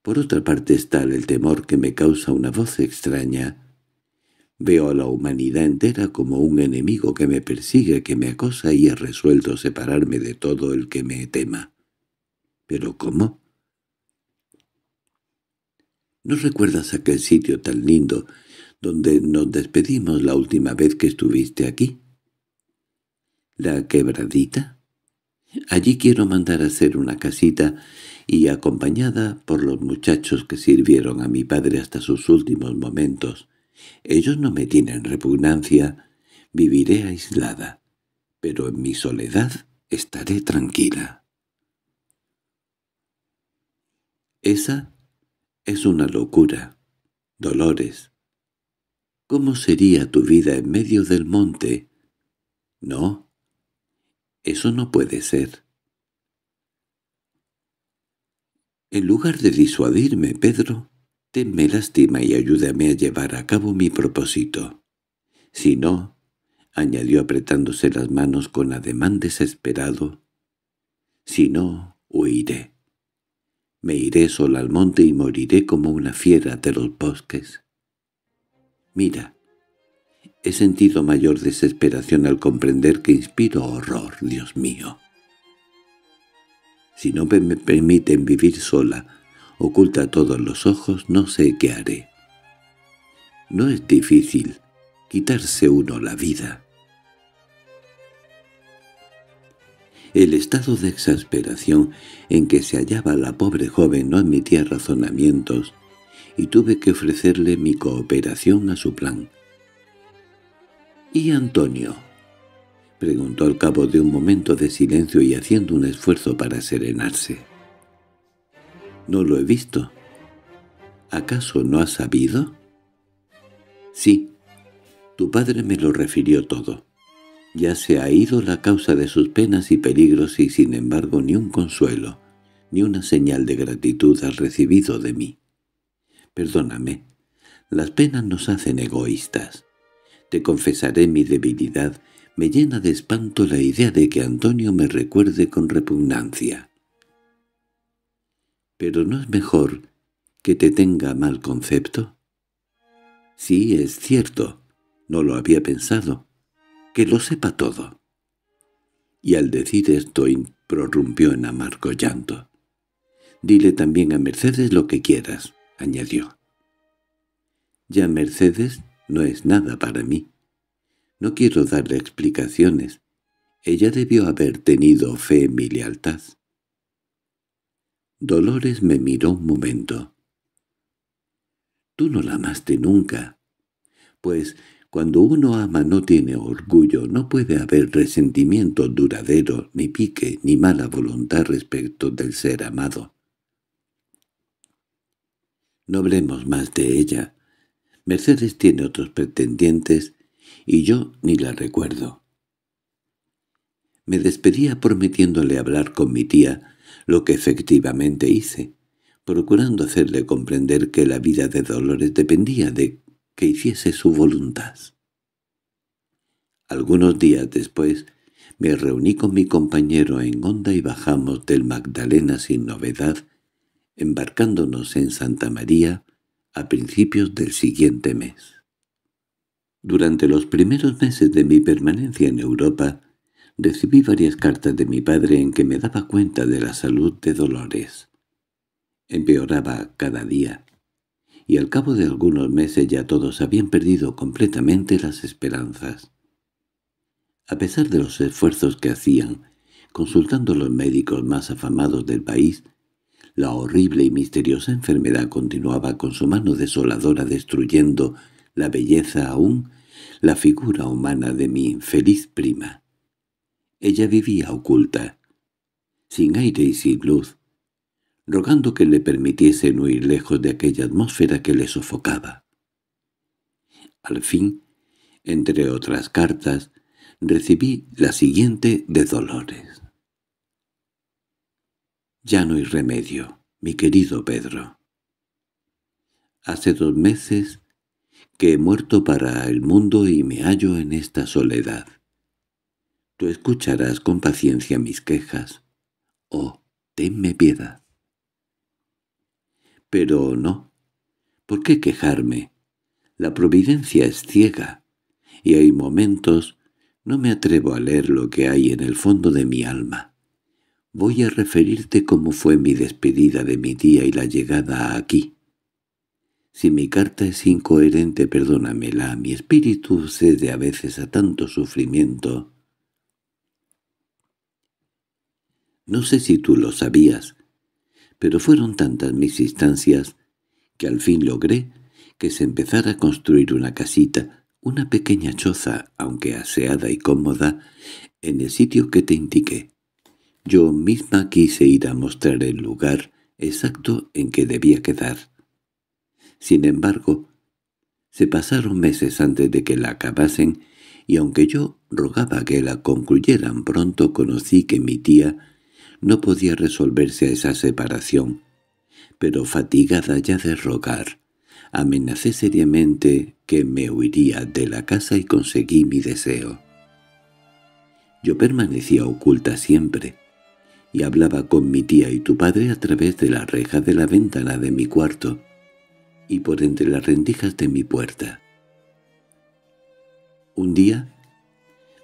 A: Por otra parte está el temor que me causa una voz extraña Veo a la humanidad entera como un enemigo que me persigue, que me acosa y he resuelto separarme de todo el que me tema. ¿Pero cómo? ¿No recuerdas aquel sitio tan lindo donde nos despedimos la última vez que estuviste aquí? ¿La quebradita? Allí quiero mandar a hacer una casita y acompañada por los muchachos que sirvieron a mi padre hasta sus últimos momentos. Ellos no me tienen repugnancia. Viviré aislada, pero en mi soledad estaré tranquila. Esa es una locura. Dolores. ¿Cómo sería tu vida en medio del monte? No, eso no puede ser. En lugar de disuadirme, Pedro, Tenme lástima y ayúdame a llevar a cabo mi propósito. Si no, añadió apretándose las manos con ademán desesperado, si no, huiré. Me iré sola al monte y moriré como una fiera de los bosques. Mira, he sentido mayor desesperación al comprender que inspiro horror, Dios mío. Si no me permiten vivir sola, oculta todos los ojos, no sé qué haré. No es difícil quitarse uno la vida. El estado de exasperación en que se hallaba la pobre joven no admitía razonamientos, y tuve que ofrecerle mi cooperación a su plan. —¿Y Antonio? —preguntó al cabo de un momento de silencio y haciendo un esfuerzo para serenarse. No lo he visto. ¿Acaso no has sabido? Sí, tu padre me lo refirió todo. Ya se ha ido la causa de sus penas y peligros y sin embargo ni un consuelo, ni una señal de gratitud has recibido de mí. Perdóname, las penas nos hacen egoístas. Te confesaré mi debilidad, me llena de espanto la idea de que Antonio me recuerde con repugnancia pero ¿no es mejor que te tenga mal concepto? Sí, es cierto, no lo había pensado, que lo sepa todo. Y al decir esto prorrumpió en amargo llanto. Dile también a Mercedes lo que quieras, añadió. Ya Mercedes no es nada para mí. No quiero darle explicaciones. Ella debió haber tenido fe en mi lealtad. Dolores me miró un momento. «Tú no la amaste nunca. Pues cuando uno ama no tiene orgullo, no puede haber resentimiento duradero, ni pique, ni mala voluntad respecto del ser amado». No hablemos más de ella. Mercedes tiene otros pretendientes y yo ni la recuerdo. Me despedía prometiéndole hablar con mi tía, lo que efectivamente hice, procurando hacerle comprender que la vida de Dolores dependía de que hiciese su voluntad. Algunos días después me reuní con mi compañero en Honda y bajamos del Magdalena sin novedad, embarcándonos en Santa María a principios del siguiente mes. Durante los primeros meses de mi permanencia en Europa, recibí varias cartas de mi padre en que me daba cuenta de la salud de Dolores. Empeoraba cada día, y al cabo de algunos meses ya todos habían perdido completamente las esperanzas. A pesar de los esfuerzos que hacían, consultando los médicos más afamados del país, la horrible y misteriosa enfermedad continuaba con su mano desoladora destruyendo la belleza aún, la figura humana de mi infeliz prima. Ella vivía oculta, sin aire y sin luz, rogando que le permitiesen huir lejos de aquella atmósfera que le sofocaba. Al fin, entre otras cartas, recibí la siguiente de Dolores. Ya no hay remedio, mi querido Pedro. Hace dos meses que he muerto para el mundo y me hallo en esta soledad. Tú escucharás con paciencia mis quejas. Oh, tenme piedad. Pero no. ¿Por qué quejarme? La providencia es ciega, y hay momentos no me atrevo a leer lo que hay en el fondo de mi alma. Voy a referirte cómo fue mi despedida de mi día y la llegada aquí. Si mi carta es incoherente, perdónamela. Mi espíritu cede a veces a tanto sufrimiento No sé si tú lo sabías, pero fueron tantas mis instancias que al fin logré que se empezara a construir una casita, una pequeña choza, aunque aseada y cómoda, en el sitio que te indiqué. Yo misma quise ir a mostrar el lugar exacto en que debía quedar. Sin embargo, se pasaron meses antes de que la acabasen, y aunque yo rogaba que la concluyeran pronto conocí que mi tía no podía resolverse a esa separación, pero fatigada ya de rogar, amenacé seriamente que me huiría de la casa y conseguí mi deseo. Yo permanecía oculta siempre, y hablaba con mi tía y tu padre a través de la reja de la ventana de mi cuarto y por entre las rendijas de mi puerta. Un día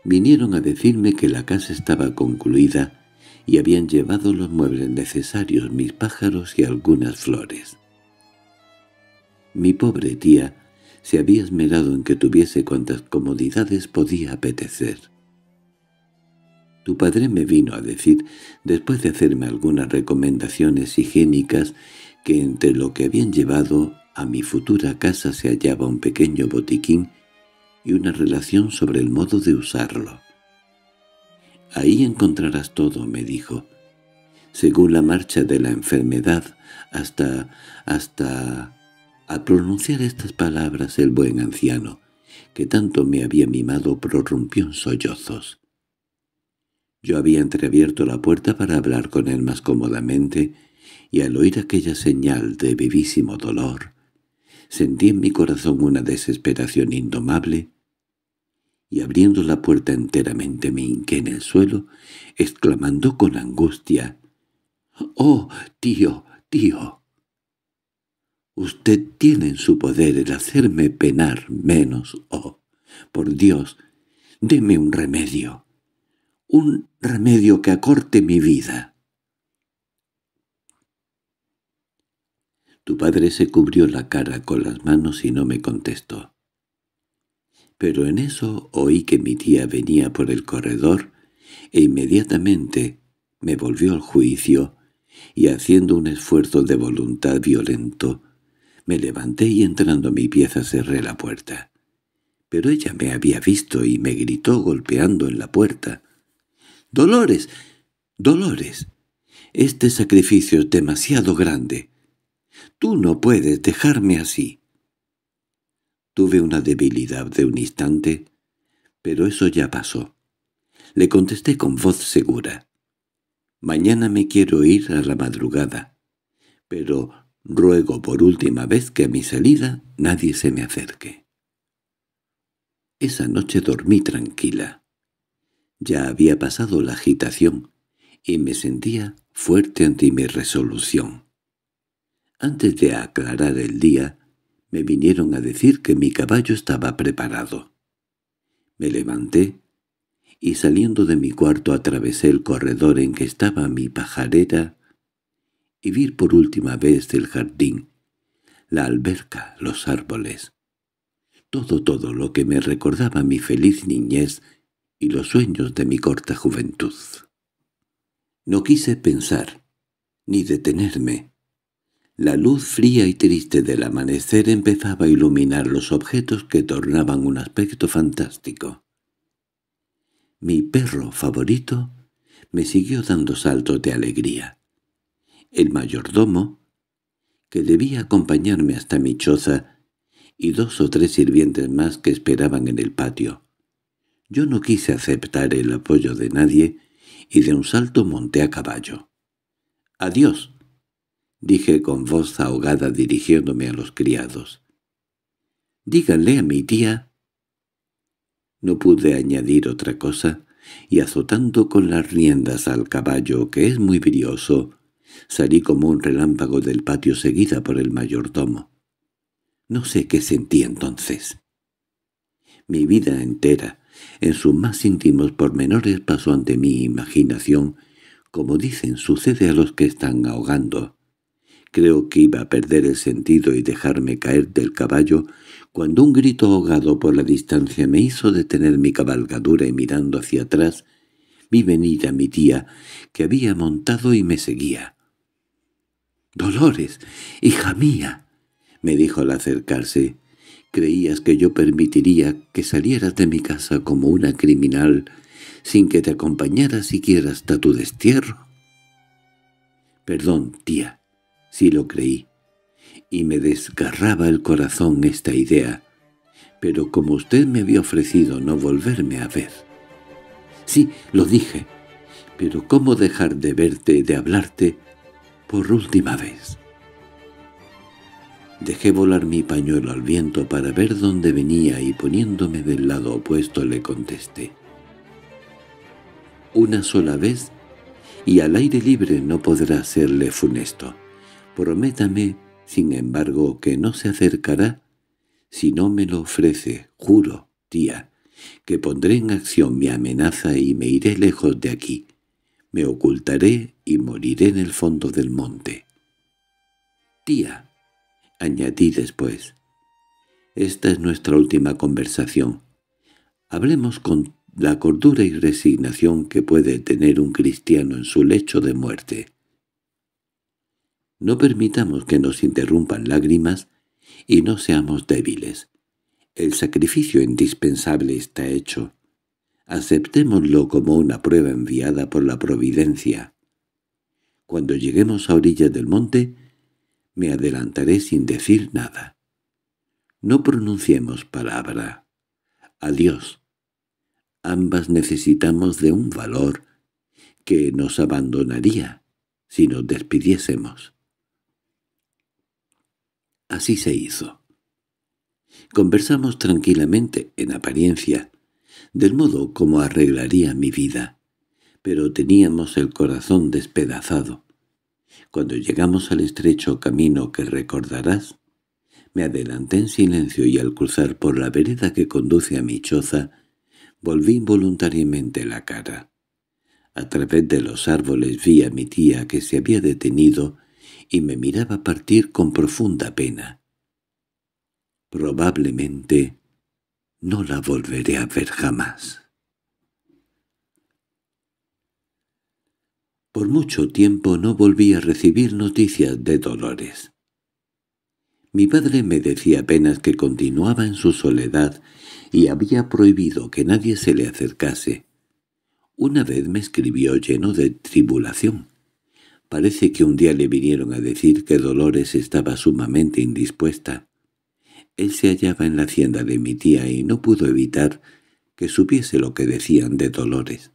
A: vinieron a decirme que la casa estaba concluida y habían llevado los muebles necesarios mis pájaros y algunas flores. Mi pobre tía se había esmerado en que tuviese cuantas comodidades podía apetecer. Tu padre me vino a decir, después de hacerme algunas recomendaciones higiénicas, que entre lo que habían llevado a mi futura casa se hallaba un pequeño botiquín y una relación sobre el modo de usarlo. Ahí encontrarás todo, me dijo. Según la marcha de la enfermedad, hasta... hasta... Al pronunciar estas palabras el buen anciano, que tanto me había mimado, prorrumpió en sollozos. Yo había entreabierto la puerta para hablar con él más cómodamente, y al oír aquella señal de vivísimo dolor, sentí en mi corazón una desesperación indomable y abriendo la puerta enteramente me hinqué en el suelo, exclamando con angustia, «¡Oh, tío, tío! Usted tiene en su poder el hacerme penar menos, oh, por Dios, deme un remedio, un remedio que acorte mi vida». Tu padre se cubrió la cara con las manos y no me contestó. Pero en eso oí que mi tía venía por el corredor e inmediatamente me volvió al juicio y haciendo un esfuerzo de voluntad violento, me levanté y entrando a mi pieza cerré la puerta. Pero ella me había visto y me gritó golpeando en la puerta. —¡Dolores! ¡Dolores! Este sacrificio es demasiado grande. Tú no puedes dejarme así. Tuve una debilidad de un instante, pero eso ya pasó. Le contesté con voz segura. «Mañana me quiero ir a la madrugada, pero ruego por última vez que a mi salida nadie se me acerque». Esa noche dormí tranquila. Ya había pasado la agitación y me sentía fuerte ante mi resolución. Antes de aclarar el día, me vinieron a decir que mi caballo estaba preparado. Me levanté y saliendo de mi cuarto atravesé el corredor en que estaba mi pajarera y vi por última vez el jardín, la alberca, los árboles, todo todo lo que me recordaba mi feliz niñez y los sueños de mi corta juventud. No quise pensar, ni detenerme, la luz fría y triste del amanecer empezaba a iluminar los objetos que tornaban un aspecto fantástico. Mi perro favorito me siguió dando saltos de alegría. El mayordomo, que debía acompañarme hasta mi choza, y dos o tres sirvientes más que esperaban en el patio. Yo no quise aceptar el apoyo de nadie, y de un salto monté a caballo. —¡Adiós! —dije con voz ahogada dirigiéndome a los criados. —Díganle a mi tía. No pude añadir otra cosa, y azotando con las riendas al caballo, que es muy brioso, salí como un relámpago del patio seguida por el mayordomo. No sé qué sentí entonces. Mi vida entera, en sus más íntimos pormenores pasó ante mi imaginación, como dicen sucede a los que están ahogando creo que iba a perder el sentido y dejarme caer del caballo, cuando un grito ahogado por la distancia me hizo detener mi cabalgadura y mirando hacia atrás, vi venir a mi tía, que había montado y me seguía. —¡Dolores, hija mía! —me dijo al acercarse. —¿Creías que yo permitiría que salieras de mi casa como una criminal sin que te acompañara siquiera hasta tu destierro? —Perdón, tía sí lo creí, y me desgarraba el corazón esta idea, pero como usted me había ofrecido no volverme a ver. Sí, lo dije, pero ¿cómo dejar de verte, de hablarte, por última vez? Dejé volar mi pañuelo al viento para ver dónde venía y poniéndome del lado opuesto le contesté. Una sola vez y al aire libre no podrá serle funesto. Prométame, sin embargo, que no se acercará. Si no me lo ofrece, juro, tía, que pondré en acción mi amenaza y me iré lejos de aquí. Me ocultaré y moriré en el fondo del monte. Tía, añadí después, esta es nuestra última conversación. Hablemos con la cordura y resignación que puede tener un cristiano en su lecho de muerte. No permitamos que nos interrumpan lágrimas y no seamos débiles. El sacrificio indispensable está hecho. Aceptémoslo como una prueba enviada por la providencia. Cuando lleguemos a orillas del monte, me adelantaré sin decir nada. No pronunciemos palabra. Adiós. Ambas necesitamos de un valor que nos abandonaría si nos despidiésemos. Así se hizo. Conversamos tranquilamente, en apariencia, del modo como arreglaría mi vida, pero teníamos el corazón despedazado. Cuando llegamos al estrecho camino que recordarás, me adelanté en silencio y al cruzar por la vereda que conduce a mi choza, volví involuntariamente la cara. A través de los árboles vi a mi tía que se había detenido y me miraba partir con profunda pena. Probablemente no la volveré a ver jamás. Por mucho tiempo no volví a recibir noticias de Dolores. Mi padre me decía apenas que continuaba en su soledad y había prohibido que nadie se le acercase. Una vez me escribió lleno de tribulación. Parece que un día le vinieron a decir que Dolores estaba sumamente indispuesta. Él se hallaba en la hacienda de mi tía y no pudo evitar que supiese lo que decían de Dolores.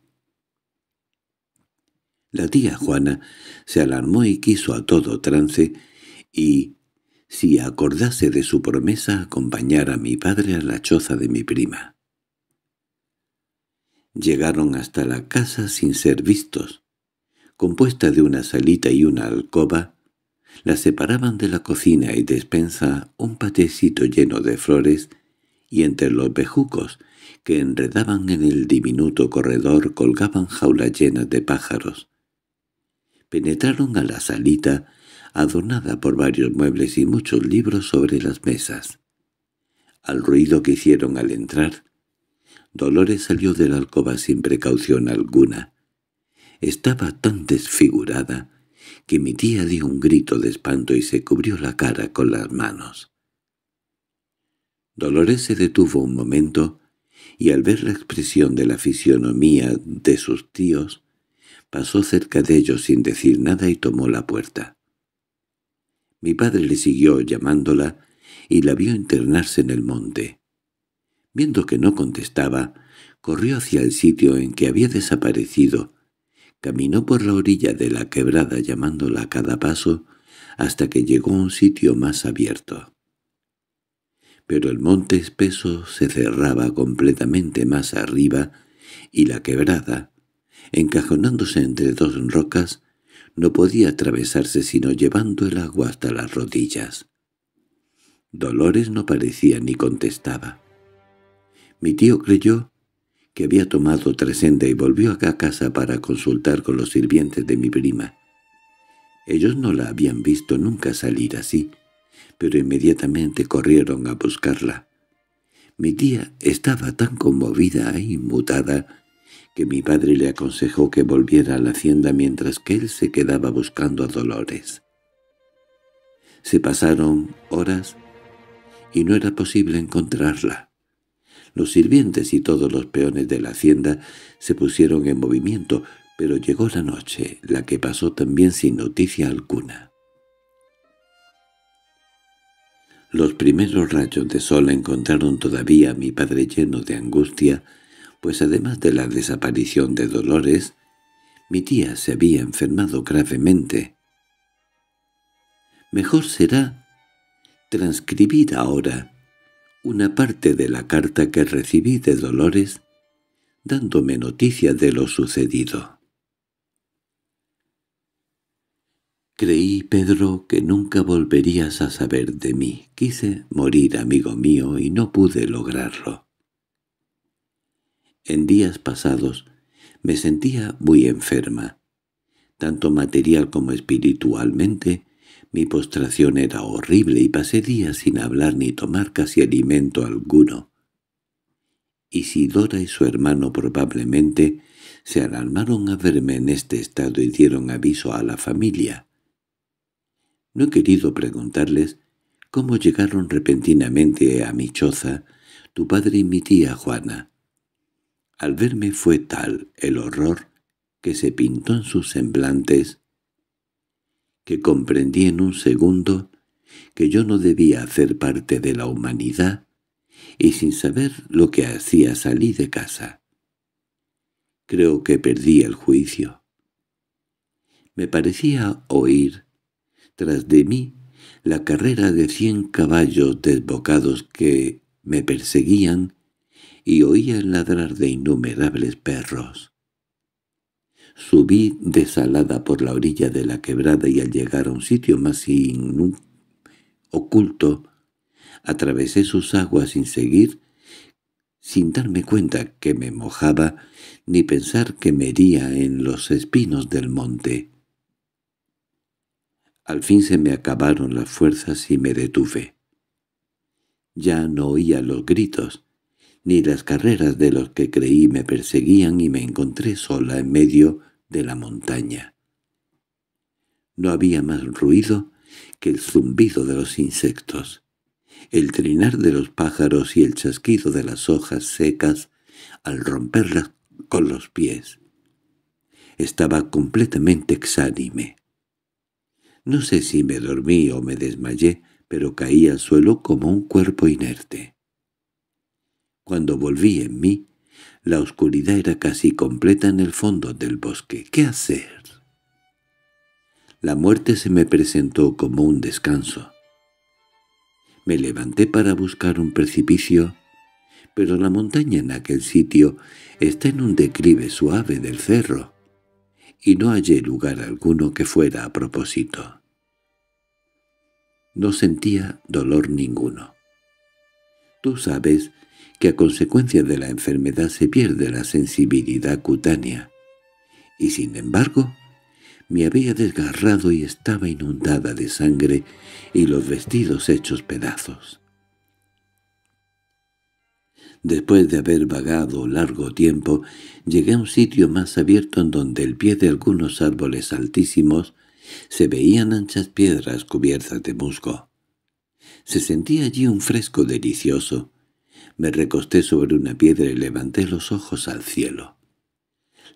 A: La tía Juana se alarmó y quiso a todo trance, y, si acordase de su promesa, acompañar a mi padre a la choza de mi prima. Llegaron hasta la casa sin ser vistos compuesta de una salita y una alcoba, la separaban de la cocina y despensa un patecito lleno de flores y entre los bejucos que enredaban en el diminuto corredor colgaban jaulas llenas de pájaros. Penetraron a la salita, adornada por varios muebles y muchos libros sobre las mesas. Al ruido que hicieron al entrar, Dolores salió de la alcoba sin precaución alguna estaba tan desfigurada que mi tía dio un grito de espanto y se cubrió la cara con las manos. Dolores se detuvo un momento y al ver la expresión de la fisionomía de sus tíos, pasó cerca de ellos sin decir nada y tomó la puerta. Mi padre le siguió llamándola y la vio internarse en el monte. Viendo que no contestaba, corrió hacia el sitio en que había desaparecido Caminó por la orilla de la quebrada llamándola a cada paso hasta que llegó a un sitio más abierto. Pero el monte espeso se cerraba completamente más arriba y la quebrada, encajonándose entre dos rocas, no podía atravesarse sino llevando el agua hasta las rodillas. Dolores no parecía ni contestaba. Mi tío creyó que había tomado tresenda y volvió a casa para consultar con los sirvientes de mi prima. Ellos no la habían visto nunca salir así, pero inmediatamente corrieron a buscarla. Mi tía estaba tan conmovida e inmutada que mi padre le aconsejó que volviera a la hacienda mientras que él se quedaba buscando a Dolores. Se pasaron horas y no era posible encontrarla. Los sirvientes y todos los peones de la hacienda se pusieron en movimiento, pero llegó la noche, la que pasó también sin noticia alguna. Los primeros rayos de sol encontraron todavía a mi padre lleno de angustia, pues además de la desaparición de Dolores, mi tía se había enfermado gravemente. Mejor será transcribir ahora una parte de la carta que recibí de Dolores, dándome noticia de lo sucedido. Creí, Pedro, que nunca volverías a saber de mí. Quise morir, amigo mío, y no pude lograrlo. En días pasados me sentía muy enferma, tanto material como espiritualmente, mi postración era horrible y pasé días sin hablar ni tomar casi alimento alguno. Isidora y su hermano probablemente se alarmaron a verme en este estado y dieron aviso a la familia. No he querido preguntarles cómo llegaron repentinamente a mi choza tu padre y mi tía Juana. Al verme fue tal el horror que se pintó en sus semblantes que comprendí en un segundo que yo no debía hacer parte de la humanidad, y sin saber lo que hacía salí de casa. Creo que perdí el juicio. Me parecía oír, tras de mí, la carrera de cien caballos desbocados que me perseguían y oía el ladrar de innumerables perros. Subí desalada por la orilla de la quebrada y al llegar a un sitio más oculto, atravesé sus aguas sin seguir, sin darme cuenta que me mojaba, ni pensar que me hería en los espinos del monte. Al fin se me acabaron las fuerzas y me detuve. Ya no oía los gritos, ni las carreras de los que creí me perseguían y me encontré sola en medio de la montaña. No había más ruido que el zumbido de los insectos, el trinar de los pájaros y el chasquido de las hojas secas al romperlas con los pies. Estaba completamente exánime. No sé si me dormí o me desmayé, pero caí al suelo como un cuerpo inerte. Cuando volví en mí, la oscuridad era casi completa en el fondo del bosque. ¿Qué hacer? La muerte se me presentó como un descanso. Me levanté para buscar un precipicio, pero la montaña en aquel sitio está en un declive suave del cerro, y no hallé lugar alguno que fuera a propósito. No sentía dolor ninguno. Tú sabes que a consecuencia de la enfermedad se pierde la sensibilidad cutánea. Y sin embargo, me había desgarrado y estaba inundada de sangre y los vestidos hechos pedazos. Después de haber vagado largo tiempo, llegué a un sitio más abierto en donde el pie de algunos árboles altísimos se veían anchas piedras cubiertas de musgo. Se sentía allí un fresco delicioso, me recosté sobre una piedra y levanté los ojos al cielo.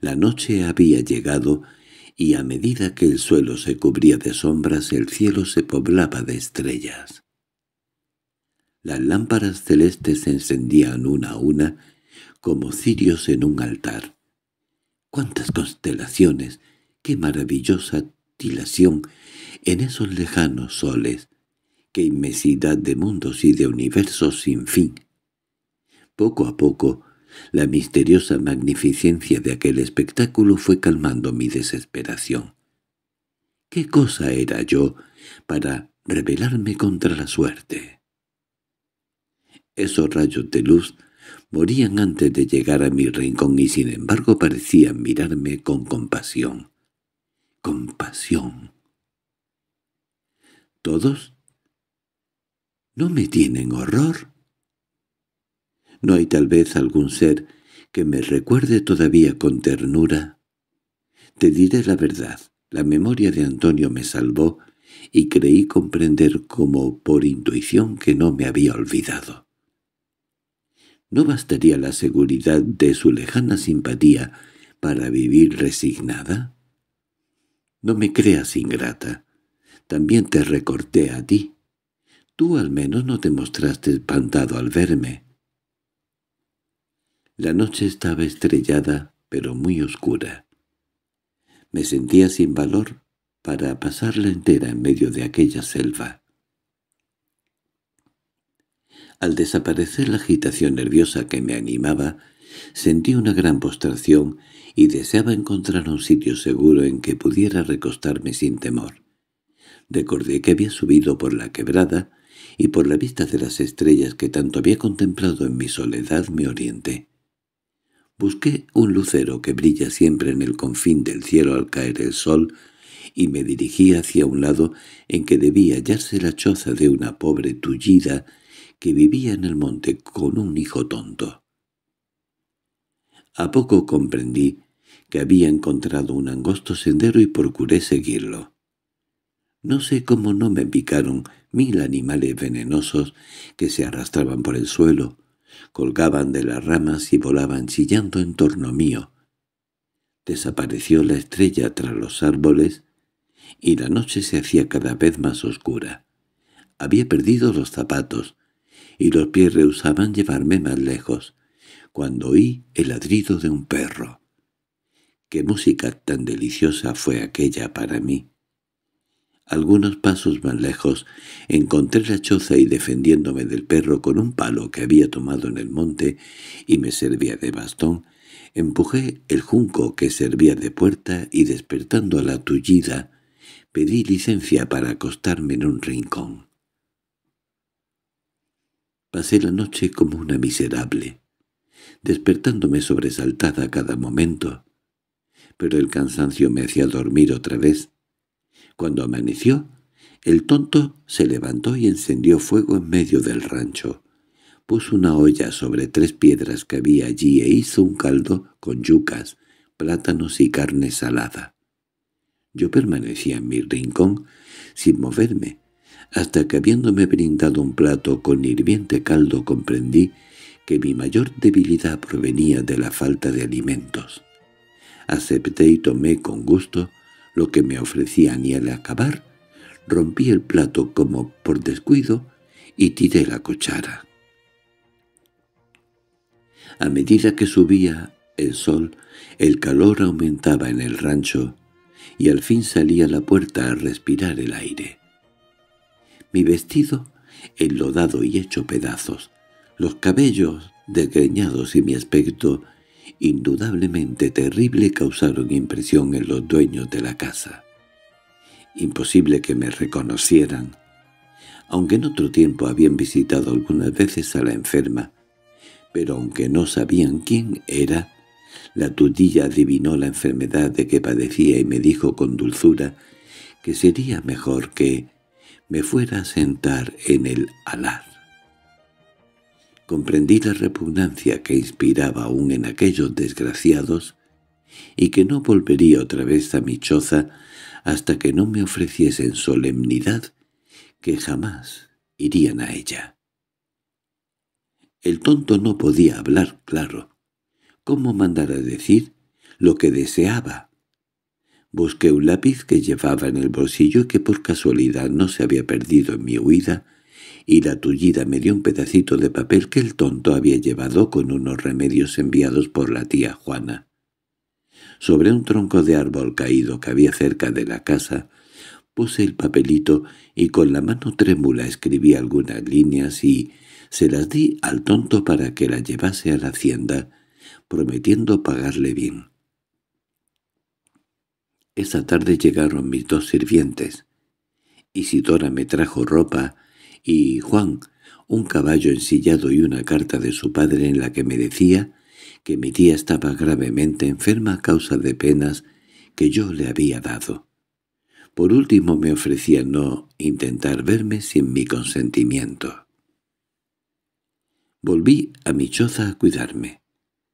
A: La noche había llegado y a medida que el suelo se cubría de sombras el cielo se poblaba de estrellas. Las lámparas celestes se encendían una a una como cirios en un altar. ¡Cuántas constelaciones! ¡Qué maravillosa tilación en esos lejanos soles! ¡Qué inmensidad de mundos y de universos sin fin! Poco a poco, la misteriosa magnificencia de aquel espectáculo fue calmando mi desesperación. ¿Qué cosa era yo para rebelarme contra la suerte? Esos rayos de luz morían antes de llegar a mi rincón y sin embargo parecían mirarme con compasión. Compasión. ¿Todos? ¿No me tienen horror? ¿No hay tal vez algún ser que me recuerde todavía con ternura? Te diré la verdad, la memoria de Antonio me salvó y creí comprender como por intuición que no me había olvidado. No bastaría la seguridad de su lejana simpatía para vivir resignada? No me creas ingrata. También te recorté a ti. Tú al menos no te mostraste espantado al verme. La noche estaba estrellada, pero muy oscura. Me sentía sin valor para pasarla entera en medio de aquella selva. Al desaparecer la agitación nerviosa que me animaba, sentí una gran postración y deseaba encontrar un sitio seguro en que pudiera recostarme sin temor. Recordé que había subido por la quebrada y por la vista de las estrellas que tanto había contemplado en mi soledad me orienté. Busqué un lucero que brilla siempre en el confín del cielo al caer el sol y me dirigí hacia un lado en que debía hallarse la choza de una pobre tullida que vivía en el monte con un hijo tonto. A poco comprendí que había encontrado un angosto sendero y procuré seguirlo. No sé cómo no me picaron mil animales venenosos que se arrastraban por el suelo, colgaban de las ramas y volaban chillando en torno mío. Desapareció la estrella tras los árboles y la noche se hacía cada vez más oscura. Había perdido los zapatos y los pies rehusaban llevarme más lejos cuando oí el ladrido de un perro. ¡Qué música tan deliciosa fue aquella para mí! Algunos pasos más lejos encontré la choza y defendiéndome del perro con un palo que había tomado en el monte y me servía de bastón, empujé el junco que servía de puerta y despertando a la tullida pedí licencia para acostarme en un rincón. Pasé la noche como una miserable, despertándome sobresaltada cada momento, pero el cansancio me hacía dormir otra vez cuando amaneció, el tonto se levantó y encendió fuego en medio del rancho. Puso una olla sobre tres piedras que había allí e hizo un caldo con yucas, plátanos y carne salada. Yo permanecía en mi rincón, sin moverme, hasta que habiéndome brindado un plato con hirviente caldo comprendí que mi mayor debilidad provenía de la falta de alimentos. Acepté y tomé con gusto lo que me ofrecían y al acabar rompí el plato como por descuido y tiré la cuchara. A medida que subía el sol, el calor aumentaba en el rancho y al fin salí a la puerta a respirar el aire. Mi vestido, enlodado y hecho pedazos, los cabellos desgreñados y mi aspecto indudablemente terrible causaron impresión en los dueños de la casa. Imposible que me reconocieran. Aunque en otro tiempo habían visitado algunas veces a la enferma, pero aunque no sabían quién era, la tutilla adivinó la enfermedad de que padecía y me dijo con dulzura que sería mejor que me fuera a sentar en el alar comprendí la repugnancia que inspiraba aún en aquellos desgraciados y que no volvería otra vez a mi choza hasta que no me ofreciesen solemnidad que jamás irían a ella. El tonto no podía hablar claro. ¿Cómo mandar a decir lo que deseaba? Busqué un lápiz que llevaba en el bolsillo y que por casualidad no se había perdido en mi huida y la tullida me dio un pedacito de papel que el tonto había llevado con unos remedios enviados por la tía Juana. Sobre un tronco de árbol caído que había cerca de la casa, puse el papelito y con la mano trémula escribí algunas líneas y se las di al tonto para que la llevase a la hacienda, prometiendo pagarle bien. Esa tarde llegaron mis dos sirvientes. Isidora me trajo ropa y Juan, un caballo ensillado y una carta de su padre en la que me decía que mi tía estaba gravemente enferma a causa de penas que yo le había dado. Por último me ofrecía no intentar verme sin mi consentimiento. Volví a mi choza a cuidarme.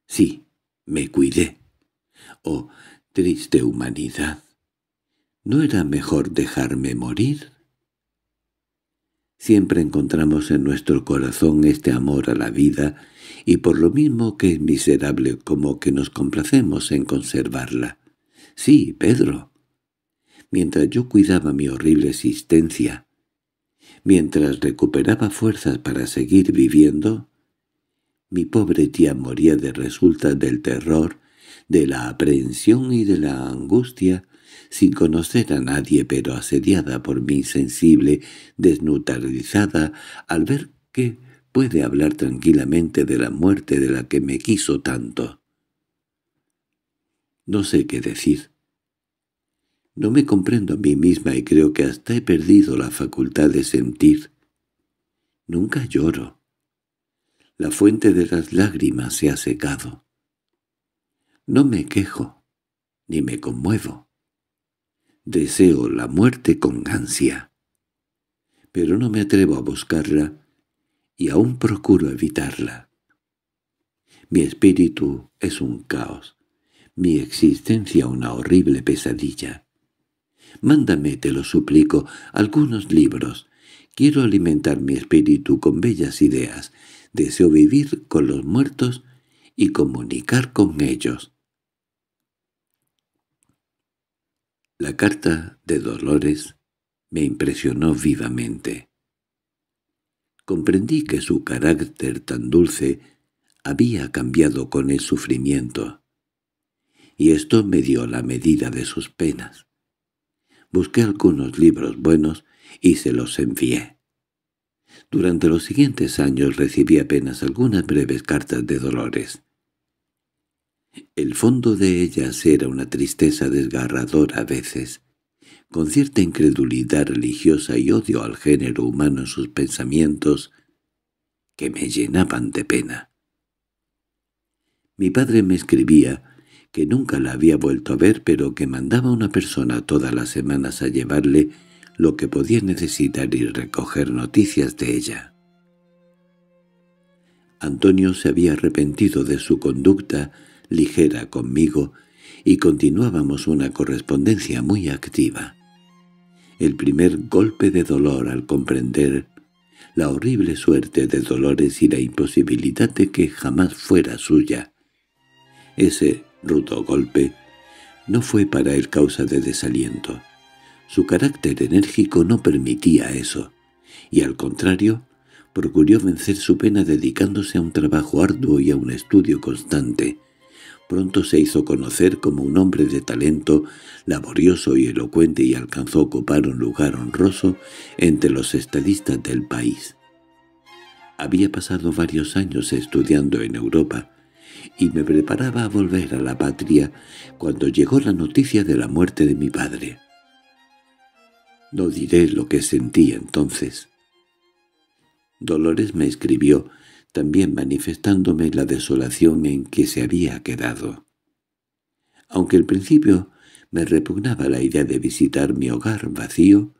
A: Sí, me cuidé. Oh, triste humanidad. ¿No era mejor dejarme morir? Siempre encontramos en nuestro corazón este amor a la vida, y por lo mismo que es miserable como que nos complacemos en conservarla. Sí, Pedro. Mientras yo cuidaba mi horrible existencia, mientras recuperaba fuerzas para seguir viviendo, mi pobre tía moría de resultas del terror, de la aprehensión y de la angustia sin conocer a nadie pero asediada por mi insensible, desnutarizada, al ver que puede hablar tranquilamente de la muerte de la que me quiso tanto. No sé qué decir. No me comprendo a mí misma y creo que hasta he perdido la facultad de sentir. Nunca lloro. La fuente de las lágrimas se ha secado. No me quejo, ni me conmuevo. Deseo la muerte con ansia. Pero no me atrevo a buscarla y aún procuro evitarla. Mi espíritu es un caos, mi existencia una horrible pesadilla. Mándame, te lo suplico, algunos libros. Quiero alimentar mi espíritu con bellas ideas. Deseo vivir con los muertos y comunicar con ellos. La carta de Dolores me impresionó vivamente. Comprendí que su carácter tan dulce había cambiado con el sufrimiento, y esto me dio la medida de sus penas. Busqué algunos libros buenos y se los envié. Durante los siguientes años recibí apenas algunas breves cartas de Dolores. El fondo de ellas era una tristeza desgarradora a veces, con cierta incredulidad religiosa y odio al género humano en sus pensamientos, que me llenaban de pena. Mi padre me escribía que nunca la había vuelto a ver, pero que mandaba una persona todas las semanas a llevarle lo que podía necesitar y recoger noticias de ella. Antonio se había arrepentido de su conducta ligera conmigo y continuábamos una correspondencia muy activa. El primer golpe de dolor al comprender la horrible suerte de Dolores y la imposibilidad de que jamás fuera suya. Ese rudo golpe no fue para él causa de desaliento. Su carácter enérgico no permitía eso, y al contrario, procuró vencer su pena dedicándose a un trabajo arduo y a un estudio constante, Pronto se hizo conocer como un hombre de talento, laborioso y elocuente y alcanzó a ocupar un lugar honroso entre los estadistas del país. Había pasado varios años estudiando en Europa y me preparaba a volver a la patria cuando llegó la noticia de la muerte de mi padre. No diré lo que sentí entonces. Dolores me escribió también manifestándome la desolación en que se había quedado. Aunque al principio me repugnaba la idea de visitar mi hogar vacío,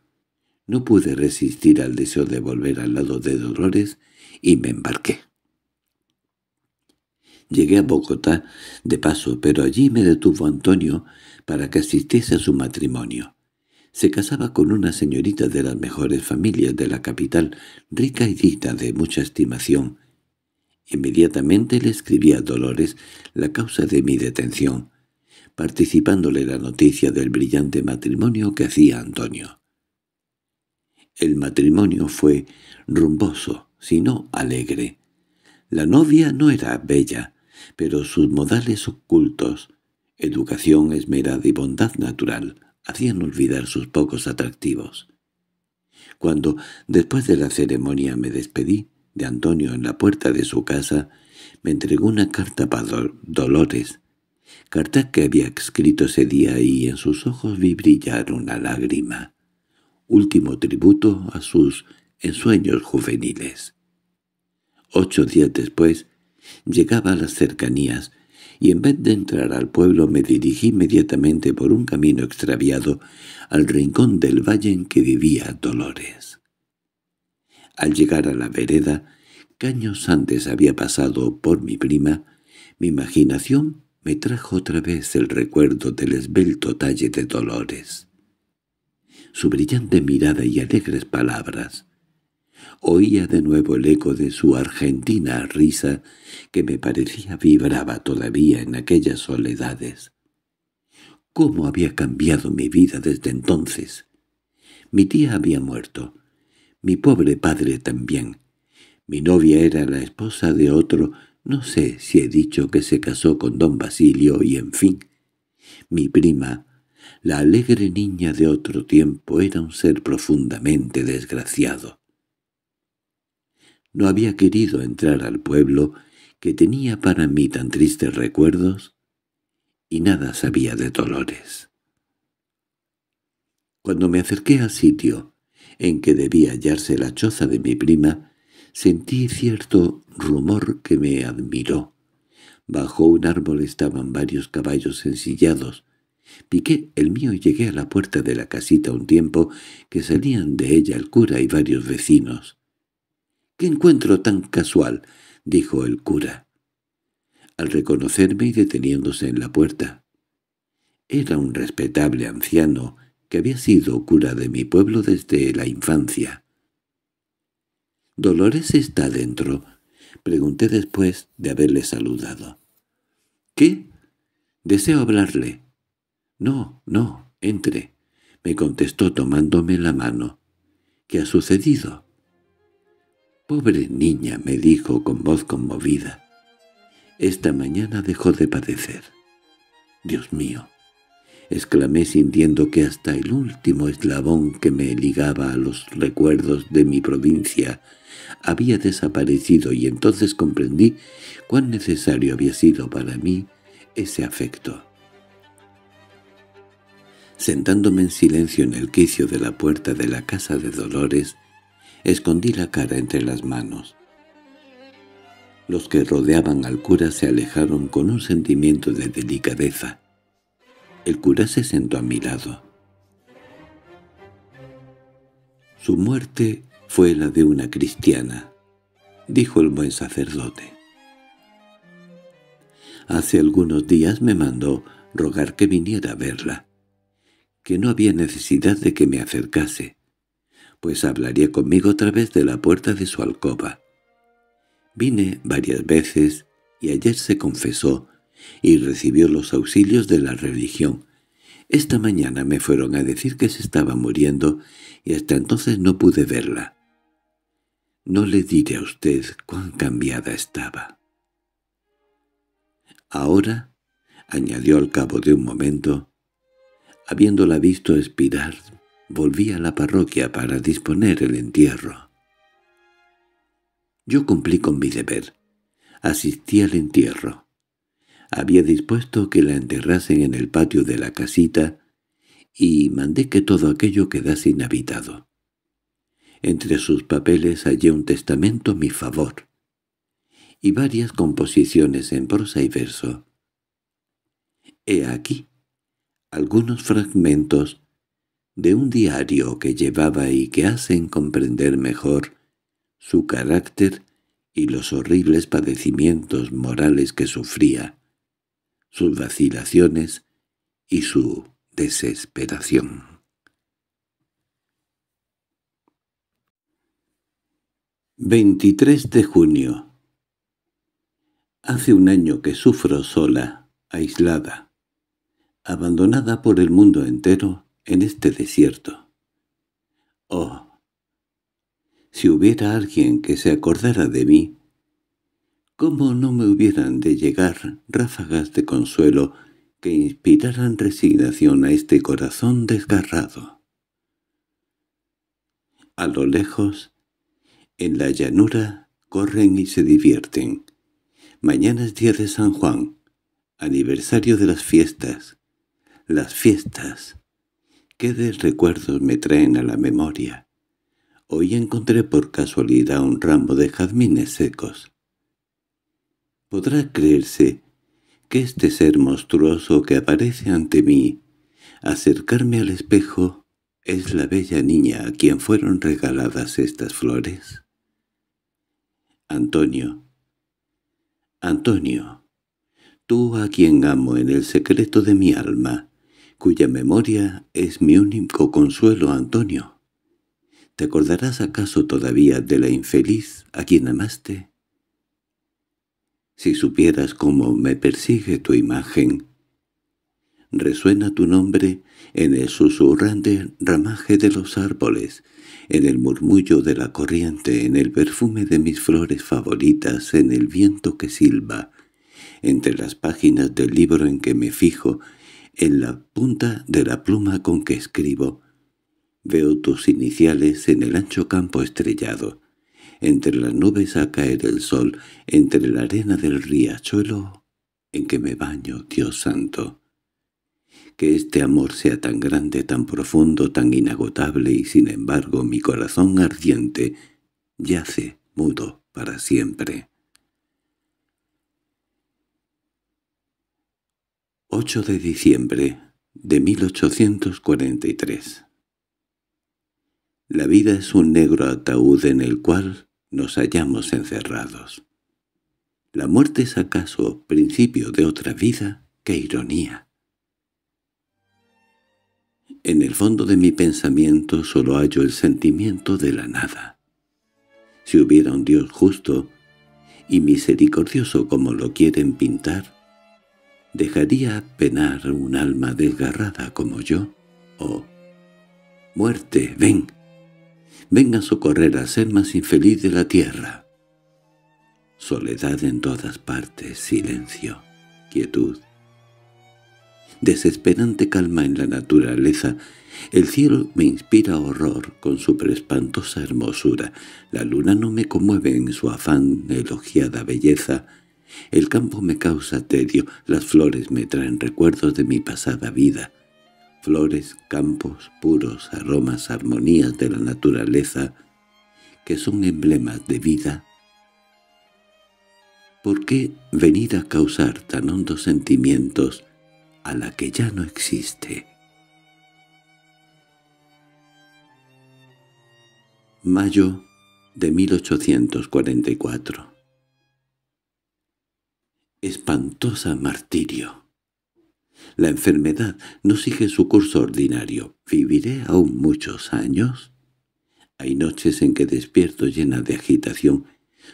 A: no pude resistir al deseo de volver al lado de Dolores y me embarqué. Llegué a Bogotá de paso, pero allí me detuvo Antonio para que asistiese a su matrimonio. Se casaba con una señorita de las mejores familias de la capital, rica y dita de mucha estimación, Inmediatamente le escribí a Dolores la causa de mi detención, participándole la noticia del brillante matrimonio que hacía Antonio. El matrimonio fue rumboso, sino alegre. La novia no era bella, pero sus modales ocultos, educación esmerada y bondad natural, hacían olvidar sus pocos atractivos. Cuando, después de la ceremonia, me despedí, de Antonio en la puerta de su casa, me entregó una carta para Dolores, carta que había escrito ese día y en sus ojos vi brillar una lágrima, último tributo a sus ensueños juveniles. Ocho días después, llegaba a las cercanías, y en vez de entrar al pueblo me dirigí inmediatamente por un camino extraviado al rincón del valle en que vivía Dolores. Al llegar a la vereda, que años antes había pasado por mi prima, mi imaginación me trajo otra vez el recuerdo del esbelto talle de Dolores. Su brillante mirada y alegres palabras. Oía de nuevo el eco de su argentina risa que me parecía vibraba todavía en aquellas soledades. ¿Cómo había cambiado mi vida desde entonces? Mi tía había muerto mi pobre padre también. Mi novia era la esposa de otro, no sé si he dicho que se casó con don Basilio y en fin. Mi prima, la alegre niña de otro tiempo, era un ser profundamente desgraciado. No había querido entrar al pueblo que tenía para mí tan tristes recuerdos y nada sabía de dolores. Cuando me acerqué al sitio, en que debía hallarse la choza de mi prima, sentí cierto rumor que me admiró. Bajo un árbol estaban varios caballos ensillados. Piqué el mío y llegué a la puerta de la casita un tiempo que salían de ella el cura y varios vecinos. —¡Qué encuentro tan casual! —dijo el cura. Al reconocerme y deteniéndose en la puerta. Era un respetable anciano que había sido cura de mi pueblo desde la infancia. —¿Dolores está dentro? —pregunté después de haberle saludado. —¿Qué? —Deseo hablarle. —No, no, entre —me contestó tomándome la mano. —¿Qué ha sucedido? —Pobre niña —me dijo con voz conmovida—, esta mañana dejó de padecer. —Dios mío exclamé sintiendo que hasta el último eslabón que me ligaba a los recuerdos de mi provincia había desaparecido y entonces comprendí cuán necesario había sido para mí ese afecto. Sentándome en silencio en el quicio de la puerta de la casa de Dolores, escondí la cara entre las manos. Los que rodeaban al cura se alejaron con un sentimiento de delicadeza, el cura se sentó a mi lado. Su muerte fue la de una cristiana, dijo el buen sacerdote. Hace algunos días me mandó rogar que viniera a verla, que no había necesidad de que me acercase, pues hablaría conmigo a través de la puerta de su alcoba. Vine varias veces y ayer se confesó y recibió los auxilios de la religión. Esta mañana me fueron a decir que se estaba muriendo y hasta entonces no pude verla. No le diré a usted cuán cambiada estaba. Ahora, añadió al cabo de un momento, habiéndola visto expirar, volví a la parroquia para disponer el entierro. Yo cumplí con mi deber. Asistí al entierro. Había dispuesto que la enterrasen en el patio de la casita y mandé que todo aquello quedase inhabitado. Entre sus papeles hallé un testamento a mi favor y varias composiciones en prosa y verso. He aquí algunos fragmentos de un diario que llevaba y que hacen comprender mejor su carácter y los horribles padecimientos morales que sufría sus vacilaciones y su desesperación. «23 de junio. Hace un año que sufro sola, aislada, abandonada por el mundo entero en este desierto. Oh, si hubiera alguien que se acordara de mí, ¿Cómo no me hubieran de llegar ráfagas de consuelo que inspiraran resignación a este corazón desgarrado? A lo lejos, en la llanura, corren y se divierten. Mañana es día de San Juan, aniversario de las fiestas. Las fiestas. Qué recuerdos me traen a la memoria. Hoy encontré por casualidad un ramo de jazmines secos podrá creerse que este ser monstruoso que aparece ante mí, acercarme al espejo, es la bella niña a quien fueron regaladas estas flores. Antonio Antonio, tú a quien amo en el secreto de mi alma, cuya memoria es mi único consuelo, Antonio. ¿Te acordarás acaso todavía de la infeliz a quien amaste? Si supieras cómo me persigue tu imagen. Resuena tu nombre en el susurrante ramaje de los árboles, en el murmullo de la corriente, en el perfume de mis flores favoritas, en el viento que silba, entre las páginas del libro en que me fijo, en la punta de la pluma con que escribo. Veo tus iniciales en el ancho campo estrellado entre las nubes a caer el sol, entre la arena del riachuelo en que me baño, Dios santo. Que este amor sea tan grande, tan profundo, tan inagotable, y sin embargo mi corazón ardiente yace mudo para siempre. 8 de diciembre de 1843 La vida es un negro ataúd en el cual nos hallamos encerrados. ¿La muerte es acaso principio de otra vida? ¡Qué ironía! En el fondo de mi pensamiento solo hallo el sentimiento de la nada. Si hubiera un Dios justo y misericordioso como lo quieren pintar, ¿dejaría penar un alma desgarrada como yo? ¿O oh, muerte, ven, venga a socorrer al ser más infeliz de la tierra. Soledad en todas partes, silencio, quietud. Desesperante calma en la naturaleza, el cielo me inspira horror con su preespantosa hermosura, la luna no me conmueve en su afán elogiada belleza, el campo me causa tedio, las flores me traen recuerdos de mi pasada vida, flores, campos puros, aromas, armonías de la naturaleza, que son emblemas de vida? ¿Por qué venir a causar tan hondos sentimientos a la que ya no existe? Mayo de 1844 Espantosa martirio la enfermedad no sigue su curso ordinario. ¿Viviré aún muchos años? Hay noches en que despierto llena de agitación.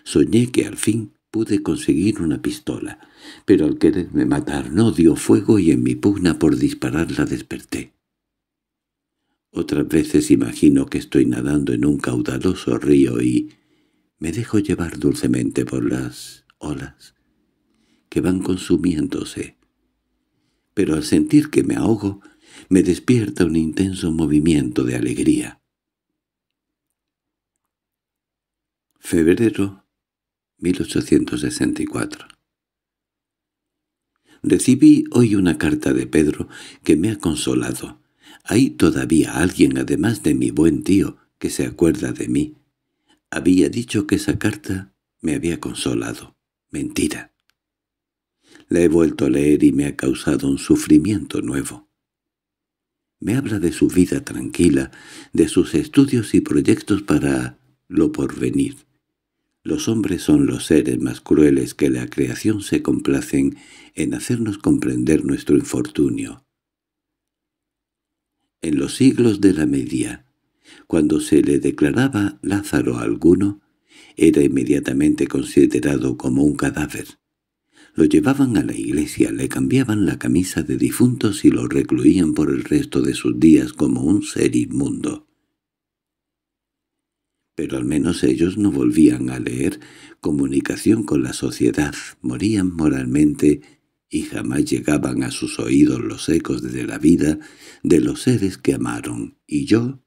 A: Soñé que al fin pude conseguir una pistola, pero al quererme matar no dio fuego y en mi pugna por dispararla desperté. Otras veces imagino que estoy nadando en un caudaloso río y me dejo llevar dulcemente por las olas que van consumiéndose pero al sentir que me ahogo, me despierta un intenso movimiento de alegría. Febrero 1864 Recibí hoy una carta de Pedro que me ha consolado. Hay todavía alguien, además de mi buen tío, que se acuerda de mí. Había dicho que esa carta me había consolado. Mentira. La he vuelto a leer y me ha causado un sufrimiento nuevo. Me habla de su vida tranquila, de sus estudios y proyectos para lo porvenir. Los hombres son los seres más crueles que la creación se complacen en hacernos comprender nuestro infortunio. En los siglos de la media, cuando se le declaraba Lázaro a alguno, era inmediatamente considerado como un cadáver. Lo llevaban a la iglesia, le cambiaban la camisa de difuntos y lo recluían por el resto de sus días como un ser inmundo. Pero al menos ellos no volvían a leer comunicación con la sociedad, morían moralmente y jamás llegaban a sus oídos los ecos de la vida de los seres que amaron. Y yo,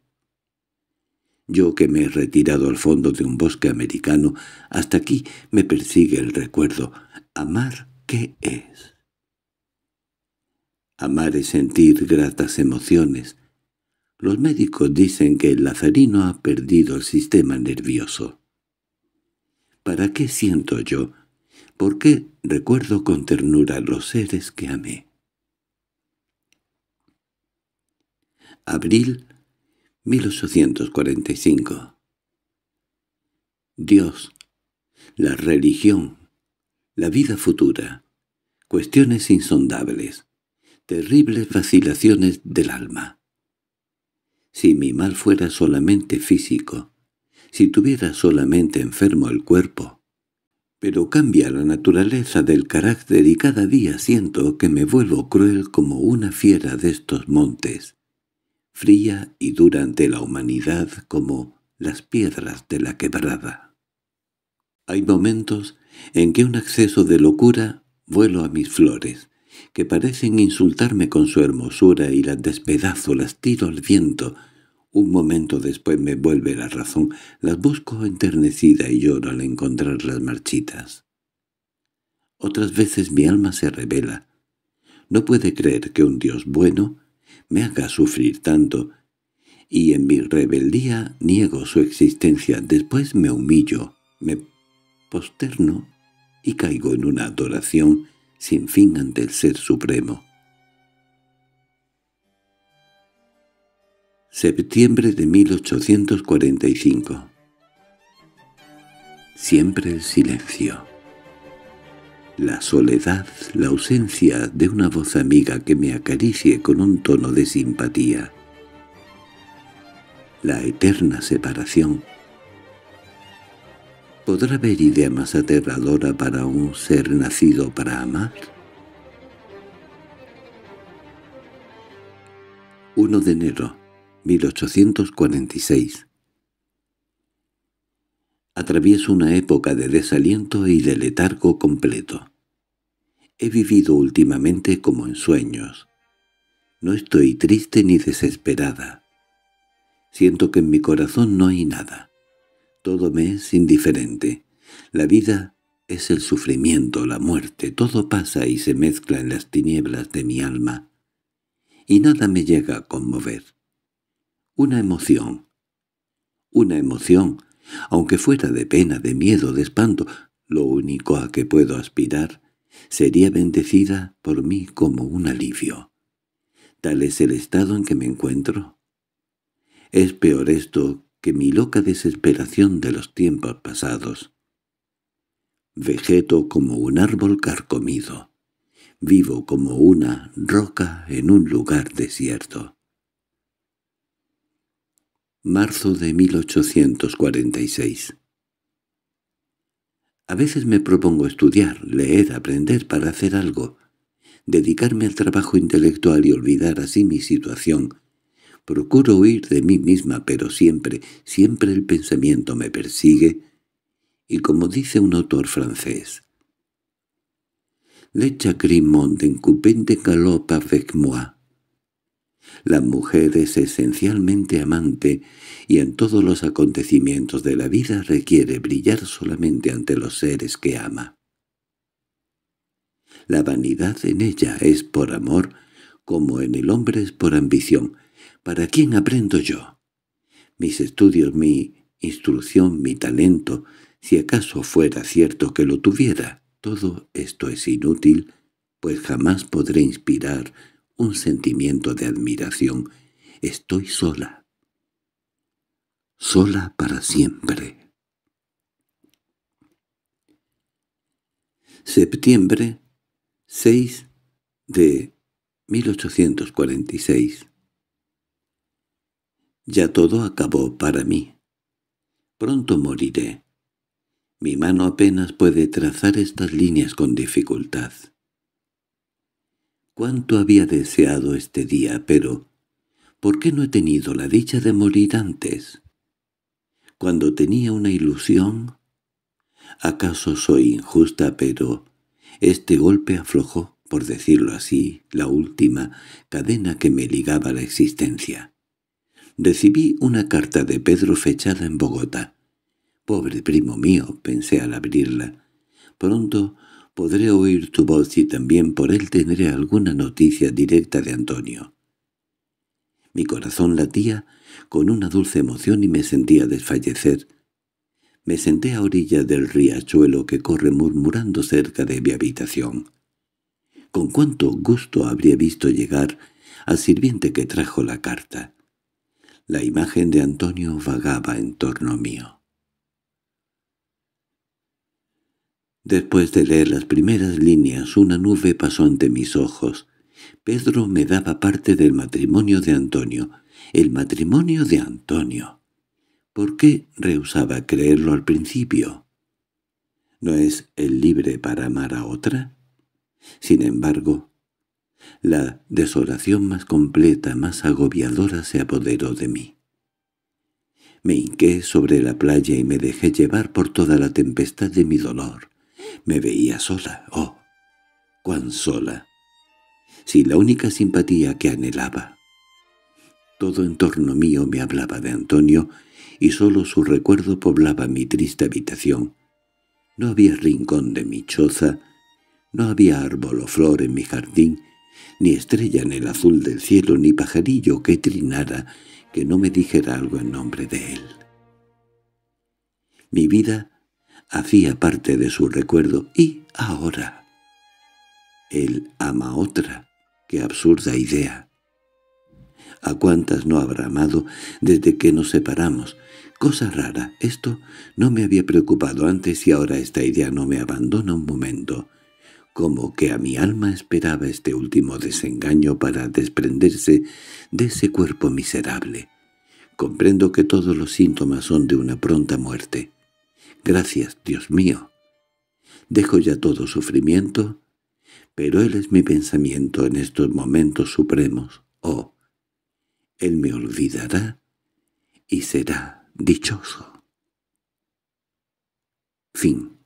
A: yo que me he retirado al fondo de un bosque americano, hasta aquí me persigue el recuerdo, ¿Amar qué es? Amar es sentir gratas emociones. Los médicos dicen que el lazarino ha perdido el sistema nervioso. ¿Para qué siento yo? ¿Por qué recuerdo con ternura los seres que amé? Abril 1845 Dios, la religión, la vida futura. Cuestiones insondables. Terribles vacilaciones del alma. Si mi mal fuera solamente físico, si tuviera solamente enfermo el cuerpo. Pero cambia la naturaleza del carácter y cada día siento que me vuelvo cruel como una fiera de estos montes, fría y dura ante la humanidad como las piedras de la quebrada. Hay momentos en que un acceso de locura vuelo a mis flores, que parecen insultarme con su hermosura y las despedazo, las tiro al viento. Un momento después me vuelve la razón, las busco enternecida y lloro al encontrar las marchitas. Otras veces mi alma se revela. No puede creer que un Dios bueno me haga sufrir tanto, y en mi rebeldía niego su existencia. Después me humillo, me posterno y caigo en una adoración sin fin ante el Ser Supremo. Septiembre de 1845 Siempre el silencio. La soledad, la ausencia de una voz amiga que me acaricie con un tono de simpatía. La eterna separación ¿Podrá haber idea más aterradora para un ser nacido para amar? —1 de enero 1846 Atravieso una época de desaliento y de letargo completo. He vivido últimamente como en sueños. No estoy triste ni desesperada. Siento que en mi corazón no hay nada. Todo me es indiferente. La vida es el sufrimiento, la muerte, todo pasa y se mezcla en las tinieblas de mi alma. Y nada me llega a conmover. Una emoción. Una emoción, aunque fuera de pena, de miedo, de espanto, lo único a que puedo aspirar, sería bendecida por mí como un alivio. Tal es el estado en que me encuentro. Es peor esto que mi loca desesperación de los tiempos pasados. Vegeto como un árbol carcomido. Vivo como una roca en un lugar desierto. Marzo de 1846 A veces me propongo estudiar, leer, aprender para hacer algo, dedicarme al trabajo intelectual y olvidar así mi situación, Procuro huir de mí misma, pero siempre, siempre el pensamiento me persigue. Y como dice un autor francés, de La mujer es esencialmente amante y en todos los acontecimientos de la vida requiere brillar solamente ante los seres que ama. La vanidad en ella es por amor como en el hombre es por ambición, ¿Para quién aprendo yo? Mis estudios, mi instrucción, mi talento, si acaso fuera cierto que lo tuviera, todo esto es inútil, pues jamás podré inspirar un sentimiento de admiración. Estoy sola. Sola para siempre. Septiembre 6 de 1846 ya todo acabó para mí. Pronto moriré. Mi mano apenas puede trazar estas líneas con dificultad. Cuánto había deseado este día, pero ¿por qué no he tenido la dicha de morir antes? Cuando tenía una ilusión... ¿Acaso soy injusta, pero este golpe aflojó, por decirlo así, la última cadena que me ligaba a la existencia? Recibí una carta de Pedro fechada en Bogotá. Pobre primo mío, pensé al abrirla. Pronto podré oír tu voz y también por él tendré alguna noticia directa de Antonio. Mi corazón latía con una dulce emoción y me sentía desfallecer. Me senté a orilla del riachuelo que corre murmurando cerca de mi habitación. Con cuánto gusto habría visto llegar al sirviente que trajo la carta. La imagen de Antonio vagaba en torno mío. Después de leer las primeras líneas, una nube pasó ante mis ojos. Pedro me daba parte del matrimonio de Antonio. El matrimonio de Antonio. ¿Por qué rehusaba creerlo al principio? ¿No es el libre para amar a otra? Sin embargo, la desolación más completa, más agobiadora se apoderó de mí. Me hinqué sobre la playa y me dejé llevar por toda la tempestad de mi dolor. Me veía sola, oh, cuán sola. Si la única simpatía que anhelaba. Todo en torno mío me hablaba de Antonio y solo su recuerdo poblaba mi triste habitación. No había rincón de mi choza, no había árbol o flor en mi jardín, ni estrella en el azul del cielo, ni pajarillo que trinara, que no me dijera algo en nombre de él. Mi vida hacía parte de su recuerdo, y ahora. Él ama otra, qué absurda idea. ¿A cuántas no habrá amado desde que nos separamos? Cosa rara, esto no me había preocupado antes y ahora esta idea no me abandona un momento como que a mi alma esperaba este último desengaño para desprenderse de ese cuerpo miserable. Comprendo que todos los síntomas son de una pronta muerte. Gracias, Dios mío. Dejo ya todo sufrimiento, pero Él es mi pensamiento en estos momentos supremos. Oh, Él me olvidará y será dichoso.
B: Fin